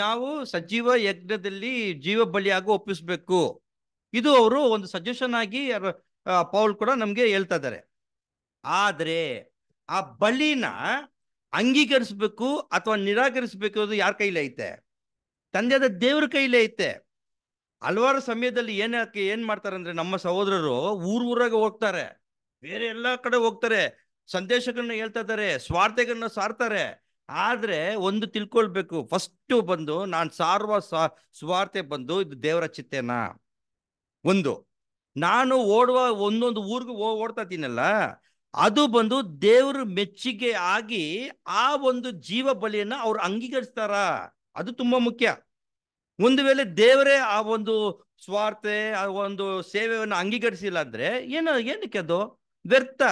ನಾವು ಸಜೀವ ಯಜ್ಞದಲ್ಲಿ ಜೀವ ಬಲಿಯಾಗಿ ಒಪ್ಪಿಸಬೇಕು ಇದು ಅವರು ಒಂದು ಸಜೆಷನ್ ಆಗಿ ಪೌಲ್ ಕೂಡ ನಮಗೆ ಹೇಳ್ತಾ ಇದ್ದಾರೆ ಆದರೆ ಆ ಬಲಿನ ಅಂಗೀಕರಿಸಬೇಕು ಅಥವಾ ನಿರಾಕರಿಸಬೇಕು ಅದು ಯಾರ ಕೈಲಿ ಐತೆ ತಂದೆಯಾದ ದೇವ್ರ ಕೈಲೇ ಐತೆ ಹಲವಾರು ಸಮಯದಲ್ಲಿ ಏನಕ್ಕೆ ಏನ್ ಮಾಡ್ತಾರೆ ಅಂದ್ರೆ ನಮ್ಮ ಸಹೋದರರು ಊರ್ ಊರಾಗೆ ಹೋಗ್ತಾರೆ ಬೇರೆ ಎಲ್ಲ ಕಡೆ ಹೋಗ್ತಾರೆ ಸಂದೇಶಗಳನ್ನ ಹೇಳ್ತಾ ಇದ್ದಾರೆ ಸ್ವಾರ್ಥಗಳನ್ನ ಸಾರ್ತಾರೆ ಆದ್ರೆ ಒಂದು ತಿಳ್ಕೊಳ್ಬೇಕು ಫಸ್ಟ್ ಬಂದು ನಾನು ಸಾರುವ ಸ್ವಾರ್ಥೆ ಬಂದು ಇದು ದೇವರ ಚಿತ್ತೆನಾ ಒಂದು ನಾನು ಓಡುವ ಒಂದೊಂದು ಊರಿಗೂ ಓಡ್ತಾ ಇದ್ದೀನಲ್ಲ ಅದು ಬಂದು ದೇವ್ರ ಮೆಚ್ಚುಗೆ ಆಗಿ ಆ ಒಂದು ಜೀವ ಬಲಿಯನ್ನ ಅವ್ರು ಅಂಗೀಕರಿಸ್ತಾರ ಅದು ತುಂಬಾ ಮುಖ್ಯ ಒಂದು ವೇಳೆ ದೇವರೇ ಆ ಒಂದು ಸ್ವಾರ್ಥೆ ಆ ಒಂದು ಸೇವೆಯನ್ನು ಅಂಗೀಕರಿಸಿಲ್ಲ ಅಂದ್ರೆ ಏನು ಏನಕ್ಕೆ ಅದು ವ್ಯರ್ಥ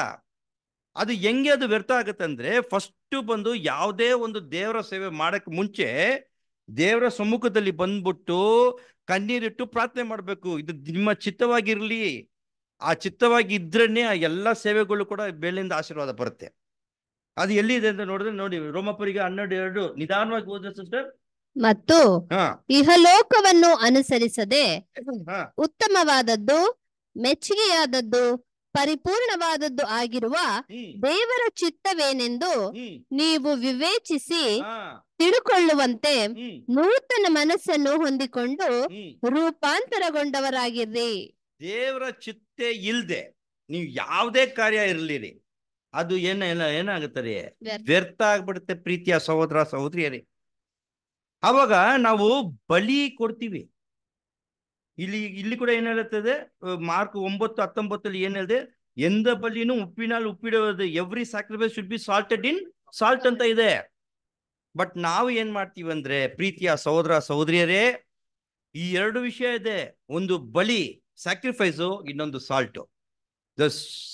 ಅದು ಹೆಂಗೆ ಅದು ವ್ಯರ್ಥ ಆಗುತ್ತೆ ಅಂದ್ರೆ ಫಸ್ಟ್ ಬಂದು ಯಾವುದೇ ಒಂದು ದೇವರ ಸೇವೆ ಮಾಡಕ್ಕೆ ಮುಂಚೆ ದೇವರ ಸಮ್ಮುಖದಲ್ಲಿ ಬಂದ್ಬಿಟ್ಟು ಕಣ್ಣೀರಿಟ್ಟು ಪ್ರಾರ್ಥನೆ ಮಾಡಬೇಕು ಇದು ನಿಮ್ಮ ಚಿತ್ತವಾಗಿರ್ಲಿ ಆ ಚಿತ್ತವಾಗಿ ಇದ್ರೇನೆ ಆ ಎಲ್ಲ ಸೇವೆಗಳು ಕೂಡ ಬೆಳೆಯಿಂದ ಆಶೀರ್ವಾದ ಬರುತ್ತೆ ಅದು ಎಲ್ಲಿದೆ ಅಂತ ನೋಡಿದ್ರೆ ನೋಡಿ ರೋಮಪುರಿಗೆ ಹನ್ನೆರಡು ಎರಡು ನಿಧಾನವಾಗಿ ಹೋದ್ರೆ ಮತ್ತು ಇಹಲೋಕವನ್ನು ಅನುಸರಿಸದೆ ಉತ್ತಮವಾದದ್ದು ಮೆಚ್ಚುಗೆಯಾದದ್ದು ಪರಿಪೂರ್ಣವಾದದ್ದು ಆಗಿರುವ ದೇವರ ಚಿತ್ತವೇನೆಂದು ನೀವು ವಿವೇಚಿಸಿ ತಿಳುಕೊಳ್ಳುವಂತೆ ನೂತನ ಮನಸ್ಸನ್ನು ಹೊಂದಿಕೊಂಡು ರೂಪಾಂತರಗೊಂಡವರಾಗಿರ್ರಿ ದೇವರ ಚಿತ್ತೆ ಇಲ್ದೆ ನೀವು ಯಾವುದೇ ಕಾರ್ಯ ಇರಲಿರಿ ಅದು ಏನ ಏನಾಗುತ್ತದೆ ವ್ಯರ್ಥ ಆಗ್ಬಿಡುತ್ತೆ ಪ್ರೀತಿಯ ಸಹೋದರ ಸಹೋದರಿಯರಿ ಅವಾಗ ನಾವು ಬಲಿ ಕೊಡ್ತೀವಿ ಇಲ್ಲಿ ಇಲ್ಲಿ ಕೂಡ ಏನ್ ಹೇಳುತ್ತದೆ ಮಾರ್ಕ್ ಒಂಬತ್ತು ಹತ್ತೊಂಬತ್ತಲ್ಲಿ ಏನ್ ಹೇಳಿದೆ ಎಂದ ಬಲಿನೂ ಉಪ್ಪಿನಲ್ಲಿ ಉಪ್ಪಿಡೋದು every sacrifice should be salted in salt ಅಂತ ಇದೆ ಬಟ್ ನಾವು ಏನ್ ಮಾಡ್ತೀವಿ ಅಂದ್ರೆ ಪ್ರೀತಿಯ ಸಹೋದರ ಸಹೋದರಿಯರೇ ಈ ಎರಡು ವಿಷಯ ಇದೆ ಒಂದು ಬಲಿ ಸ್ಯಾಕ್ರಿಫೈಸು ಇನ್ನೊಂದು salt the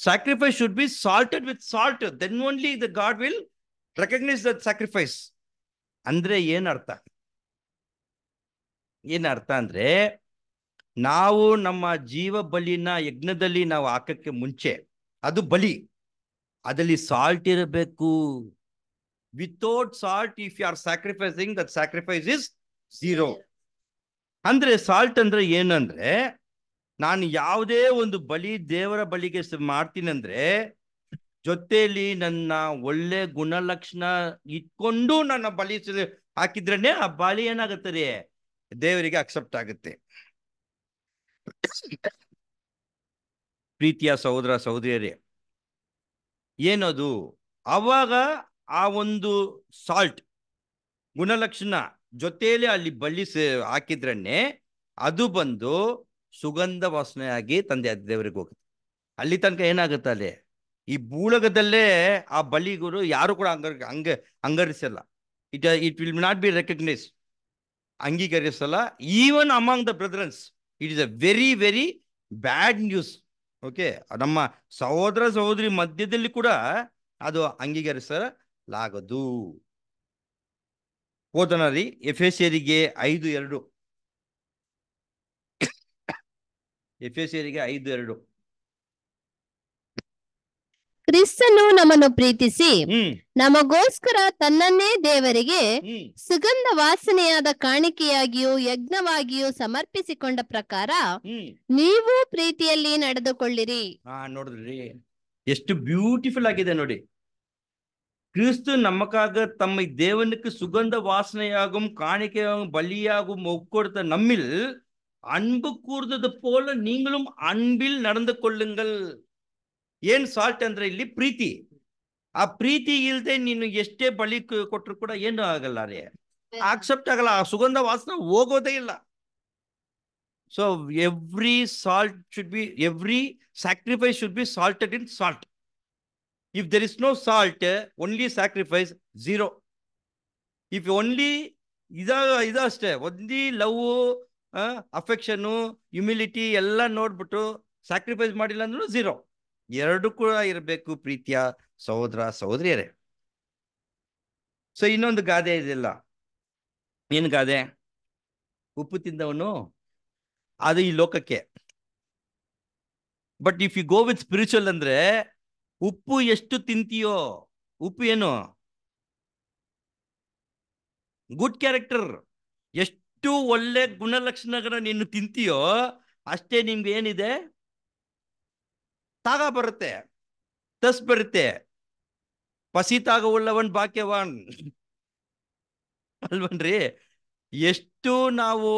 sacrifice should be salted with salt then only the God will recognise that sacrifice ಅಂದ್ರೆ ಏನರ್ಥ ಏನರ್ಥ ಅಂದ್ರೆ ನಾವು ನಮ್ಮ ಜೀವ ಬಲಿನ ಯಜ್ಞದಲ್ಲಿ ನಾವು ಹಾಕಕ್ಕೆ ಮುಂಚೆ ಅದು ಬಲಿ ಅದರಲ್ಲಿ ಸಾಲ್ಟ್ ಇರಬೇಕು without salt if you are sacrificing that sacrifice is zero ಅಂದ್ರೆ ಸಾಲ್ಟ್ ಅಂದ್ರೆ ಏನಂದ್ರೆ ನಾನು ಯಾವುದೇ ಒಂದು ಬಲಿ ದೇವರ ಬಲಿಗೆ ಮಾಡ್ತೀನಿ ಅಂದ್ರೆ ಜೊತೆಯಲ್ಲಿ ನನ್ನ ಒಳ್ಳೆ ಗುಣಲಕ್ಷಣ ಇಟ್ಕೊಂಡು ನನ್ನ ಬಲಿ ಹಾಕಿದ್ರೇನೆ ಆ ಬಲಿ ಏನಾಗುತ್ತೆ ರೀ ದೇವರಿಗೆ ಅಕ್ಸೆಪ್ಟ್ ಆಗುತ್ತೆ ಪ್ರೀತಿಯ ಸಹೋದರ ಸಹೋದರಿಯರೇ ಏನದು ಅವಾಗ ಆ ಒಂದು ಸಾಲ್ಟ್ ಗುಣಲಕ್ಷಣ ಜೊತೆಯಲ್ಲಿ ಅಲ್ಲಿ ಬಳ್ಳಿ ಹಾಕಿದ್ರನ್ನೇ ಅದು ಬಂದು ಸುಗಂಧ ವಾಸನೆಯಾಗಿ ತಂದೆ ದೇವರಿಗೆ ಹೋಗುತ್ತೆ ಅಲ್ಲಿ ತನಕ ಏನಾಗುತ್ತೆ ಅಲ್ಲಿ ಈ ಬೂಳಗದಲ್ಲೇ ಆ ಬಳ್ಳಿಗುರು ಯಾರು ಕೂಡ ಅಂಗ ಅಂಗ ಅಂಗರಿಸಲ್ಲ it it will not be recognise ಅಂಗೀಕರಿಸಲ್ಲ even among the brothers it is a very very bad news okay ನಮ್ಮ ಸಹೋದರ ಸಹೋದರಿ ಮಧ್ಯದಲ್ಲಿ ಕೂಡ ಅದು ಅಂಗೀಕರಿಸಲಾಗದು ಓದನರಿ ಎರಿಗೆ ಐದು ಎರಡು ಎರಿಗೆ ಐದು ಎರಡು ಕ್ರಿಸ್ತನು ನಮ್ಮನ್ನು ಪ್ರೀತಿಸಿ ನಮಗೋಸ್ಕರ ತನ್ನನ್ನೇ ದೇವರಿಗೆ ಸುಗಂಧ ವಾಸನೆಯಾದ ಕಾಣಿಕೆಯಾಗಿಯೂ ಯಜ್ಞವಾಗಿಯೂ ಸಮರ್ಪಿಸಿಕೊಂಡ ಪ್ರಕಾರ ನೀವು ಪ್ರೀತಿಯಲ್ಲಿ ನಡೆದುಕೊಳ್ಳಿರಿ ನೋಡಿದ್ರಿ ಎಷ್ಟು ಬ್ಯೂಟಿಫುಲ್ ಆಗಿದೆ ನೋಡಿ ಕ್ರಿಸ್ತು ನಮಗಾಗ ತಮ್ಮ ದೇವನಕ್ಕೆ ಸುಗಂಧ ವಾಸನೆಯಾகும் காணிக்கையாகும் பலியாகும் ಒಕ್ಕೊಡ್ತ ನಮ್ಮಿಲ್ ಅನ್ಬು கூர்ந்தது ಪೋಲ ನೀಂಗಳು ಅನ್ಬಿಲ್ ನಡೆದುಕೊಳ್ಳುಂಗಲ್ ಏನ್ ಸಾಲ್ಟ್ ಅಂದ್ರೆ ಇಲ್ಲಿ ಪ್ರೀತಿ ಆ ಪ್ರೀತಿ ಇಲ್ಲದೆ ನೀನು ಎಷ್ಟೇ ಬಳಿ ಕೊಟ್ಟರು ಕೂಡ ಏನು ಆಗಲ್ಲ ರೀ ಆಕ್ಸೆಪ್ಟ್ ಆಗಲ್ಲ ಆ ಸುಗಂಧ ವಾಸನ ಹೋಗೋದೇ ಇಲ್ಲ so every salt should be every sacrifice should be salted in salt if there is no salt only sacrifice zero if only ಇದ ಇದಷ್ಟೇ ಒಂದಿ ಲವ್ ಅಫೆಕ್ಷನ್ನು ಹ್ಯುಮಿಲಿಟಿ ಎಲ್ಲ ನೋಡ್ಬಿಟ್ಟು ಸ್ಯಾಕ್ರಿಫೈಸ್ ಮಾಡಿಲ್ಲ ಅಂದ್ರೂ ಝೀರೋ ಎರಡು ಕೂಡ ಇರಬೇಕು ಪ್ರೀತಿಯ ಸಹೋದರ ಸಹೋದರಿಯರೇ ಸೊ ಇನ್ನೊಂದು ಗಾದೆ ಇದೆಲ್ಲ ಏನು ಗಾದೆ ಉಪ್ಪು ತಿಂದವನು ಅದು ಈ ಲೋಕಕ್ಕೆ but if you go with spiritual ಅಂದ್ರೆ ಉಪ್ಪು ಎಷ್ಟು ತಿಂತೀಯೋ ಉಪ್ಪು ಏನು ಗುಡ್ ಕ್ಯಾರೆಕ್ಟರ್ ಎಷ್ಟು ಒಳ್ಳೆ ಗುಣಲಕ್ಷಣಗಳನ್ನ ನೀನು ತಿಂತೀಯೋ ಅಷ್ಟೇ ನಿಮ್ಗೆ ಏನಿದೆ ತಾಗ ಬರುತ್ತೆ ತಸ್ ಬರುತ್ತೆ ಪಸಿತಾಗ ಉಳ್ಳವನ್ ಬಾಕ್ಯವಾನ್ ಅಲ್ವನ್ರಿ ಎಷ್ಟು ನಾವು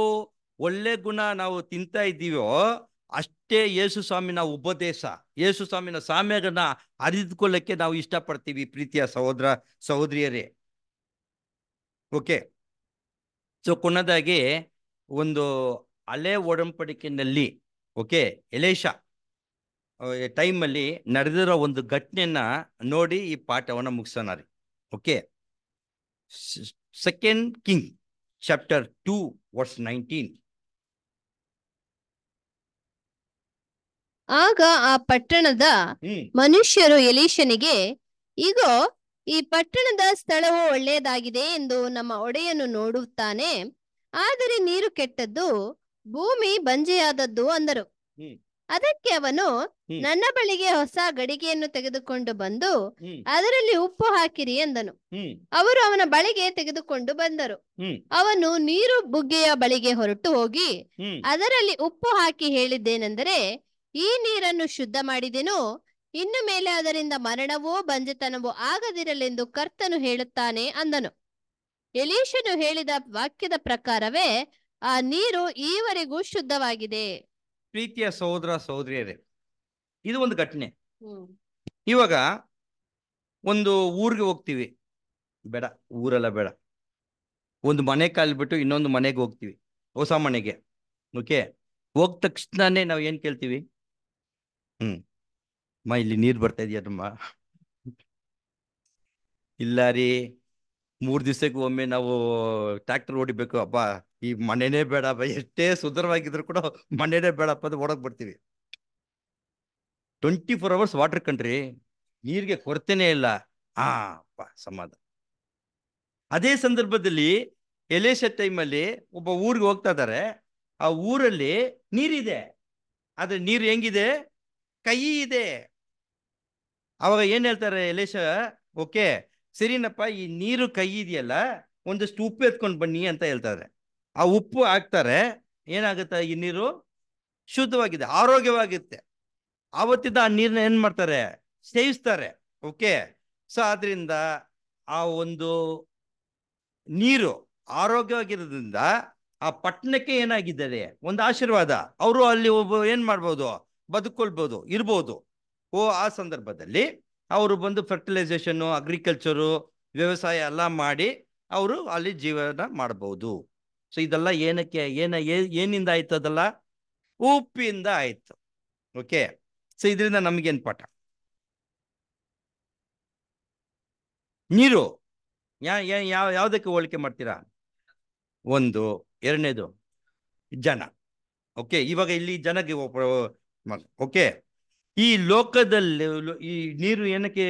ಒಳ್ಳೆ ಗುಣ ನಾವು ತಿಂತಾ ಇದ್ದೀವೋ ಅಷ್ಟೇ ಯೇಸು ಸ್ವಾಮಿನ ಉಪದೇಶ ಯೇಸು ಸ್ವಾಮಿನ ಸಾಮ್ಯಗಳನ್ನ ಅರಿದುಕೊಳ್ಳಕ್ಕೆ ನಾವು ಇಷ್ಟಪಡ್ತೀವಿ ಪ್ರೀತಿಯ ಸಹೋದರ ಸಹೋದರಿಯರೇ ಓಕೆ ಸೊ ಕೊನದಾಗಿ ಒಂದು ಅಲೆ ಒಡಂಬಡಿಕೆಯಲ್ಲಿ ಓಕೆ ಯಲೇಶ ಟೈಮಲ್ಲಿ ನಡೆದಿರೋ ಒಂದು ಘಟನೆಯನ್ನ ನೋಡಿ ಈ ಪಾಠವನ್ನು ಮುಗಿಸೋಣ ರೀ okay second king chapter two verse nineteen ಆಗ ಆ ಪಟ್ಟಣದ ಮನುಷ್ಯರು ಎಲೀಶನಿಗೆ ಈಗ ಈ ಪಟ್ಟಣದ ಸ್ಥಳವು ಒಳ್ಳೆಯದಾಗಿದೆ ಎಂದು ನಮ್ಮ ಒಡೆಯನ್ನು ನೋಡುತ್ತಾನೆ ಆದರೆ ನೀರು ಕೆಟ್ಟದ್ದು ಭೂಮಿ ಬಂಜೆಯಾದದ್ದು ಅಂದರು ಅದಕ್ಕೆ ಅವನು ನನ್ನ ಬಳಿಗೆ ಹೊಸ ಗಡಿಗೆಯನ್ನು ತೆಗೆದುಕೊಂಡು ಬಂದು ಅದರಲ್ಲಿ ಉಪ್ಪು ಹಾಕಿರಿ ಎಂದನು ಅವರು ಅವನ ಬಳಿಗೆ ತೆಗೆದುಕೊಂಡು ಬಂದರು ಅವನು ನೀರು ಬುಗ್ಗೆಯ ಬಳಿಗೆ ಹೊರಟು ಹೋಗಿ ಅದರಲ್ಲಿ ಉಪ್ಪು ಹಾಕಿ ಹೇಳಿದ್ದೇನೆಂದರೆ ಈ ನೀರನ್ನು ಶುದ್ಧ ಮಾಡಿದೆನು ಇನ್ನು ಮೇಲೆ ಅದರಿಂದ ಮರಣವೋ ಬಂಜೆತನವೋ ಆಗದಿರಲೆಂದು ಕರ್ತನು ಹೇಳುತ್ತಾನೆ ಅಂದನು ಯಲೀಶನು ಹೇಳಿದ ವಾಕ್ಯದ ಪ್ರಕಾರವೇ ಆ ನೀರು ಈವರೆಗೂ ಶುದ್ಧವಾಗಿದೆ ಪ್ರೀತಿಯ ಸಹೋದರ ಸಹೋದರಿಯರೇ ಇದು ಒಂದು ಘಟನೆ ಇವಾಗ ಒಂದು ಊರಿಗೆ ಹೋಗ್ತೀವಿ ಬೇಡ ಊರೆಲ್ಲ ಬೇಡ ಒಂದು ಮನೆ ಕಾಲ್ಬಿಟ್ಟು ಇನ್ನೊಂದು ಮನೆಗೆ ಹೋಗ್ತೀವಿ ಹೊಸ ಮನೆಗೆ ಓಕೆ ಹೋಗ್ ತಕ್ಷಣನೇ ನಾವು ಏನು ಕೇಳ್ತೀವಿ ಹ್ಮ್ ಅಮ್ಮ ಇಲ್ಲಿ ನೀರು ಬರ್ತಾ ಇದೆಯಾ ತುಂಬ ಇಲ್ಲ ರೀ ಮೂರ್ ದಿವಸಕ್ಕೆ ಒಮ್ಮೆ ನಾವು ಟ್ರ್ಯಾಕ್ಟರ್ ಓಡಿಬೇಕು ಅಪ್ಪ ಈ ಮನೆನೇ ಬೇಡ ಎಷ್ಟೇ ಸುಂದರವಾಗಿದ್ರು ಕೂಡ ಮನೆನೇ ಬೇಡಪ್ಪ ಅದು ಓಡಕ್ ಬರ್ತೀವಿ ಟ್ವೆಂಟಿ ಫೋರ್ ಅವರ್ಸ್ ವಾಟರ್ ಕಂಡ್ರಿ ನೀರಿಗೆ ಕೊರತೆನೇ ಇಲ್ಲ ಆ ಅಪ್ಪ ಸಮಾಧಾನ ಅದೇ ಸಂದರ್ಭದಲ್ಲಿ ಎಲೇಶ ಟೈಮಲ್ಲಿ ಒಬ್ಬ ಊರಿಗೆ ಹೋಗ್ತಾ ಇದ್ದಾರೆ ಆ ಊರಲ್ಲಿ ನೀರಿದೆ ಆದ್ರೆ ನೀರು ಹೆಂಗಿದೆ ಕೈ ಇದೆ ಅವಾಗ ಏನ್ ಹೇಳ್ತಾರೆ ಎಲೇಶ ಓಕೆ ಸರಿನಪ್ಪ ಈ ನೀರು ಕೈ ಇದೆಯಲ್ಲ ಒಂದಷ್ಟು ಉಪ್ಪು ಎತ್ಕೊಂಡು ಬನ್ನಿ ಅಂತ ಹೇಳ್ತಾರೆ ಆ ಉಪ್ಪು ಹಾಕ್ತಾರೆ ಏನಾಗುತ್ತೆ ಈ ನೀರು ಶುದ್ಧವಾಗಿದೆ ಆರೋಗ್ಯವಾಗಿರುತ್ತೆ ಆವತ್ತಿದ್ದ ಆ ನೀರನ್ನ ಏನು ಮಾಡ್ತಾರೆ ಸೇವಿಸ್ತಾರೆ ಓಕೆ ಸೊ ಆದ್ರಿಂದ ಆ ಒಂದು ನೀರು ಆರೋಗ್ಯವಾಗಿರೋದ್ರಿಂದ ಆ ಪಟ್ಟಣಕ್ಕೆ ಏನಾಗಿದ್ದಾರೆ ಒಂದು ಆಶೀರ್ವಾದ ಅವರು ಅಲ್ಲಿ ಒಬ್ಬ ಏನ್ ಮಾಡ್ಬೋದು ಬದುಕೊಳ್ಬೋದು ಇರ್ಬೋದು ಓ ಆ ಸಂದರ್ಭದಲ್ಲಿ ಅವರು ಬಂದು ಫರ್ಟಿಲೈಸೇಷನ್ನು ಅಗ್ರಿಕಲ್ಚರು ವ್ಯವಸಾಯ ಎಲ್ಲ ಮಾಡಿ ಅವರು ಅಲ್ಲಿ ಜೀವನ ಮಾಡಬಹುದು ಸೊ ಇದೆಲ್ಲ ಏನಕ್ಕೆ ಏನ ಏನಿಂದ ಆಯ್ತು ಅದೆಲ್ಲ ಉಪ್ಪಿಂದ ಆಯ್ತು ಓಕೆ ಸೊ ಇದರಿಂದ ನಮಗೇನು ಪಾಠ ನೀರು ಯಾ ಯಾವ ಯಾವುದಕ್ಕೆ ಹೋಲಿಕೆ ಮಾಡ್ತೀರಾ ಒಂದು ಎರಡನೇದು ಜನ ಓಕೆ ಇವಾಗ ಇಲ್ಲಿ ಜನಕ್ಕೆ ಓಕೆ ಈ ಲೋಕದಲ್ಲಿ ಈ ನೀರು ಏನಕ್ಕೆ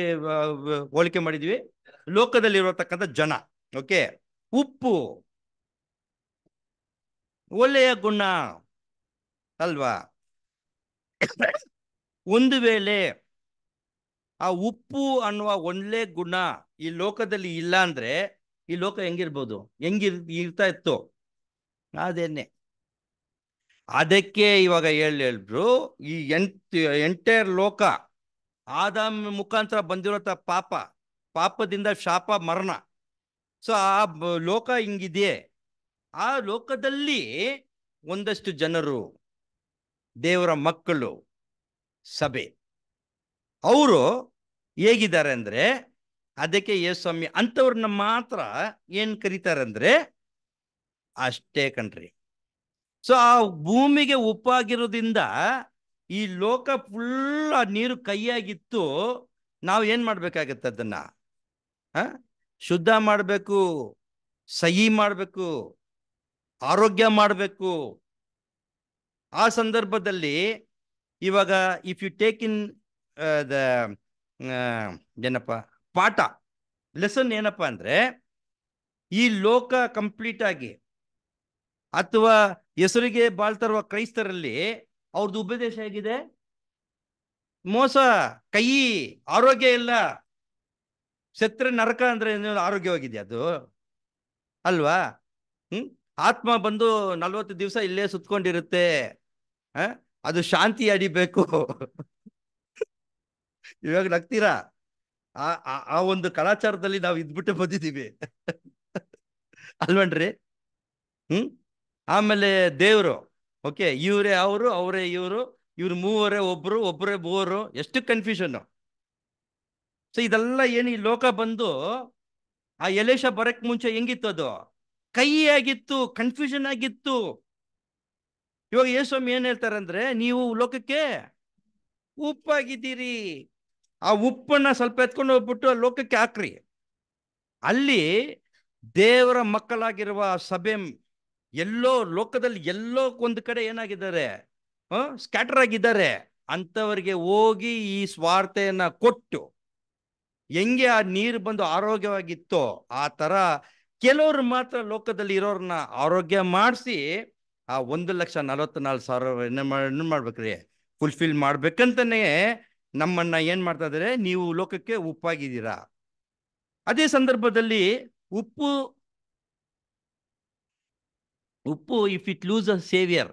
ಹೋಲಿಕೆ ಮಾಡಿದ್ವಿ ಇರತಕ್ಕಂಥ ಜನ ಓಕೆ ಉಪ್ಪು ಒಳ್ಳೆಯ ಗುಣ ಅಲ್ವಾ ಒಂದು ವೇಳೆ ಆ ಉಪ್ಪು ಅನ್ನುವ ಒಳ್ಳೆ ಗುಣ ಈ ಲೋಕದಲ್ಲಿ ಇಲ್ಲ ಅಂದ್ರೆ ಈ ಲೋಕ ಹೆಂಗಿರ್ಬೋದು ಹೆಂಗಿರ್ ಇರ್ತಾ ಇತ್ತು ಅದೇನೆ ಅದಕ್ಕೆ ಇವಾಗ ಹೇಳಿ ಹೇಳಿದ್ರು ಈ ಎಂಟ್ ಎಂಟೈರ್ ಲೋಕ ಆದ ಮುಖಾಂತರ ಬಂದಿರೋ ಪಾಪ ಪಾಪದಿಂದ ಶಾಪ ಮರಣ ಸೊ ಆ ಲೋಕ ಹಿಂಗಿದೆಯೇ ಆ ಲೋಕದಲ್ಲಿ ಒಂದಷ್ಟು ಜನರು ದೇವರ ಮಕ್ಕಳು ಸಭೆ ಅವರು ಹೇಗಿದ್ದಾರೆ ಅಂದರೆ ಅದಕ್ಕೆ ಯೇ ಸ್ವಾಮಿ ಅಂಥವ್ರನ್ನ ಮಾತ್ರ ಏನು ಕರೀತಾರೆ ಅಂದರೆ ಅಷ್ಟೇ ಕಣ್ರಿ ಸೊ ಆ ಭೂಮಿಗೆ ಉಪ್ಪಾಗಿರೋದ್ರಿಂದ ಈ ಲೋಕ ಫುಲ್ ಆ ನೀರು ಕೈಯಾಗಿತ್ತು ನಾವು ಏನು ಮಾಡಬೇಕಾಗತ್ತೆ ಅದನ್ನ ಹ ಶುದ್ಧ ಮಾಡಬೇಕು ಸಹಿ ಮಾಡಬೇಕು ಆರೋಗ್ಯ ಮಾಡಬೇಕು ಆ ಸಂದರ್ಭದಲ್ಲಿ ಇವಾಗ if you take in the ಏನಪ್ಪ ಪಾಠ ಲೆಸನ್ ಏನಪ್ಪ ಅಂದರೆ ಈ ಲೋಕ ಕಂಪ್ಲೀಟ್ ಆಗಿ ಅಥವಾ ಹೆಸರಿಗೆ ಬಾಳ್ತರುವ ಕ್ರೈಸ್ತರಲ್ಲಿ ಅವ್ರದ್ದು ಉಪದೇಶ ಹೇಗಿದೆ ಮೋಸ ಕೈ ಆರೋಗ್ಯ ಇಲ್ಲ ಶತ್ರು ನರಕ ಅಂದ್ರೆ ಆರೋಗ್ಯವಾಗಿದೆ ಅದು ಅಲ್ವಾ ಹ್ಮ್ ಆತ್ಮ ಬಂದು ನಲ್ವತ್ತು ದಿವಸ ಇಲ್ಲೇ ಸುತ್ಕೊಂಡಿರುತ್ತೆ ಅದು ಶಾಂತಿ ಅಡಿಬೇಕು *laughs* ಇವಾಗ ನಗ್ತೀರಾ ಆ ಆ ಒಂದು ಕಲಾಚಾರದಲ್ಲಿ ನಾವು ಇದ್ಬಿಟ್ಟು ಬಂದಿದ್ದೀವಿ *laughs* ಅಲ್ವನ್ರಿ ಹ್ಮ್ ಆಮೇಲೆ ದೇವರು ಓಕೆ ಇವರೇ ಅವರು ಅವರೇ ಇವರು ಇವ್ರು ಮೂವರೇ ಒಬ್ರು ಒಬ್ಬರೇ ಮೂವರು ಎಷ್ಟು ಕನ್ಫ್ಯೂಷನ್ ಸೊ ಇದೆಲ್ಲ ಏನು ಈ ಲೋಕ ಬಂದು ಆ ಯಲೇಶ ಬರಕ್ ಮುಂಚೆ ಹೆಂಗಿತ್ತು ಅದು ಕೈ ಆಗಿತ್ತು ಕನ್ಫ್ಯೂಷನ್ ಆಗಿತ್ತು ಇವಾಗ ಯೇಸ್ವಾಮಿ ಏನ್ ಹೇಳ್ತಾರೆ ಅಂದ್ರೆ ನೀವು ಲೋಕಕ್ಕೆ ಉಪ್ಪಾಗಿದ್ದೀರಿ ಆ ಉಪ್ಪನ್ನ ಸ್ವಲ್ಪ ಎತ್ಕೊಂಡು ಹೋಗ್ಬಿಟ್ಟು ಲೋಕಕ್ಕೆ ಹಾಕ್ರಿ ಅಲ್ಲಿ ದೇವರ ಮಕ್ಕಳಾಗಿರುವ ಸಭೆ ಎಲ್ಲೋ ಲೋಕದಲ್ಲಿ ಎಲ್ಲೋ ಒಂದು ಕಡೆ ಏನಾಗಿದ್ದಾರೆ ಸ್ಕ್ಯಾಟರ್ ಆಗಿದ್ದಾರೆ ಅಂಥವರಿಗೆ ಹೋಗಿ ಈ ಸ್ವಾರ್ಥೆಯನ್ನ ಕೊಟ್ಟು ಹೆಂಗೆ ಆ ನೀರು ಬಂದು ಆರೋಗ್ಯವಾಗಿತ್ತೋ ಆ ಥರ ಕೆಲವರು ಮಾತ್ರ ಲೋಕದಲ್ಲಿ ಇರೋರನ್ನ ಆರೋಗ್ಯ ಮಾಡಿಸಿ ಆ ಒಂದು ಲಕ್ಷ ನಲವತ್ನಾಲ್ಕು ಸಾವಿರ ಏನು ಮಾಡ್ಬೇಕ್ರಿ ಫುಲ್ಫಿಲ್ ಮಾಡ್ಬೇಕಂತನೇ ನಮ್ಮನ್ನ ಏನ್ ಮಾಡ್ತಾ ಇದ್ದಾರೆ ನೀವು ಲೋಕಕ್ಕೆ ಉಪ್ಪಾಗಿದ್ದೀರಾ ಅದೇ ಸಂದರ್ಭದಲ್ಲಿ ಉಪ್ಪು ಉಪ್ಪು if it lose a saviour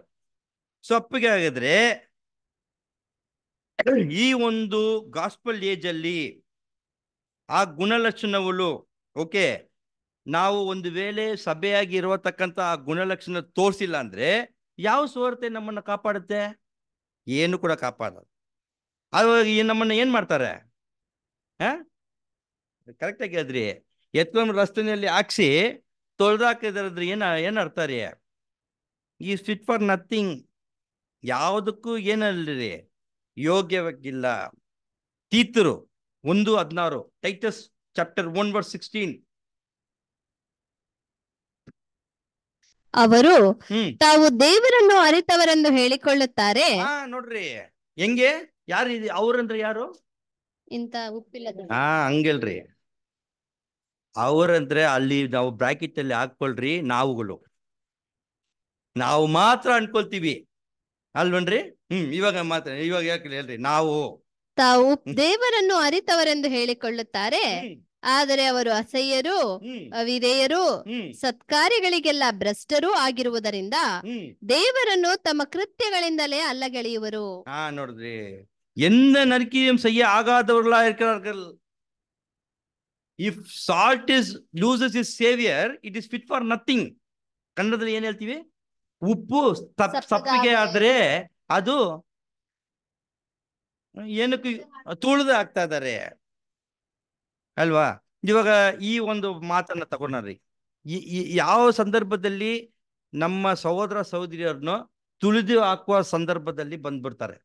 ಸೊಪ್ಪಿಗೆ ಆಗಿದ್ರೆ ಈ ಒಂದು ಗಾಸ್ಪಲ್ ಏಜ್ ಅಲ್ಲಿ ಆ ಗುಣಲಕ್ಷಣಗಳು ಓಕೆ ನಾವು ಒಂದು ವೇಳೆ ಸಭೆಯಾಗಿ ಇರತಕ್ಕಂಥ ಆ ಗುಣಲಕ್ಷಣ ತೋರಿಸಿಲ್ಲ ಅಂದ್ರೆ ಯಾವ ಸುವಾರ್ತೆ ನಮ್ಮನ್ನು ಕಾಪಾಡುತ್ತೆ ಏನು ಕೂಡ ಕಾಪಾಡೋದು ಅವಾಗ ನಮ್ಮನ್ನ ಏನು ಮಾಡ್ತಾರೆ ಕರೆಕ್ಟಾಗಿ ಹೇಳಿದ್ರಿ ಎತ್ಕೊಂಡು ರಸ್ತೆಯಲ್ಲಿ ಹಾಕ್ಸಿ ತೊಳೆದಾಕಿದ್ರೆ ಏನ ಏನ್ ಅರ್ಥ ರೀ ಈ ಸ್ವಿಚ್ ಫಾರ್ ನಥಿಂಗ್ ಯಾವುದಕ್ಕೂ ಏನಲ್ರಿ ಯೋಗ್ಯವಾಗಿಲ್ಲ ತೀತರು ಒಂದು ಹದಿನಾರು Titus chapter one verse sixteen ಅವರು ತಾವು ದೇವರನ್ನು ಅರಿತವರೆಂದು ಹೇಳಿಕೊಳ್ಳುತ್ತಾರೆ ನೋಡ್ರಿ ಹೆಂಗೆ ಯಾರು ಅವ್ರಂದ್ರೆ ಯಾರು ಇಂತ ಉಪ್ಪಿಲ್ಲ ಹಾ ಹಂಗಿಲ್ರಿ ಅವರಂದ್ರೆ ಅಲ್ಲಿ ನಾವು ಬ್ರಾಕೆಟ್ ಅಲ್ಲಿ ಹಾಕೊಳ್ರಿ ನಾವುಗಳು ನಾವು ಮಾತ್ರ ಅನ್ಕೊಳ್ತೀವಿ ಅಲ್ವನ್ರಿ ಹ್ಮ್ ಇವಾಗ ಮಾತ್ರ ಇವಾಗ ಯಾಕೆ ಹೇಳ್ರಿ ನಾವು ತಾವು ದೇವರನ್ನು ಅರಿತವರೆಂದು ಹೇಳಿಕೊಳ್ಳುತ್ತಾರೆ ಆದರೆ ಅವರು ಅಸಹ್ಯರು ಅವಿದೇಯರು ಸತ್ಕಾರ್ಯಗಳಿಗೆಲ್ಲ ಭ್ರಷ್ಟರೂ ಆಗಿರುವುದರಿಂದ ದೇವರನ್ನು ತಮ್ಮ ಕೃತ್ಯಗಳಿಂದಲೇ ಅಲ್ಲಗೆಳೆಯುವರು ಹಾ ನೋಡಿದ್ರಿ ಎಂದ ನರಕೀಯಂ ಸಹ್ಯ ಆಗಾದವ್ರಲ್ಲ if salt is loses is saviour it is fit for nothing ಕನ್ನಡದಲ್ಲಿ ಏನ್ ಹೇಳ್ತೀವಿ ಉಪ್ಪು ಸಪ್ಪಿಗೆ ಆದ್ರೆ ಅದು ಏನಕ್ಕೆ ತುಳಿದು ಆಗ್ತಾ ಇದಾರೆ ಅಲ್ವಾ ಇವಾಗ ಈ ಒಂದು ಮಾತನ್ನ ತಗೊಂಡ್ರಿ ಯಾವ ಸಂದರ್ಭದಲ್ಲಿ ನಮ್ಮ ಸಹೋದರ ಸಹೋದರಿಯರನ್ನು ತುಳಿದು ಹಾಕುವ ಸಂದರ್ಭದಲ್ಲಿ ಬಂದ್ಬಿಡ್ತಾರೆ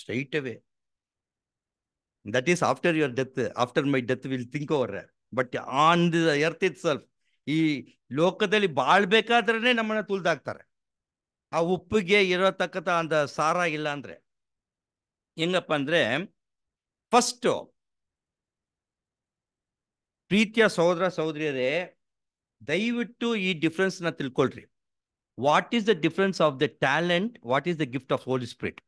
straight away That is after your death, after my death, will think over. But on the earth itself, ಈ ಲೋಕದಲ್ಲಿ ಬಾಳ್ಬೇಕಾದ್ರೆ ನಮ್ಮನ್ನ ತುಲ್ದಾಕ್ತಾರೆ ಆ ಉಪ್ಪಿಗೆ ಇರತಕ್ಕಂಥ ಅಂದ ಸಾರ ಇಲ್ಲ ಅಂದ್ರೆ ಹೆಂಗಪ್ಪ ಅಂದ್ರೆ ಫಸ್ಟ್ ಪ್ರೀತಿಯ ಸಹೋದರ ಸಹೋದರಿಯರೇ ದಯವಿಟ್ಟು ಈ ಡಿಫ್ರೆನ್ಸ್ನ ತಿಳ್ಕೊಳ್ರಿ what is the difference of the talent what is the gift of Holy Spirit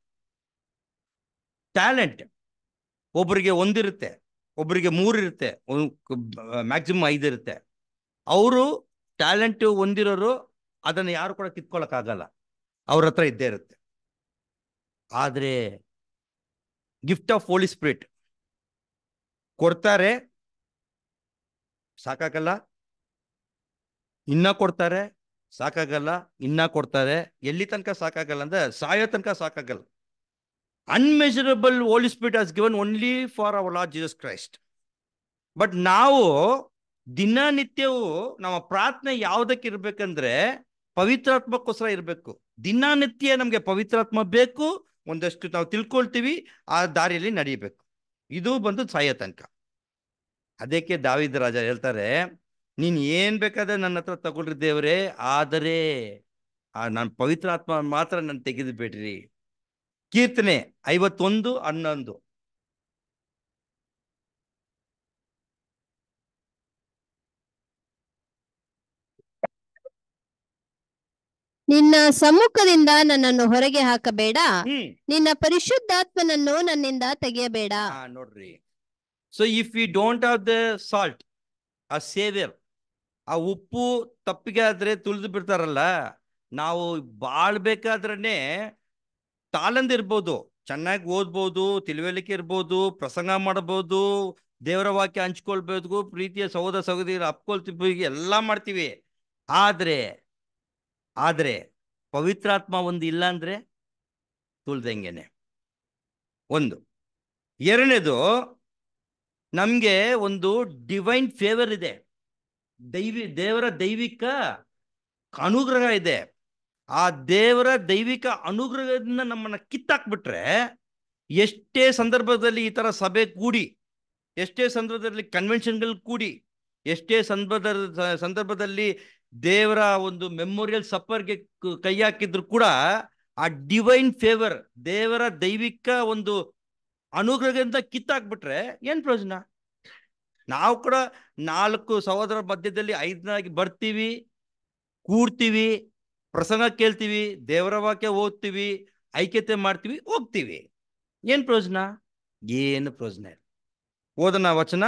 talent ಒಬ್ಬರಿಗೆ ಒಂದಿರುತ್ತೆ ಒಬ್ಬರಿಗೆ ಇರುತ್ತೆ ಮ್ಯಾಕ್ಸಿಮಮ್ ಇರುತ್ತೆ ಅವರು ಟ್ಯಾಲೆಂಟ್ ಹೊಂದಿರೋರು ಅದನ್ನು ಯಾರು ಕೂಡ ಕಿತ್ಕೊಳ್ಳೋಕ್ಕಾಗಲ್ಲ ಅವ್ರ ಹತ್ರ ಇದ್ದೇ ಇರುತ್ತೆ ಆದರೆ ಗಿಫ್ಟ್ ಆಫ್ ಹೋಲಿ ಸ್ಪಿರಿಟ್ ಕೊಡ್ತಾರೆ ಸಾಕಾಗಲ್ಲ ಇನ್ನ ಕೊಡ್ತಾರೆ ಸಾಕಾಗಲ್ಲ ಇನ್ನ ಕೊಡ್ತಾರೆ ಎಲ್ಲಿ ತನಕ ಸಾಕಾಗಲ್ಲ ಅಂದ್ರೆ ಸಾಯೋ ತನಕ ಸಾಕಾಗಲ್ಲ unmeasurable old spirit as given only for our Lord Jesus Christ but ನಾವು ದಿನನಿತ್ಯವು ನಮ್ಮ ಪ್ರಾರ್ಥನೆ ಯಾವುದಕ್ಕೆ ಇರ್ಬೇಕಂದ್ರೆ ಪವಿತ್ರಾತ್ಮಕ್ಕೋಸ್ಕರ ಇರಬೇಕು ದಿನನಿತ್ಯ ನಮಗೆ ಪವಿತ್ರಾತ್ಮ ಬೇಕು ಒಂದಷ್ಟು ನಾವು ತಿಳ್ಕೊಳ್ತೀವಿ ಆ ದಾರಿಯಲ್ಲಿ ನಡೀಬೇಕು ಇದು ಬಂದು ಸಾಯ ತನಕ ಅದಕ್ಕೆ ದಾವಿದ ರಾಜ ಹೇಳ್ತಾರೆ ನೀನು ಏನು ಬೇಕಾದ್ರೆ ನನ್ನ ಹತ್ರ ತಗೊಳ್ರಿ ದೇವರೇ ಆದರೆ ಆ ನನ್ನ ಪವಿತ್ರಾತ್ಮ ಮಾತ್ರ ನಾನು ತೆಗೆದು ಬಿಡ್ರಿ ಕೀರ್ತನೆ ಐವತ್ತೊಂದು ಹನ್ನೊಂದು ನಿನ್ನ ಸಮ್ಮುಖದಿಂದ ನನ್ನನ್ನು ಹೊರಗೆ ಹಾಕಬೇಡ ನಿನ್ನ ಪರಿಶುದ್ಧಾತ್ಮನನ್ನು ನನ್ನಿಂದ ತೆಗೆಯಬೇಡ ನೋಡ್ರಿ so if you don't have the salt ಆ ಸೇವಿಯರ್ ಆ ಉಪ್ಪು ತಪ್ಪಿಗೆ ಆದ್ರೆ ತುಳಿದು ಬಿಡ್ತಾರಲ್ಲ ನಾವು ಬಾಳ್ಬೇಕಾದ್ರೆ ಇರ್ಬೋದು ಚೆನ್ನಾಗಿ ಓದ್ಬೋದು ತಿಳುವಳಿಕೆ ಇರ್ಬೋದು ಪ್ರಸಂಗ ಮಾಡ್ಬೋದು ದೇವರ ವಾಕ್ಯ ಹಂಚ್ಕೊಳ್ಬೋದು ಪ್ರೀತಿಯ ಸಹೋದ ಸಹೋದರ ಅಪ್ಕೊಳ್ತೀವಿ ಎಲ್ಲ ಮಾಡ್ತೀವಿ ಆದರೆ ಆದರೆ ಪವಿತ್ರಾತ್ಮ ಒಂದು ಇಲ್ಲ ಅಂದರೆ ತುಳ್ದಂಗೆನೆ ಒಂದು ಎರಡನೇದು ನಮಗೆ ಒಂದು ಡಿವೈನ್ ಫೇವರ್ ಇದೆ ದೈವಿ ದೇವರ ದೈವಿಕ ಅನುಗ್ರಹ ಇದೆ ಆ ದೇವರ ದೈವಿಕ ಅನುಗ್ರಹದಿಂದ ನಮ್ಮನ್ನು ಕಿತ್ತಾಕ್ಬಿಟ್ರೆ ಎಷ್ಟೇ ಸಂದರ್ಭದಲ್ಲಿ ಈ ಥರ ಸಭೆ ಕೂಡಿ ಎಷ್ಟೇ ಸಂದರ್ಭದಲ್ಲಿ ಕನ್ವೆನ್ಷನ್ಗಳು ಕೂಡಿ ಎಷ್ಟೇ ಸಂದರ್ಭದ ಸಂದರ್ಭದಲ್ಲಿ ದೇವರ ಒಂದು ಮೆಮೋರಿಯಲ್ ಸಪ್ಪರ್ಗೆ ಕೈ ಹಾಕಿದ್ರು ಕೂಡ ಆ ಡಿವೈನ್ ಫೇವರ್ ದೇವರ ದೈವಿಕ ಒಂದು ಅನುಗ್ರಹದಿಂದ ಕಿತ್ತಾಕ್ಬಿಟ್ರೆ ಏನು ಪ್ರಯೋಜನ ನಾವು ಕೂಡ ನಾಲ್ಕು ಸಹೋದರ ಮಧ್ಯದಲ್ಲಿ ಐದನಾಗಿ ಬರ್ತೀವಿ ಕೂಡ್ತೀವಿ ಪ್ರಸಂಗ ಕೇಳ್ತೀವಿ ದೇವರ ವಾಕ್ಯ ಓದ್ತೀವಿ ಐಕ್ಯತೆ ಮಾಡ್ತೀವಿ ಹೋಗ್ತೀವಿ ಏನ್ ಪ್ರಯೋಜನ ಏನು ಪ್ರಯೋಜನ ಇಲ್ಲ ಓದನ ವಚನ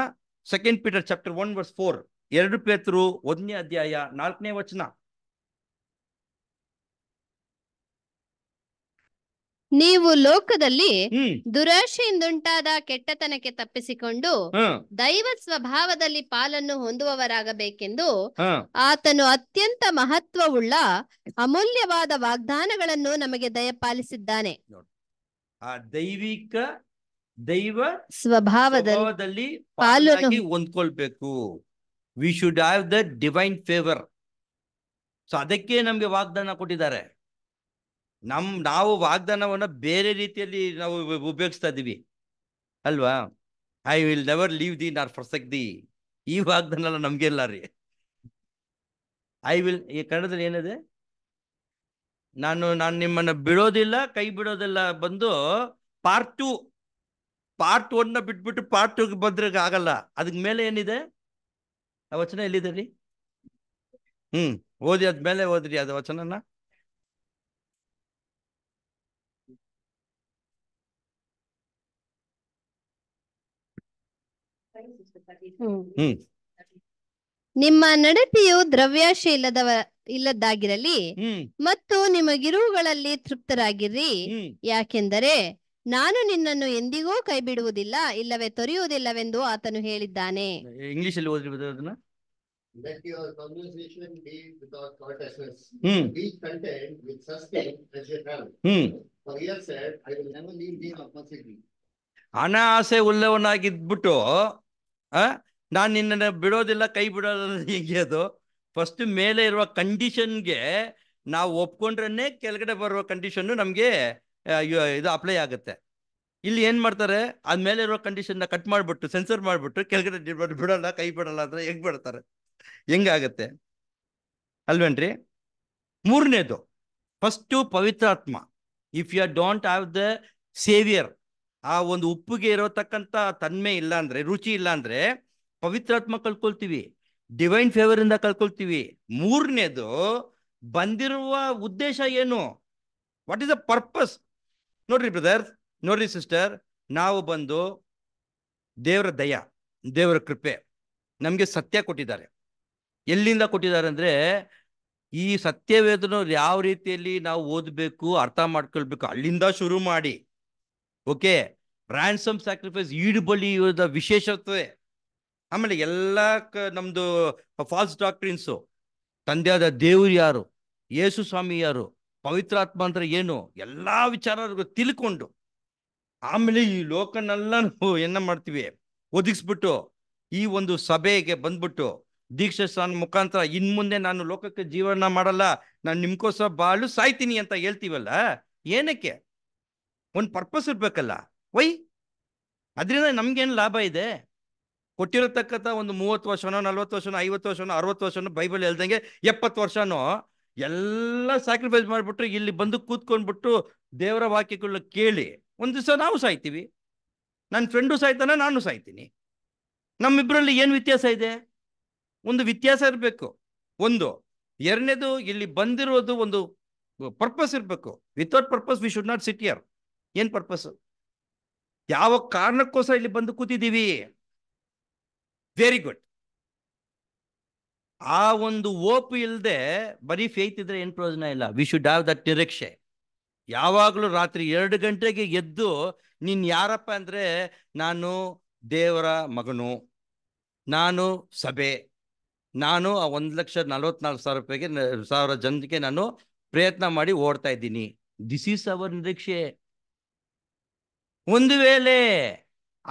second Peter chapter one verse four ಎರಡು ಪೇತರು ಒಂದನೇ ಅಧ್ಯಾಯ ನಾಲ್ಕನೇ ವಚನ ನೀವು ಲೋಕದಲ್ಲಿ ದುರಾಶೆಯಿಂದುಂಟಾದ ಕೆಟ್ಟತನಕ್ಕೆ ತಪ್ಪಿಸಿಕೊಂಡು ದೈವ ಸ್ವಭಾವದಲ್ಲಿ ಪಾಲನ್ನು ಹೊಂದುವವರಾಗಬೇಕೆಂದು ಆತನು ಅತ್ಯಂತ ಮಹತ್ವವುಳ್ಳ ಅಮೂಲ್ಯವಾದ ವಾಗ್ದಾನಗಳನ್ನು ನಮಗೆ ದಯಪಾಲಿಸಿದ್ದಾನೆ ಆ ದೈವಿಕ ದೈವ ಸ್ವಭಾವದಲ್ಲಿ ಪಾಲನ್ನು ಹೊಂದ್ಕೊಳ್ಬೇಕು we should have the divine favour so ಅದಕ್ಕೆ ನಮ್ಗೆ ವಾಗ್ದಾನ ಕೊಟ್ಟಿದ್ದಾರೆ ನಮ್ ನಾವು ವಾಗ್ದಾನವನ್ನ ಬೇರೆ ರೀತಿಯಲ್ಲಿ ನಾವು ಉಪಯೋಗಿಸ್ತಾ ಇದೀವಿ ಅಲ್ವಾ I will never leave thee nor forsake the ಈ ವಾಗ್ದಾನ ಇಲ್ಲ ರೀ ಐ ವಿಲ್ ಈ ಕನ್ನಡದಲ್ಲಿ ಏನಿದೆ ನಾನು ನಾನು ನಿಮ್ಮನ್ನ ಬಿಡೋದಿಲ್ಲ ಕೈ ಬಿಡೋದಿಲ್ಲ ಬಂದು ಪಾರ್ಟ್ ಟು ಪಾರ್ಟ್ ಒನ್ನ ಬಿಟ್ಬಿಟ್ಟು ಪಾರ್ಟ್ ಟೂಗೆ ಬಂದ್ರೆ ಆಗಲ್ಲ ಅದಕ್ಕೆ ಮೇಲೆ ಏನಿದೆ ಆ ವಚನ ಎಲ್ಲಿದೆ ರೀ ಹ್ಮ್ ಓದಿ ಅದ್ಮೇಲೆ ಓದ್ರಿ ಅದು ವಚನನ ನಿಮ್ಮ ನಡತೆಯು ದ್ರವ್ಯಾಶ ಇಲ್ಲದವ ಇಲ್ಲದ್ದಾಗಿರಲಿ ಮತ್ತು ನಿಮಗಿರುವುಗಳಲ್ಲಿ ತೃಪ್ತರಾಗಿರ್ರಿ ಯಾಕೆಂದರೆ ನಾನು ನಿನ್ನನ್ನು ಎಂದಿಗೂ ಕೈ ಬಿಡುವುದಿಲ್ಲ ಇಲ್ಲವೇ ತೊರೆಯುವುದಿಲ್ಲವೆಂದು ಆತನು ಹೇಳಿದ್ದಾನೆ ಇಂಗ್ಲಿಷ್ ಅಲ್ಲಿ ಓದಿರ್ಬೋದು ಅದನ್ನ ಉಳ್ಳವನಾಗಿದ್ಬಿಟ್ಟು ಆ ನಾನು ನಿನ್ನನ್ನು ಬಿಡೋದಿಲ್ಲ ಕೈ ಬಿಡೋದಿಲ್ಲ ಹೀಗೆ ಅದು ಫಸ್ಟ್ ಮೇಲೆ ಇರುವ ಕಂಡೀಷನ್ಗೆ ನಾವು ಒಪ್ಕೊಂಡ್ರನ್ನೇ ಕೆಳಗಡೆ ಬರುವ ಕಂಡೀಷನ್ನು ನಮಗೆ ಇದು ಅಪ್ಲೈ ಆಗುತ್ತೆ ಇಲ್ಲಿ ಏನು ಮಾಡ್ತಾರೆ ಮೇಲೆ ಇರುವ ಕಂಡೀಷನ್ನ ಕಟ್ ಮಾಡಿಬಿಟ್ಟು ಸೆನ್ಸರ್ ಮಾಡಿಬಿಟ್ಟು ಕೆಳಗಡೆ ಬಿಡೋಲ್ಲ ಕೈ ಬಿಡಲ್ಲ ಅಂದರೆ ಹೆಂಗ್ ಬಿಡ್ತಾರೆ ಹೆಂಗಾಗತ್ತೆ ಅಲ್ವೇನ್ರಿ ಮೂರನೇದು ಫಸ್ಟು ಪವಿತ್ರಾತ್ಮ if you don't have the savour ಆ ಒಂದು ಉಪ್ಪಿಗೆ ಇರತಕ್ಕಂಥ ತನ್ಮೆ ಇಲ್ಲ ಅಂದ್ರೆ ರುಚಿ ಇಲ್ಲ ಅಂದ್ರೆ ಪವಿತ್ರಾತ್ಮ ಕಳ್ಕೊಳ್ತೀವಿ ಡಿವೈನ್ ಫೇವರ್ ಇಂದ ಕಳ್ಕೊಳ್ತೀವಿ ಮೂರನೇದು ಬಂದಿರುವ ಉದ್ದೇಶ ಏನು ವಾಟ್ ಇಸ್ ದ ಪರ್ಪಸ್ ನೋಡ್ರಿ ಬ್ರದರ್ ನೋಡ್ರಿ ಸಿಸ್ಟರ್ ನಾವು ಬಂದು ದೇವರ ದಯ ದೇವರ ಕೃಪೆ ನಮಗೆ ಸತ್ಯ ಕೊಟ್ಟಿದ್ದಾರೆ ಎಲ್ಲಿಂದ ಕೊಟ್ಟಿದ್ದಾರೆ ಅಂದರೆ ಈ ಸತ್ಯವೇದನ ಯಾವ ರೀತಿಯಲ್ಲಿ ನಾವು ಓದಬೇಕು ಅರ್ಥ ಮಾಡ್ಕೊಳ್ಬೇಕು ಅಲ್ಲಿಂದ ಶುರು ಮಾಡಿ ಓಕೆ ರ್ಯಾನ್ಸಮ್ ಸ್ಯಾಕ್ರಿಫೈಸ್ ಈಡು ಬಳಿ ಇವರ ಆಮೇಲೆ ಎಲ್ಲ ಕ ನಮ್ಮದು ಫಾಲ್ಸ್ ಡಾಕ್ಟ್ರಿನ್ಸು ತಂದೆಯಾದ ದೇವರು ಯಾರು ಯೇಸು ಸ್ವಾಮಿ ಯಾರು ಪವಿತ್ರಾತ್ಮ ಅಂದ್ರೆ ಏನು ಎಲ್ಲ ವಿಚಾರ ತಿಳ್ಕೊಂಡು ಆಮೇಲೆ ಈ ಲೋಕನೆಲ್ಲ ನಾವು ಏನ ಮಾಡ್ತೀವಿ ಒದಗಿಸ್ಬಿಟ್ಟು ಈ ಒಂದು ಸಭೆಗೆ ಬಂದ್ಬಿಟ್ಟು ದೀಕ್ಷಾ ಸ್ನಾನ ಮುಖಾಂತರ ಇನ್ ಮುಂದೆ ನಾನು ಲೋಕಕ್ಕೆ ಜೀವನ ಮಾಡಲ್ಲ ನಾನು ನಿಮ್ಗೋಸ್ಕರ ಬಾಳು ಸಾಯ್ತೀನಿ ಅಂತ ಹೇಳ್ತೀವಲ್ಲ ಏನಕ್ಕೆ ಒಂದು ಪರ್ಪಸ್ ಇರಬೇಕಲ್ಲ ವೈ ಅದರಿಂದ ನಮ್ಗೇನು ಲಾಭ ಇದೆ ಕೊಟ್ಟಿರತಕ್ಕಂಥ ಒಂದು ಮೂವತ್ತು ವರ್ಷನೋ ನಲ್ವತ್ತು ವರ್ಷನೋ ಐವತ್ತು ವರ್ಷನೋ ಅರವತ್ತು ವರ್ಷನೋ ಬೈಬಲ್ ಹೇಳ್ದಂಗೆ ಎಪ್ಪತ್ತು ವರ್ಷನೋ ಎಲ್ಲ ಸ್ಯಾಕ್ರಿಫೈಸ್ ಮಾಡಿಬಿಟ್ಟು ಇಲ್ಲಿ ಬಂದು ಕೂತ್ಕೊಂಡ್ಬಿಟ್ಟು ದೇವರ ವಾಕ್ಯಗಳನ್ನ ಕೇಳಿ ಒಂದು ದಿವಸ ನಾವು ಸಾಯ್ತೀವಿ ನನ್ನ ಫ್ರೆಂಡು ಸಾಯ್ತಾನೆ ನಾನು ಸಾಯ್ತೀನಿ ನಮ್ಮಿಬ್ಬರಲ್ಲಿ ಏನು ವ್ಯತ್ಯಾಸ ಇದೆ ಒಂದು ವ್ಯತ್ಯಾಸ ಇರಬೇಕು ಒಂದು ಎರಡನೇದು ಇಲ್ಲಿ ಬಂದಿರೋದು ಒಂದು ಪರ್ಪಸ್ ಇರಬೇಕು without purpose we should not sit here ಏನು ಪರ್ಪಸ್ ಯಾವ ಕಾರಣಕ್ಕೋಸ್ಕರ ಇಲ್ಲಿ ಬಂದು ಕೂತಿದ್ದೀವಿ ವೆರಿ ಗುಡ್ ಆ ಒಂದು ಓಪು ಇಲ್ಲದೆ ಬರೀ ಫೇತ್ ಇದ್ರೆ ಏನು ಪ್ರಯೋಜನ ಇಲ್ಲ ವಿ ಶುಡ್ ಹ್ಯಾವ್ ದಟ್ ನಿರೀಕ್ಷೆ ಯಾವಾಗಲೂ ರಾತ್ರಿ ಎರಡು ಗಂಟೆಗೆ ಎದ್ದು ನೀನು ಯಾರಪ್ಪ ಅಂದರೆ ನಾನು ದೇವರ ಮಗನು ನಾನು ಸಭೆ ನಾನು ಆ ಒಂದು ಲಕ್ಷ ನಲವತ್ನಾಲ್ಕು ಸಾವಿರ ರೂಪಾಯಿಗೆ ಸಾವಿರ ಜನಕ್ಕೆ ನಾನು ಪ್ರಯತ್ನ ಮಾಡಿ ಓಡ್ತಾ ಇದ್ದೀನಿ ದಿಸ್ ಈಸ್ ಅವರ್ ನಿರೀಕ್ಷೆ ಒಂದು ವೇಳೆ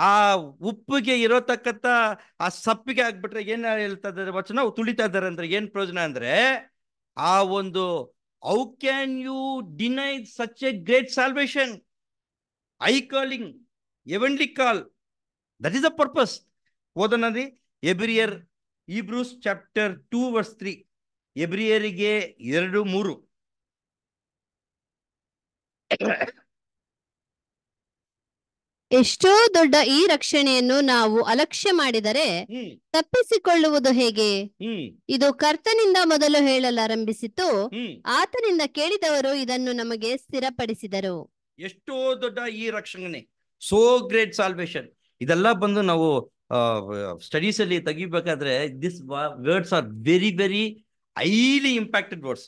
ಆ ಉಪ್ಪಿಗೆ ಇರೋತಕ್ಕಂಥ ಆ ಸಪ್ಪಿಗೆ ಆಗ್ಬಿಟ್ರೆ ಏನು ಹೇಳ್ತಾ ಇದ್ದಾರೆ ವಚನ ತುಳಿತಾ ಇದ್ದಾರೆ ಅಂದ್ರೆ ಏನು ಪ್ರಯೋಜನ ಅಂದ್ರೆ ಆ ಒಂದು how can you deny such a great salvation high calling heavenly call that is a purpose ಓದೋಣಿ ಎಬ್ರಿಯರ್ Hebrews chapter two verse three ಎಬ್ರಿಯರಿಗೆ ಎರಡು ಮೂರು ಎಷ್ಟೋ ದೊಡ್ಡ ಈ ರಕ್ಷಣೆಯನ್ನು ನಾವು ಅಲಕ್ಷ್ಯ ಮಾಡಿದರೆ ತಪ್ಪಿಸಿಕೊಳ್ಳುವುದು ಹೇಗೆ ಇದು ಕರ್ತನಿಂದ ಮೊದಲು ಹೇಳಲಾರಂಭಿಸಿತು ಆತನಿಂದ ಕೇಳಿದವರು ಇದನ್ನು ನಮಗೆ ಸ್ಥಿರಪಡಿಸಿದರು ಎಷ್ಟೋ ದೊಡ್ಡ ಈ ರಕ್ಷಣೆ ಸೋ ಗ್ರೇಟ್ ಸಾಲ್ವೇಶನ್ ಇದೆಲ್ಲ ಬಂದು ನಾವು ಸ್ಟಡೀಸ್ ಅಲ್ಲಿ ತೆಗಿಬೇಕಾದ್ರೆ this words are very very highly impacted words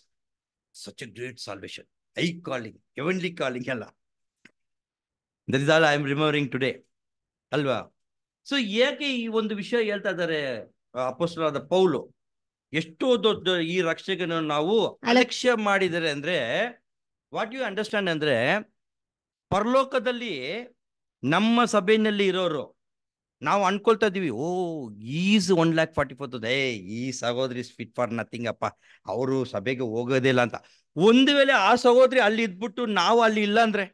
such a great salvation high calling heavenly calling ಎಲ್ಲ that is all I am remembering today ಅಲ್ವಾ ಸೊ ಏಕೆ ಈ ಒಂದು ವಿಷಯ ಹೇಳ್ತಾ ಇದ್ದಾರೆ ಆದ ಪೌಲು ಎಷ್ಟೋ ದೊಡ್ಡ ಈ ರಕ್ಷಕನ ನಾವು ಅಲಕ್ಷ್ಯ ಮಾಡಿದರೆ ಅಂದ್ರೆ ವಾಟ್ ಯು ಅಂಡರ್ಸ್ಟ್ಯಾಂಡ್ ಅಂದ್ರೆ ಪರಲೋಕದಲ್ಲಿ ನಮ್ಮ ಸಭೆಯಲ್ಲಿ ಇರೋರು ನಾವು ಅನ್ಕೊಳ್ತಾ ಇದೀವಿ ಓ is one lakh forty four ಏ ಈ ಸಹೋದರಿ ಇಸ್ ಫಿಟ್ ಫಾರ್ ನಥಿಂಗ್ ಅಪ್ಪ ಅವರು ಸಭೆಗೆ ಹೋಗೋದಿಲ್ಲ ಅಂತ ಒಂದು ವೇಳೆ ಆ ಸಹೋದರಿ ಅಲ್ಲಿ ಇದ್ಬಿಟ್ಟು ನಾವು ಅಲ್ಲಿ ಇಲ್ಲ ಅಂದ್ರೆ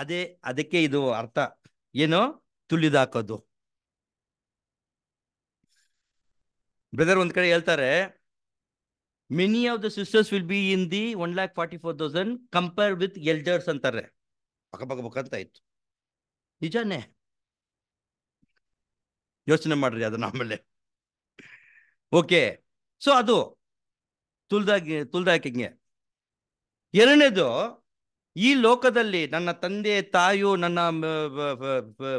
ಅದೇ ಅದಕ್ಕೆ ಇದು ಅರ್ಥ ಏನು ತುಳಿದಾಕೋದು ಬ್ರದರ್ ಒಂದ್ ಕಡೆ ಹೇಳ್ತಾರೆ many of the sisters will be in the one lakh forty four thousand compare with elders ಅಂತಾರೆ ಪಕ್ಕ ಪಕ್ಕ ಇತ್ತು ನಿಜಾನೇ ಯೋಚನೆ ಮಾಡ್ರಿ ಅದನ್ನ ಆಮೇಲೆ ಓಕೆ ಸೊ ಅದು ತುಲ್ದಾಗಿ ತುಲ್ದಾಕಿಂಗೆ ಎರಡನೇದು ಈ ಲೋಕದಲ್ಲಿ ನನ್ನ ತಂದೆ ತಾಯು ನನ್ನ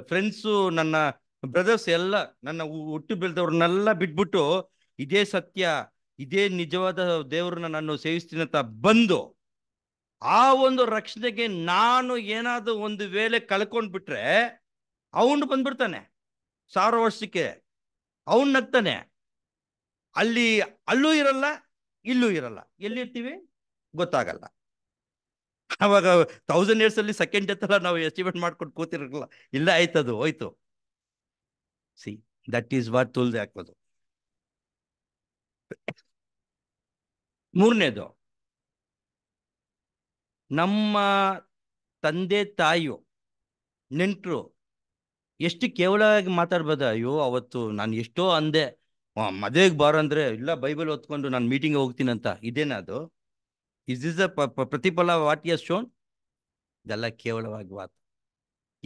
ಫ್ರೆಂಡ್ಸು ನನ್ನ ಬ್ರದರ್ಸ್ ಎಲ್ಲ ನನ್ನ ಹುಟ್ಟು ಬೆಳೆದವ್ರನ್ನೆಲ್ಲ ಬಿಟ್ಬಿಟ್ಟು ಇದೇ ಸತ್ಯ ಇದೇ ನಿಜವಾದ ದೇವರನ್ನ ನಾನು ಸೇವಿಸ್ತೀನಿ ಅಂತ ಬಂದು ಆ ಒಂದು ರಕ್ಷಣೆಗೆ ನಾನು ಏನಾದರೂ ಒಂದು ವೇಳೆ ಕಳ್ಕೊಂಡ್ಬಿಟ್ರೆ ಅವನು ಬಂದ್ಬಿಡ್ತಾನೆ ಸಾವಿರ ವರ್ಷಕ್ಕೆ ಅವನ್ ನಗ್ತಾನೆ ಅಲ್ಲಿ ಅಲ್ಲೂ ಇರಲ್ಲ ಇಲ್ಲೂ ಇರಲ್ಲ ಎಲ್ಲಿರ್ತೀವಿ ಗೊತ್ತಾಗಲ್ಲ ಅವಾಗ ತೌಸಂಡ್ ಇಯರ್ಸ್ ಅಲ್ಲಿ ಸೆಕೆಂಡ್ ಡೆತ್ ನಾವು ಎಸ್ಟಿಮೇಟ್ ಮಾಡ್ಕೊಂಡು ಕೂತಿರಲ್ಲ ಇಲ್ಲ ಆಯ್ತದು ಹೋಯ್ತು ಸಿ ದಟ್ ಈಸ್ ವಾಟ್ ತುಲ್ದೆ ಹಾಕೋದು ಮೂರನೇದು ನಮ್ಮ ತಂದೆ ತಾಯಿಯು ನೆಂಟರು ಎಷ್ಟು ಕೇವಲವಾಗಿ ಮಾತಾಡ್ಬೋದ ಅಯ್ಯೋ ಅವತ್ತು ನಾನು ಎಷ್ಟೋ ಅಂದೆ ಮದುವೆಗೆ ಬಾರಂದ್ರೆ ಇಲ್ಲ ಬೈಬಲ್ ಹೊತ್ಕೊಂಡು ನಾನು ಮೀಟಿಂಗ್ ಹೋಗ್ತೀನಿ ಅಂತ ಇದೇನಾ ಅದು ಇಸ್ ದಿಸ್ ದ ಪ್ರತಿಫಲ ವಾಟ್ ಯಸ್ ಶೋನ್ ಇದೆಲ್ಲ ಕೇವಲವಾಗಿ ಮಾತು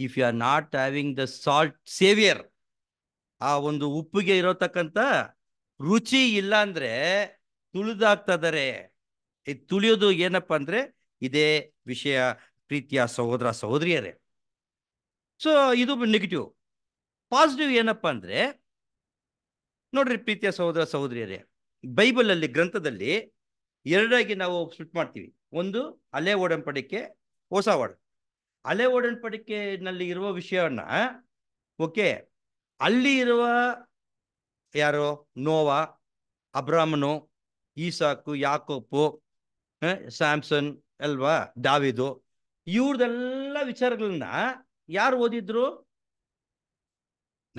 if you are not having the salt savour ಆ ಒಂದು ಉಪ್ಪಿಗೆ ಇರೋತಕ್ಕಂಥ ರುಚಿ ಇಲ್ಲ ಅಂದರೆ ತುಳಿದಾಗ್ತದರೆ ತುಳಿಯೋದು ಏನಪ್ಪ ಅಂದರೆ ಇದೇ ವಿಷಯ ಪ್ರೀತಿಯ ಸಹೋದರ ಸಹೋದರಿಯರೇ ಸೊ ಇದು ನೆಗೆಟಿವ್ ಪಾಸಿಟಿವ್ ಏನಪ್ಪ ಅಂದರೆ ನೋಡ್ರಿ ಪ್ರೀತಿಯ ಸಹೋದರ ಸಹೋದರಿಯರೇ ಬೈಬಲಲ್ಲಿ ಗ್ರಂಥದಲ್ಲಿ ಎರಡಾಗಿ ನಾವು ಸ್ಪ್ಲಿಟ್ ಮಾಡ್ತೀವಿ ಒಂದು ಅಲೆ ಓಡಂಪಡಿಕೆ ಹೊಸ ವರ್ಡ್ ಅಲೆ ಓಡಂಪಡಿಕೆನಲ್ಲಿ ಇರುವ ವಿಷಯವನ್ನ ಓಕೆ ಅಲ್ಲಿ ಇರುವ ಯಾರು ನೋವಾ ಅಬ್ರಾಹ್ಮನು ಈಸಾಕು ಯಾಕೋಪು ಸ್ಯಾಮ್ಸನ್ ಅಲ್ವಾ ದಾವಿದು ಇವ್ರದೆಲ್ಲ ವಿಚಾರಗಳನ್ನ ಯಾರು ಓದಿದ್ರು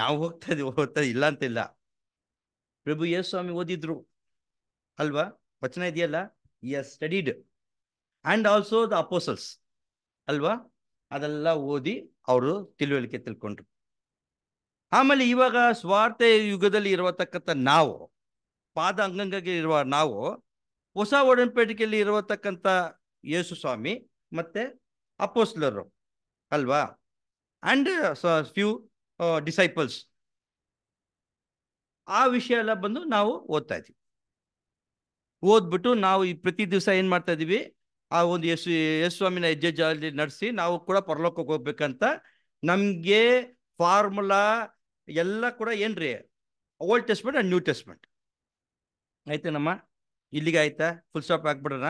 ನಾವು ಹೋಗ್ತಾ ಇದೀವಿ ಹೋಗ್ತಾ ಇಲ್ಲ ಅಂತಿಲ್ಲ ಪ್ರಭು ಯೇಸ್ವಾಮಿ ಓದಿದ್ರು ಅಲ್ವಾ ವಚನ ಇದೆಯಲ್ಲ we are studied and also the apostles ಅಲ್ವಾ ಅದೆಲ್ಲ ಓದಿ ಅವರು ತಿಳುವಳಿಕೆ ತಿಳ್ಕೊಂಡ್ರು ಆಮೇಲೆ ಇವಾಗ ಸ್ವಾರ್ಥ ಯುಗದಲ್ಲಿ ಇರತಕ್ಕಂಥ ನಾವು ಪಾದ ಅಂಗಂಗಾಗಿ ಇರುವ ನಾವು ಹೊಸ ಒಡನ್ಪೇಟಿಕೆಯಲ್ಲಿ ಇರತಕ್ಕಂಥ ಯೇಸು ಸ್ವಾಮಿ ಮತ್ತೆ ಅಪೋಸ್ಲರು ಅಲ್ವಾ ಅಂಡ್ ಫ್ಯೂ ಡಿಸೈಪಲ್ಸ್ ಆ ವಿಷಯ ಎಲ್ಲ ಬಂದು ನಾವು ಓದ್ತಾ ಇದ್ದೀವಿ ಓದ್ಬಿಟ್ಟು ನಾವು ಈ ಪ್ರತಿ ದಿವಸ ಏನು ಮಾಡ್ತಾ ಇದ್ದೀವಿ ಆ ಒಂದು ಯಶ್ ಯಶಸ್ವಾಮಿನ ಹೆಜ್ಜೆ ಜಾಲಿ ನಡೆಸಿ ನಾವು ಕೂಡ ಪರಲೋಕಕ್ಕೆ ಹೋಗ್ಬೇಕಂತ ನಮಗೆ ಫಾರ್ಮುಲಾ ಎಲ್ಲ ಕೂಡ ಏನ್ರಿ Old Testament and New Testament ಆಯ್ತೇನಮ್ಮ ಇಲ್ಲಿಗೆ ಆಯ್ತಾ ಫುಲ್ ಸ್ಟಾಪ್ ಹಾಕ್ಬಿಡೋಣ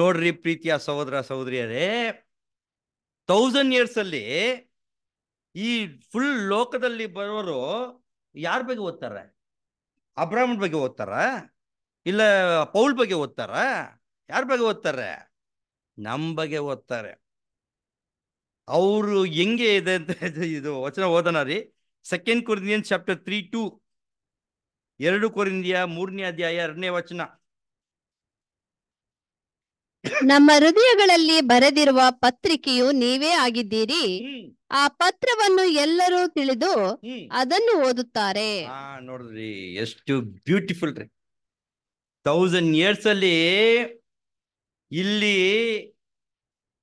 ನೋಡ್ರಿ ಪ್ರೀತಿಯ ಸಹೋದರ ಸಹೋದರಿಯರೇ ತೌಸಂಡ್ ಇಯರ್ಸ್ ಅಲ್ಲಿ ಈ ಫುಲ್ ಲೋಕದಲ್ಲಿ ಬರೋರು ಯಾರ ಬಗ್ಗೆ ಓದ್ತಾರೆ ಅಬ್ರಾಹ್ಮಣ್ ಬಗ್ಗೆ ಓದ್ತಾರ ಇಲ್ಲ ಪೌಲ್ ಬಗ್ಗೆ ಓದ್ತಾರ ಯಾರ ಬಗ್ಗೆ ಓದ್ತಾರೆ ನಮ್ಮ ಬಗ್ಗೆ ಓದ್ತಾರೆ ಅವರು ಹೆಂಗೆ ಇದೆ ಅಂತ *laughs* ಇದು ವಚನ ಓದೋಣ ರೀ second Corinthian chapter three two ಎರಡು ಕೊರಿಂದಿಯ ಮೂರನೇ ಅಧ್ಯಾಯ ಎರಡನೇ ವಚನ ನಮ್ಮ ಹೃದಯಗಳಲ್ಲಿ ಬರೆದಿರುವ ಪತ್ರಿಕೆಯು ನೀವೇ ಆಗಿದ್ದೀರಿ ಆ ಪತ್ರವನ್ನು ಎಲ್ಲರೂ ತಿಳಿದು ಅದನ್ನು ಓದುತ್ತಾರೆ ನೋಡ್ರಿ ಎಷ್ಟು ಬ್ಯೂಟಿಫುಲ್ ರೀ ತೌಸಂಡ್ ಇಯರ್ಸ್ ಅಲ್ಲಿ ಇಲ್ಲಿ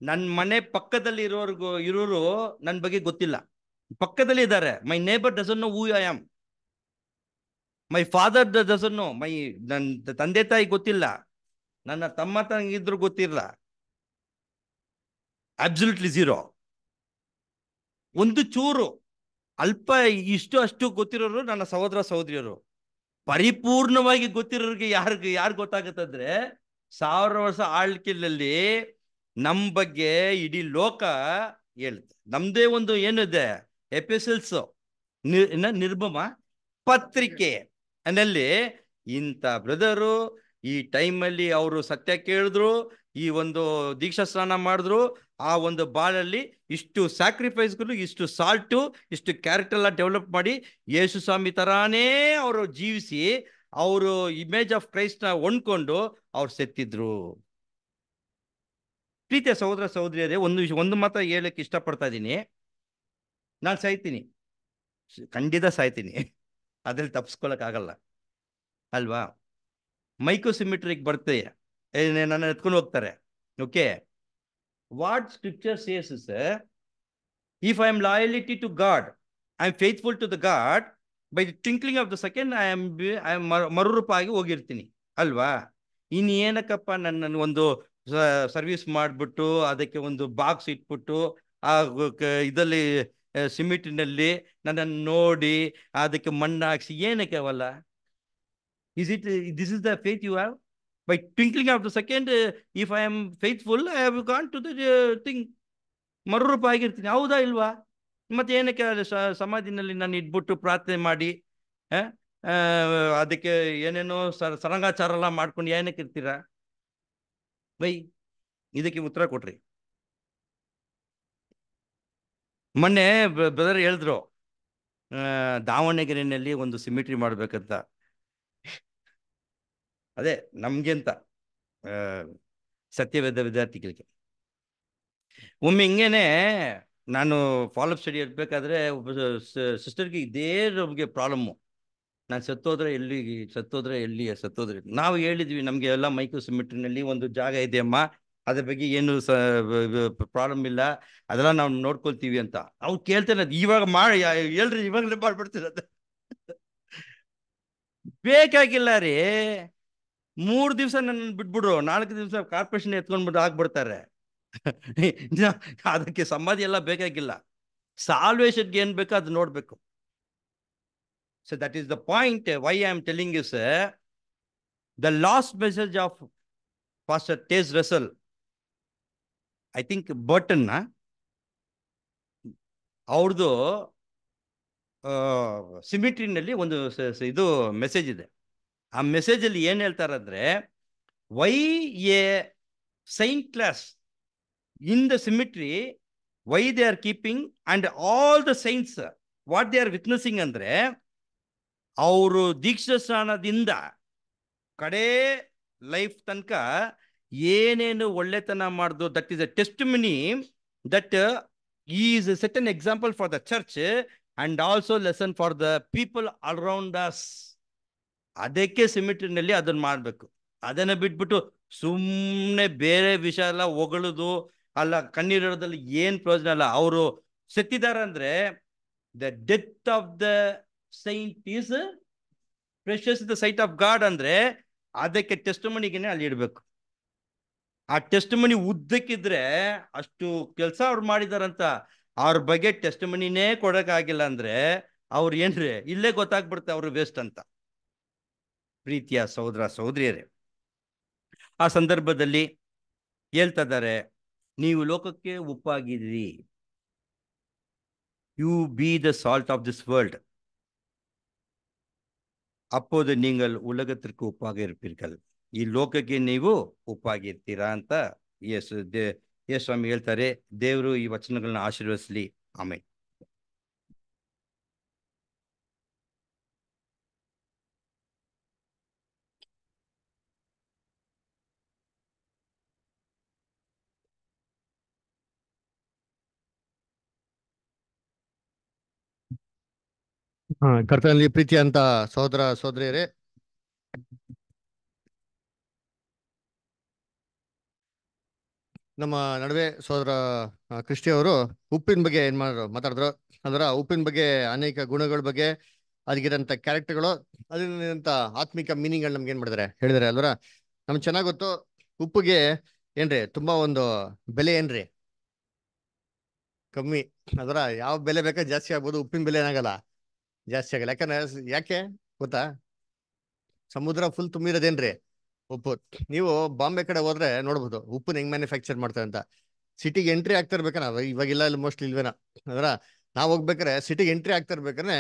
ನನ್ನ ಮನೆ ಪಕ್ಕದಲ್ಲಿ ಇರೋರ್ಗು ಇರೋರು ನನ್ನ ಬಗ್ಗೆ ಗೊತ್ತಿಲ್ಲ ಪಕ್ಕದಲ್ಲಿ ಇದ್ದಾರೆ my neighbour doesn't know who I am my father doesn't know my ನನ್ನ ತಂದೆ ತಾಯಿ ಗೊತ್ತಿಲ್ಲ ನನ್ನ ತಮ್ಮ ತಂಗಿದ್ರು ಗೊತ್ತಿಲ್ಲ ಅಬ್ಸಲ್ಯೂಟ್ಲಿ ಝೀರೋ ಒಂದು ಚೂರು ಅಲ್ಪ ಇಷ್ಟು ಅಷ್ಟು ಗೊತ್ತಿರೋರು ನನ್ನ ಸಹೋದರ ಸಹೋದರಿಯರು ಪರಿಪೂರ್ಣವಾಗಿ ಗೊತ್ತಿರೋರಿಗೆ ಯಾರಿಗೆ ಯಾರು ಗೊತ್ತಾಗತ್ತಂದ್ರೆ ಸಾವಿರ ವರ್ಷ ಆಳ್ಕಿಲ್ಲಲ್ಲಿ ನಮ್ಮ ಬಗ್ಗೆ ಇಡೀ ಲೋಕ ಹೇಳ್ತ ನಮ್ದೇ ಒಂದು ಏನಿದೆ ಎಪಿಸಲ್ಸ್ ನಿರ್ಮಮ ಪತ್ರಿಕೆ ಅನಲ್ಲಿ ಇಂಥ ಬ್ರದರು ಈ ಟೈಮಲ್ಲಿ ಅವರು ಸತ್ಯ ಕೇಳಿದ್ರು ಈ ಒಂದು ದೀಕ್ಷಾ ಸ್ನಾನ ಮಾಡಿದ್ರು ಆ ಒಂದು ಬಾಳಲ್ಲಿ ಇಷ್ಟು ಸ್ಯಾಕ್ರಿಫೈಸ್ಗಳು ಇಷ್ಟು ಸಾಲ್ಟು ಇಷ್ಟು ಕ್ಯಾರೆಕ್ಟರ್ ಎಲ್ಲ ಡೆವಲಪ್ ಮಾಡಿ ಯೇಸು ಸ್ವಾಮಿ ಥರಾನೇ ಅವರು ಜೀವಿಸಿ ಅವರು ಇಮೇಜ್ ಆಫ್ ಕ್ರೈಸ್ಟ್ನ ಹೊಂದ್ಕೊಂಡು ಅವ್ರು ಸೆತ್ತಿದ್ರು ಪ್ರೀತಿಯ ಸಹೋದರ ಸಹೋದರಿಯರೇ ಒಂದು ವಿಷಯ ಒಂದು ಮಾತ್ರ ಹೇಳಕ್ಕೆ ಇಷ್ಟಪಡ್ತಾ ಇದ್ದೀನಿ ನಾನು ಸಾಯ್ತೀನಿ ಖಂಡಿತ ಸಾಯ್ತೀನಿ ಅದ್ರಲ್ಲಿ ಆಗಲ್ಲ ಅಲ್ವಾ ಮೈಕ್ರೋಸಿಮಿಟ್ರಿಕ್ ಬರುತ್ತೆ ನನ್ನ ಎತ್ಕೊಂಡು ಹೋಗ್ತಾರೆ okay what scripture says is if I am loyalty to God I am faithful to the God by the twinkling of the second I am I ಮರುರೂಪ ಆಗಿ ಹೋಗಿರ್ತೀನಿ ಅಲ್ವಾ ಇನ್ನೇನಕ್ಕಪ್ಪ ನನ್ನ ಒಂದು ಸರ್ವಿಸ್ ಮಾಡಿಬಿಟ್ಟು ಅದಕ್ಕೆ ಒಂದು ಬಾಕ್ಸ್ ಇಟ್ಬಿಟ್ಟು ಆ ಇದರಲ್ಲಿ ಸಿಮೆಂಟಿನಲ್ಲಿ ನನ್ನನ್ನು ನೋಡಿ ಅದಕ್ಕೆ ಮಣ್ಣು ಹಾಕ್ಸಿ ಏನಕ್ಕೆ ಅವಲ್ಲ Is it, uh, this is the faith you have? By twinkling of the second, uh, if I am faithful, I have gone to the uh, thing. ಮರುರೂಪ ಆಗಿರ್ತೀನಿ ಹೌದಾ ಇಲ್ವಾ ಮತ್ತೆ ಏನಕ್ಕೆ ಸಮಾಧಿನಲ್ಲಿ ನಾನು ಇಟ್ಬಿಟ್ಟು ಪ್ರಾರ್ಥನೆ ಮಾಡಿ ಅದಕ್ಕೆ ಏನೇನೋ ಸರ ಸರಂಗಾಚಾರ ಎಲ್ಲ ಮಾಡ್ಕೊಂಡು ಏನಕ್ಕೆ ಇರ್ತೀರಾ ಬೈ ಇದಕ್ಕೆ ಉತ್ತರ ಕೊಟ್ರಿ ಮೊನ್ನೆ ಬ್ರದರ್ ಹೇಳಿದ್ರು ದಾವಣಗೆರೆಯಲ್ಲಿ ಒಂದು ಸಿಮಿಟ್ರಿ ಮಾಡ್ಬೇಕಂತ ಅದೇ ಅಂತ ಸತ್ಯವೇದ ವಿದ್ಯಾರ್ಥಿಗಳಿಗೆ ಒಮ್ಮೆ ಹಿಂಗೇನೆ ನಾನು ಫಾಲೋಅಪ್ ಸ್ಟಡಿ ಇರಬೇಕಾದ್ರೆ ಒಬ್ಬ ಸಿಸ್ಟರ್ಗೆ ಇದೇ ನಮಗೆ ಪ್ರಾಬ್ಲಮ್ಮು ನಾನು ಸತ್ತೋದ್ರೆ ಎಲ್ಲಿ ಸತ್ತೋದ್ರೆ ಎಲ್ಲಿ ಸತ್ತೋದ್ರೆ ನಾವು ಹೇಳಿದ್ವಿ ನಮಗೆ ಎಲ್ಲ ಮೈಕ್ರೋ ಒಂದು ಜಾಗ ಇದೆ ಅಮ್ಮ ಅದ್ರ ಬಗ್ಗೆ ಏನು ಸ ಪ್ರಾಬ್ಲಮ್ ಇಲ್ಲ ಅದೆಲ್ಲ ನಾವು ನೋಡ್ಕೊಳ್ತೀವಿ ಅಂತ ಅವ್ರು ಕೇಳ್ತಾನೆ ಇವಾಗ ಮಾಡಿ ಹೇಳ್ರಿ ಇವಾಗಲೇ ಮಾಡ್ಬಿಡ್ತೀರ ಬೇಕಾಗಿಲ್ಲ ರೀ ಮೂರು ದಿವಸ ನನ್ನ ಬಿಟ್ಬಿಡ್ರು ನಾಲ್ಕು ದಿವಸ ಕಾರ್ಪೊರೇಷನ್ ಬಿಟ್ಟು ಹಾಕ್ಬಿಡ್ತಾರೆ ಅದಕ್ಕೆ ಸಮಾಧಿ ಎಲ್ಲ ಬೇಕಾಗಿಲ್ಲ ಸಾಲ್ವೇಷನ್ಗೆ ಏನು ಬೇಕೋ ಅದು ನೋಡಬೇಕು so that is the point why I am telling is the last message of Pastor Taze Russell I think ಬರ್ಟನ್ನ ಅವ್ರದ್ದು ಸಿಮಿಟ್ರಿನಲ್ಲಿ ಒಂದು ಇದು ಮೆಸೇಜ್ ಇದೆ ಆ ಮೆಸೇಜ್ ಅಲ್ಲಿ ಏನ್ ಹೇಳ್ತಾರಂದ್ರೆ why a sign class in the cemetery why they are keeping and all the signs what they are witnessing ಅಂದ್ರೆ ಅವರು ದೀಕ್ಷಸ್ಥಾನದಿಂದ ಸ್ಥಾನದಿಂದ ಕಡೇ ಲೈಫ್ ತನಕ ಏನೇನು ಒಳ್ಳೆತನ ಮಾಡಿದ್ರು that is a testimony that is set an example for the church and also lesson for the people around us ಅದಕ್ಕೆ ಸಿಮಿಟ್ರಿನಲ್ಲಿ ಅದನ್ನ ಮಾಡಬೇಕು ಅದನ್ನ ಬಿಟ್ಬಿಟ್ಟು ಸುಮ್ಮನೆ ಬೇರೆ ವಿಷಯ ಎಲ್ಲ ಹೊಗಳದು ಅಲ್ಲ ಕಣ್ಣೀರಿಡೋದ್ರಲ್ಲಿ ಏನು ಪ್ರಯೋಜನ ಅಲ್ಲ ಅವರು ಸತ್ತಿದ್ದಾರೆ ಅಂದ್ರೆ the death of the saint is precious the sight of God ಅಂದ್ರೆ ಅದಕ್ಕೆ ಟೆಸ್ಟ್ ಮನಿಗೇನೆ ಅಲ್ಲಿ ಇಡಬೇಕು ಆ ಟೆಸ್ಟ್ ಮನಿ ಉದ್ದಕ್ಕಿದ್ರೆ ಅಷ್ಟು ಕೆಲಸ ಅವ್ರು ಮಾಡಿದಾರಂತ ಅವ್ರ ಬಗ್ಗೆ ಟೆಸ್ಟ್ ಮನಿನೇ ಕೊಡೋಕ್ಕಾಗಿಲ್ಲ ಅಂದ್ರೆ ಅವ್ರು ಏನ್ರಿ ಇಲ್ಲೇ ಗೊತ್ತಾಗ್ಬಿಡುತ್ತೆ ಅವ್ರು ವೇಸ್ಟ್ ಅಂತ ಪ್ರೀತಿಯ ಸಹೋದರ ಸಹೋದರಿಯರೇ ಆ ಸಂದರ್ಭದಲ್ಲಿ ಹೇಳ್ತಾ ಇದ್ದಾರೆ ನೀವು ಲೋಕಕ್ಕೆ ಉಪ್ಪಾಗಿದ್ದೀರಿ you be salt salt of world world ಅಪ್ಪೋದು ನೀವು உலகத்திற்கு உப்பாக ಈ ಲೋಕಕ್ಕೆ ನೀವು ಉಪ್ಪಾಗಿರ್ತೀರಾ ಅಂತ ಯೇಸು ದೇ ಸ್ವಾಮಿ ಹೇಳ್ತಾರೆ ದೇವರು ಈ ವಚನಗಳನ್ನ ಆಶೀರ್ವದಿಸಲಿ ಆಮೇಲೆ ಹಾ ಕರ್ತನಲ್ಲಿ ಪ್ರೀತಿ ಅಂತ ಸಹೋದರ ಸಹೋದರಿಯರೇ ನಮ್ಮ ನಡುವೆ ಸಹೋದರ ಕೃಷ್ಣ ಅವರು ಉಪ್ಪಿನ ಬಗ್ಗೆ ಏನ್ ಮಾಡ್ರು ಮಾತಾಡಿದ್ರು ಅಂದ್ರೆ ಉಪ್ಪಿನ ಬಗ್ಗೆ ಅನೇಕ ಗುಣಗಳ ಬಗ್ಗೆ ಅದಕ್ಕಿರಂತ ಕ್ಯಾರೆಕ್ಟರ್ಗಳು ಅದರಿಂದ ಆತ್ಮಿಕ ಮೀನಿಂಗ್ ಗಳು ನಮ್ಗೆ ಏನ್ ಮಾಡಿದ್ರೆ ಹೇಳಿದ್ರೆ ಅಲ್ವರ ನಮ್ಗೆ ಚೆನ್ನಾಗ್ ಗೊತ್ತು ಉಪ್ಪಿಗೆ ಏನ್ರಿ ತುಂಬಾ ಒಂದು ಬೆಲೆ ಏನ್ರಿ ಕಮ್ಮಿ ಅದರ ಯಾವ ಬೆಲೆ ಬೇಕಾ ಜಾಸ್ತಿ ಆಗ್ಬೋದು ಉಪ್ಪಿನ ಬೆಲೆ ಏನಾಗಲ್ಲ ಜಾಸ್ತಿ ಆಗಲ್ಲ ಯಾಕಂದ್ರೆ ಯಾಕೆ ಗೊತ್ತಾ ಸಮುದ್ರ ಫುಲ್ ತುಂಬಿರೋದೇನ್ರಿ ಉಪ್ಪು ನೀವು ಬಾಂಬೆ ಕಡೆ ಹೋದ್ರೆ ನೋಡ್ಬೋದು ಉಪ್ಪು ಹೆಂಗ್ ಮ್ಯಾನುಫ್ಯಾಕ್ಚರ್ ಮಾಡ್ತಾರೆ ಅಂತ ಸಿಟಿಗೆ ಎಂಟ್ರಿ ಆಗ್ತಾ ಇವಾಗ ಇಲ್ಲ ಇಲ್ಲಿ ಮೋಸ್ಟ್ಲಿ ಇಲ್ವೇನ ಅದರ ನಾವು ಹೋಗ್ಬೇಕಾರೆ ಸಿಟಿಗೆ ಎಂಟ್ರಿ ಆಗ್ತಾ ಇರ್ಬೇಕಾದ್ರೆ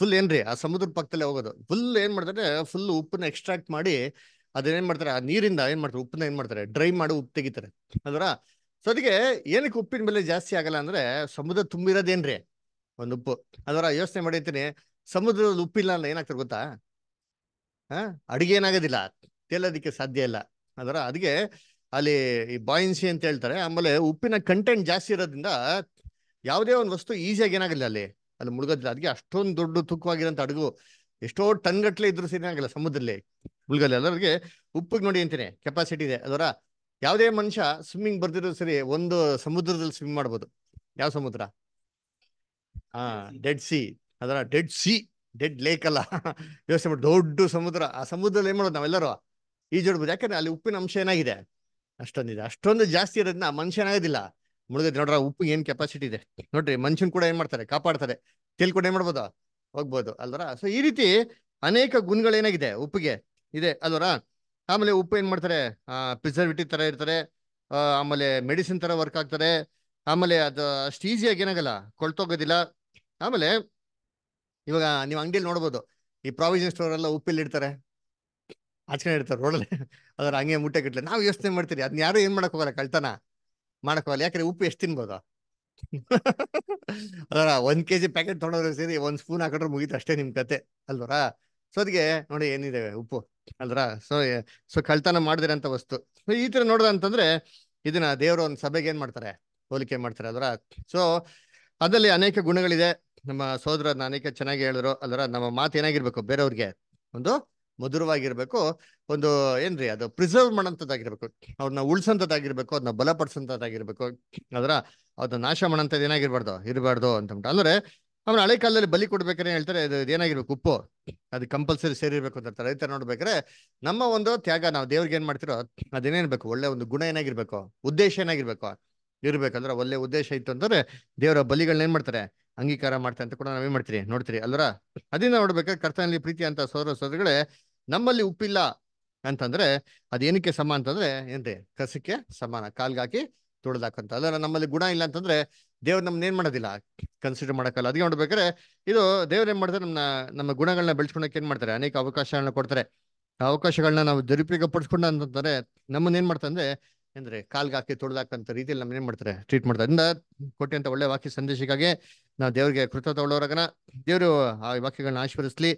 ಫುಲ್ ಏನ್ರಿ ಆ ಸಮುದ್ರ ಪಕ್ಕದಲ್ಲೇ ಹೋಗೋದು ಫುಲ್ ಏನ್ ಮಾಡ್ತಾರೆ ಫುಲ್ ಉಪ್ಪನ್ನ ಎಕ್ಸ್ಟ್ರಾಕ್ಟ್ ಮಾಡಿ ಏನ್ ಮಾಡ್ತಾರೆ ಆ ನೀರಿಂದ ಏನ್ ಮಾಡ್ತಾರೆ ಉಪ್ಪನ್ನ ಏನ್ ಮಾಡ್ತಾರೆ ಡ್ರೈ ಮಾಡಿ ಉಪ್ಪು ತೆಗಿತಾರೆ ಅದರ ಸೊ ಅದಕ್ಕೆ ಏನಕ್ಕೆ ಉಪ್ಪಿನ ಬೆಲೆ ಜಾಸ್ತಿ ಆಗಲ್ಲ ಅಂದ್ರೆ ಸಮುದ್ರ ತುಂಬಿರೋದೇನ್ರಿ ಒಂದು ಉಪ್ಪು ಅದರ ಯೋಚನೆ ಮಾಡಿರ್ತೀನಿ ಸಮುದ್ರದಲ್ಲಿ ಉಪ್ಪಿಲ್ಲ ಅಂದ್ರೆ ಏನಾಗ್ತಾರೆ ಗೊತ್ತಾ ಹ ಅಡಿಗೆ ಏನಾಗೋದಿಲ್ಲ ತೇಲೋದಿಕ್ಕೆ ಸಾಧ್ಯ ಇಲ್ಲ ಅದರ ಅದಕ್ಕೆ ಅಲ್ಲಿ ಈ ಬಾಯಿನ್ಸಿ ಅಂತ ಹೇಳ್ತಾರೆ ಆಮೇಲೆ ಉಪ್ಪಿನ ಕಂಟೆಂಟ್ ಜಾಸ್ತಿ ಇರೋದ್ರಿಂದ ಯಾವುದೇ ಒಂದು ವಸ್ತು ಈಸಿಯಾಗಿ ಏನಾಗಲಿಲ್ಲ ಅಲ್ಲಿ ಅಲ್ಲಿ ಮುಳುಗೋದಿಲ್ಲ ಅದಕ್ಕೆ ಅಷ್ಟೊಂದು ದೊಡ್ಡ ತುಕ್ಕವಾಗಿರೋಂಥ ಅಡುಗು ಎಷ್ಟೋ ಟನ್ ಗಟ್ಟಲೆ ಇದ್ರೂ ಸರಿಯಾಗಲ್ಲ ಸಮುದ್ರದಲ್ಲಿ ಮುಳುಗಲ್ಲಿ ಅದರಿಗೆ ಉಪ್ಪಿಗೆ ನೋಡಿ ಅಂತೀನಿ ಕೆಪಾಸಿಟಿ ಇದೆ ಅದರ ಯಾವುದೇ ಮನುಷ್ಯ ಸ್ವಿಮ್ಮಿಂಗ್ ಬರ್ದಿರೋ ಸರಿ ಒಂದು ಸಮುದ್ರದಲ್ಲಿ ಸ್ವಿಮ್ ಮಾಡ್ಬೋದು ಯಾವ ಸಮುದ್ರ ಹಾ ಡೆಡ್ ಸಿ ಅದರ ಡೆಡ್ ಸಿ ಡೆಡ್ ಲೇಕ್ ಅಲ್ಲ *laughs* ಯೋಚನೆ ಮಾಡಿ ದೊಡ್ಡ ಸಮುದ್ರ ಆ ಸಮುದ್ರದಲ್ಲಿ ಏನ್ ಮಾಡೋದು ನಾವೆಲ್ಲರೂ ಈಜಾಡ್ಬೋದು ಯಾಕಂದ್ರೆ ಅಲ್ಲಿ ಉಪ್ಪಿನ ಅಂಶ ಏನಾಗಿದೆ ಅಷ್ಟೊಂದಿದೆ ಅಷ್ಟೊಂದು ಜಾಸ್ತಿ ಮನುಷ್ಯ ಮನುಷ್ಯನಾಗೋದಿಲ್ಲ ಮುಳುಗಿದ್ರೆ ನೋಡ್ರ ಉಪ್ಪು ಏನ್ ಕೆಪಾಸಿಟಿ ಇದೆ ನೋಡ್ರಿ ಮನುಷ್ಯನ್ ಕೂಡ ಏನ್ ಮಾಡ್ತಾರೆ ಕಾಪಾಡ್ತಾರೆ ತೆಲ್ ಕೂಡ ಏನ್ ಮಾಡ್ಬೋದು ಹೋಗ್ಬೋದು ಅಲ್ವರ ಸೊ ಈ ರೀತಿ ಅನೇಕ ಗುಣಗಳು ಏನಾಗಿದೆ ಉಪ್ಪಿಗೆ ಇದೆ ಅಲ್ವರ ಆಮೇಲೆ ಉಪ್ಪು ಏನ್ ಮಾಡ್ತಾರೆ ಆ ತರ ಇರ್ತಾರೆ ಆಮೇಲೆ ಮೆಡಿಸಿನ್ ತರ ವರ್ಕ್ ಆಗ್ತಾರೆ ಆಮೇಲೆ ಅದು ಅಷ್ಟು ಈಸಿಯಾಗಿ ಏನಾಗಲ್ಲ ಕೊಳ್ತೋಗೋದಿಲ್ಲ ಆಮೇಲೆ ಇವಾಗ ನೀವು ಅಂಗಡಿಯಲ್ಲಿ ನೋಡ್ಬೋದು ಈ ಪ್ರಾವಿಷನ್ ಸ್ಟೋರ್ ಎಲ್ಲ ಉಪ್ಪಿಲ್ಲಿ ಇಡ್ತಾರೆ ಆಚರಣೆ ಇಡ್ತಾರೆ ರೋಡಲ್ಲಿ ಅದ್ರ ಹಂಗೆ ಮುಟ್ಟೆ ಗಿಟ್ಲೆ ನಾವು ಯೋಚನೆ ಮಾಡ್ತೀರಿ ಅದನ್ನ ಯಾರು ಏನ್ ಮಾಡಕ್ ಹೋಗಲ್ಲ ಕಳ್ತನ ಮಾಡಕ್ ಹೋಗಲ್ಲ ಯಾಕಂದ್ರೆ ಉಪ್ಪು ಎಷ್ಟು ತಿನ್ಬೋದು ಅದರ ಒಂದ್ ಕೆಜಿ ಪ್ಯಾಕೆಟ್ ತೊಗೊಂಡ್ರೆ ಸೇರಿ ಒಂದ್ ಸ್ಪೂನ್ ಹಾಕೊಂಡ್ರೆ ಮುಗೀತು ಅಷ್ಟೇ ನಿಮ್ ಕತೆ ಅಲ್ವರ ಸೊ ಅದಕ್ಕೆ ನೋಡಿ ಏನಿದೆ ಉಪ್ಪು ಅಲ್ರ ಸೊ ಸೊ ಕಳ್ತನ ಮಾಡಿದಿರಂತ ವಸ್ತು ಈ ತರ ನೋಡ್ದ ಅಂತಂದ್ರೆ ಇದನ್ನ ದೇವ್ರ ಒಂದ್ ಸಭೆಗೆ ಏನ್ ಮಾಡ್ತಾರೆ ಹೋಲಿಕೆ ಮಾಡ್ತಾರೆ ಅದರ ಸೊ ಅದರಲ್ಲಿ ಅನೇಕ ಗುಣಗಳಿದೆ ನಮ್ಮ ಸೋದರ ಅನೇಕ ಚೆನ್ನಾಗಿ ಹೇಳಿದ್ರು ಅದರ ನಮ್ಮ ಮಾತು ಏನಾಗಿರ್ಬೇಕು ಬೇರೆಯವ್ರಿಗೆ ಒಂದು ಮಧುರವಾಗಿರ್ಬೇಕು ಒಂದು ಏನ್ರಿ ಅದು ಪ್ರಿಸರ್ವ್ ಮಾಡೋಂಥದ್ದಾಗಿರ್ಬೇಕು ಅವ್ರನ್ನ ಅದ್ನ ಅದನ್ನ ಬಲಪಡಿಸೋಂಥದ್ದಾಗಿರ್ಬೇಕು ಅದರ ಅದನ್ನ ನಾಶ ಮಾಡೋಂಥದ್ದು ಏನಾಗಿರ್ಬಾರ್ದು ಇರಬಾರ್ದು ಅಂತಂದ್ಬಿಟ್ಟು ಅಂದ್ರೆ ಅವ್ರ ಹಳೆ ಕಾಲದಲ್ಲಿ ಬಲಿ ಕೊಡ್ಬೇಕಾದ್ರೆ ಹೇಳ್ತಾರೆ ಇದು ಏನಾಗಿರ್ಬೇಕು ಉಪ್ಪು ಅದು ಕಂಪಲ್ಸರಿ ಸೇರಿರ್ಬೇಕು ಅಂತ ರೈತರ ನೋಡ್ಬೇಕಾದ್ರೆ ನಮ್ಮ ಒಂದು ತ್ಯಾಗ ನಾವು ದೇವ್ರಿಗೆ ಏನ್ ಮಾಡ್ತಿರೋ ಅದೇನೇನ್ಬೇಕು ಒಳ್ಳೆ ಒಂದು ಗುಣ ಏನಾಗಿರ್ಬೇಕು ಉದ್ದೇಶ ಏನಾಗಿರ್ಬೇಕು ಇರ್ಬೇಕಂದ್ರೆ ಒಳ್ಳೆ ಉದ್ದೇಶ ಇತ್ತು ಅಂದ್ರೆ ದೇವರ ಬಲಿಗಳನ್ನ ಏನ್ ಮಾಡ್ತಾರೆ ಅಂಗೀಕಾರ ಮಾಡ್ತಾರೆ ಅಂತ ಕೂಡ ನಾವೇನ್ ಮಾಡ್ತೀರಿ ನೋಡ್ತೀರಿ ಅಲ್ವರ ಅದನ್ನ ನೋಡ್ಬೇಕಾದ್ರೆ ಕರ್ತನಲ್ಲಿ ಪ್ರೀತಿ ಅಂತ ಸೋದರ ಸೋದರಿಗಳೇ ನಮ್ಮಲ್ಲಿ ಉಪ್ಪಿಲ್ಲ ಅಂತಂದ್ರೆ ಅದೇನಕ್ಕೆ ಸಮ ಅಂತಂದ್ರೆ ಏನ್ರಿ ಕಸಕ್ಕೆ ಸಮಾನ ಕಾಲ್ಗಾಕಿ ತೊಳೆದಾಕಂತ ಅದರ ನಮ್ಮಲ್ಲಿ ಗುಣ ಇಲ್ಲ ಅಂತಂದ್ರೆ ದೇವ್ರ ನಮ್ನ ಏನ್ ಮಾಡೋದಿಲ್ಲ ಕನ್ಸಿಡರ್ ಮಾಡಕ್ಕಲ್ಲ ಅದಕ್ಕೆ ನೋಡ್ಬೇಕಾದ್ರೆ ಇದು ದೇವ್ರ ಏನ್ ಮಾಡ್ತಾರೆ ನಮ್ಮ ನಮ್ಮ ಗುಣಗಳನ್ನ ಬೆಳ್ಸ್ಕೊಳಕ್ಕೆ ಏನ್ ಮಾಡ್ತಾರೆ ಅನೇಕ ಅವಕಾಶಗಳನ್ನ ಕೊಡ್ತಾರೆ ಅವಕಾಶಗಳನ್ನ ನಾವು ದುರುಪಯೋಗ ಪಡಿಸ್ಕೊಂಡ ಅಂತಂದ್ರೆ ನಮ್ಮನ್ನ ಏನ್ ಮಾಡ್ತಂದ್ರೆ ಎಂದ್ರೆ ಕಾಲ್ಗೆ ಹಾಕಿ ತೊಳೆದಾಕಂತ ರೀತಿಯಲ್ಲಿ ಏನ್ ಮಾಡ್ತಾರೆ ಟ್ರೀಟ್ ಮಾಡ್ತಾರೆ ಕೊಟ್ಟಂತ ಕೊಟ್ಟಂಥ ಒಳ್ಳೆಯ ವಾಕ್ಯ ಸಂದೇಶಕ್ಕಾಗಿ ನಾವು ದೇವರಿಗೆ ಕೃತಜ್ಞತೆ ಉಳ್ಳವರಾಗನ ದೇವರು ಆ ವಾಕ್ಯಗಳನ್ನ ಆಶೀರ್ವದಿಸಲಿ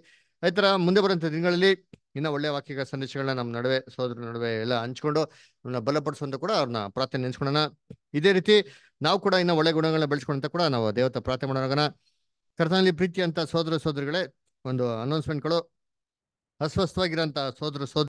ಆಯ್ತರ ಮುಂದೆ ಬರುವಂತ ದಿನಗಳಲ್ಲಿ ಇನ್ನೂ ಒಳ್ಳೆ ವಾಕ್ಯಗಳ ಸಂದೇಶಗಳನ್ನ ನಮ್ಮ ನಡುವೆ ಸೋದರ ನಡುವೆ ಎಲ್ಲ ಹಂಚ್ಕೊಂಡು ನಮ್ಮನ್ನ ಬಲಪಡಿಸುವಂತ ಕೂಡ ಅವ್ರನ್ನ ಪ್ರಾರ್ಥನೆ ನೆನೆಸ್ಕೊಳ್ಳೋಣ ಇದೇ ರೀತಿ ನಾವು ಕೂಡ ಇನ್ನ ಒಳ್ಳೆ ಗುಣಗಳನ್ನ ಅಂತ ಕೂಡ ನಾವು ದೇವತ ಪ್ರಾರ್ಥನೆ ಮಾಡೋಣ ಕರ್ತನಲ್ಲಿ ಪ್ರೀತಿ ಅಂತ ಸೋದರ ಸೋದರಿಗಳೇ ಒಂದು ಅನೌನ್ಸ್ಮೆಂಟ್ಗಳು ಅಸ್ವಸ್ಥವಾಗಿರೋಂಥ ಸೋದರ ಸೋದರಿ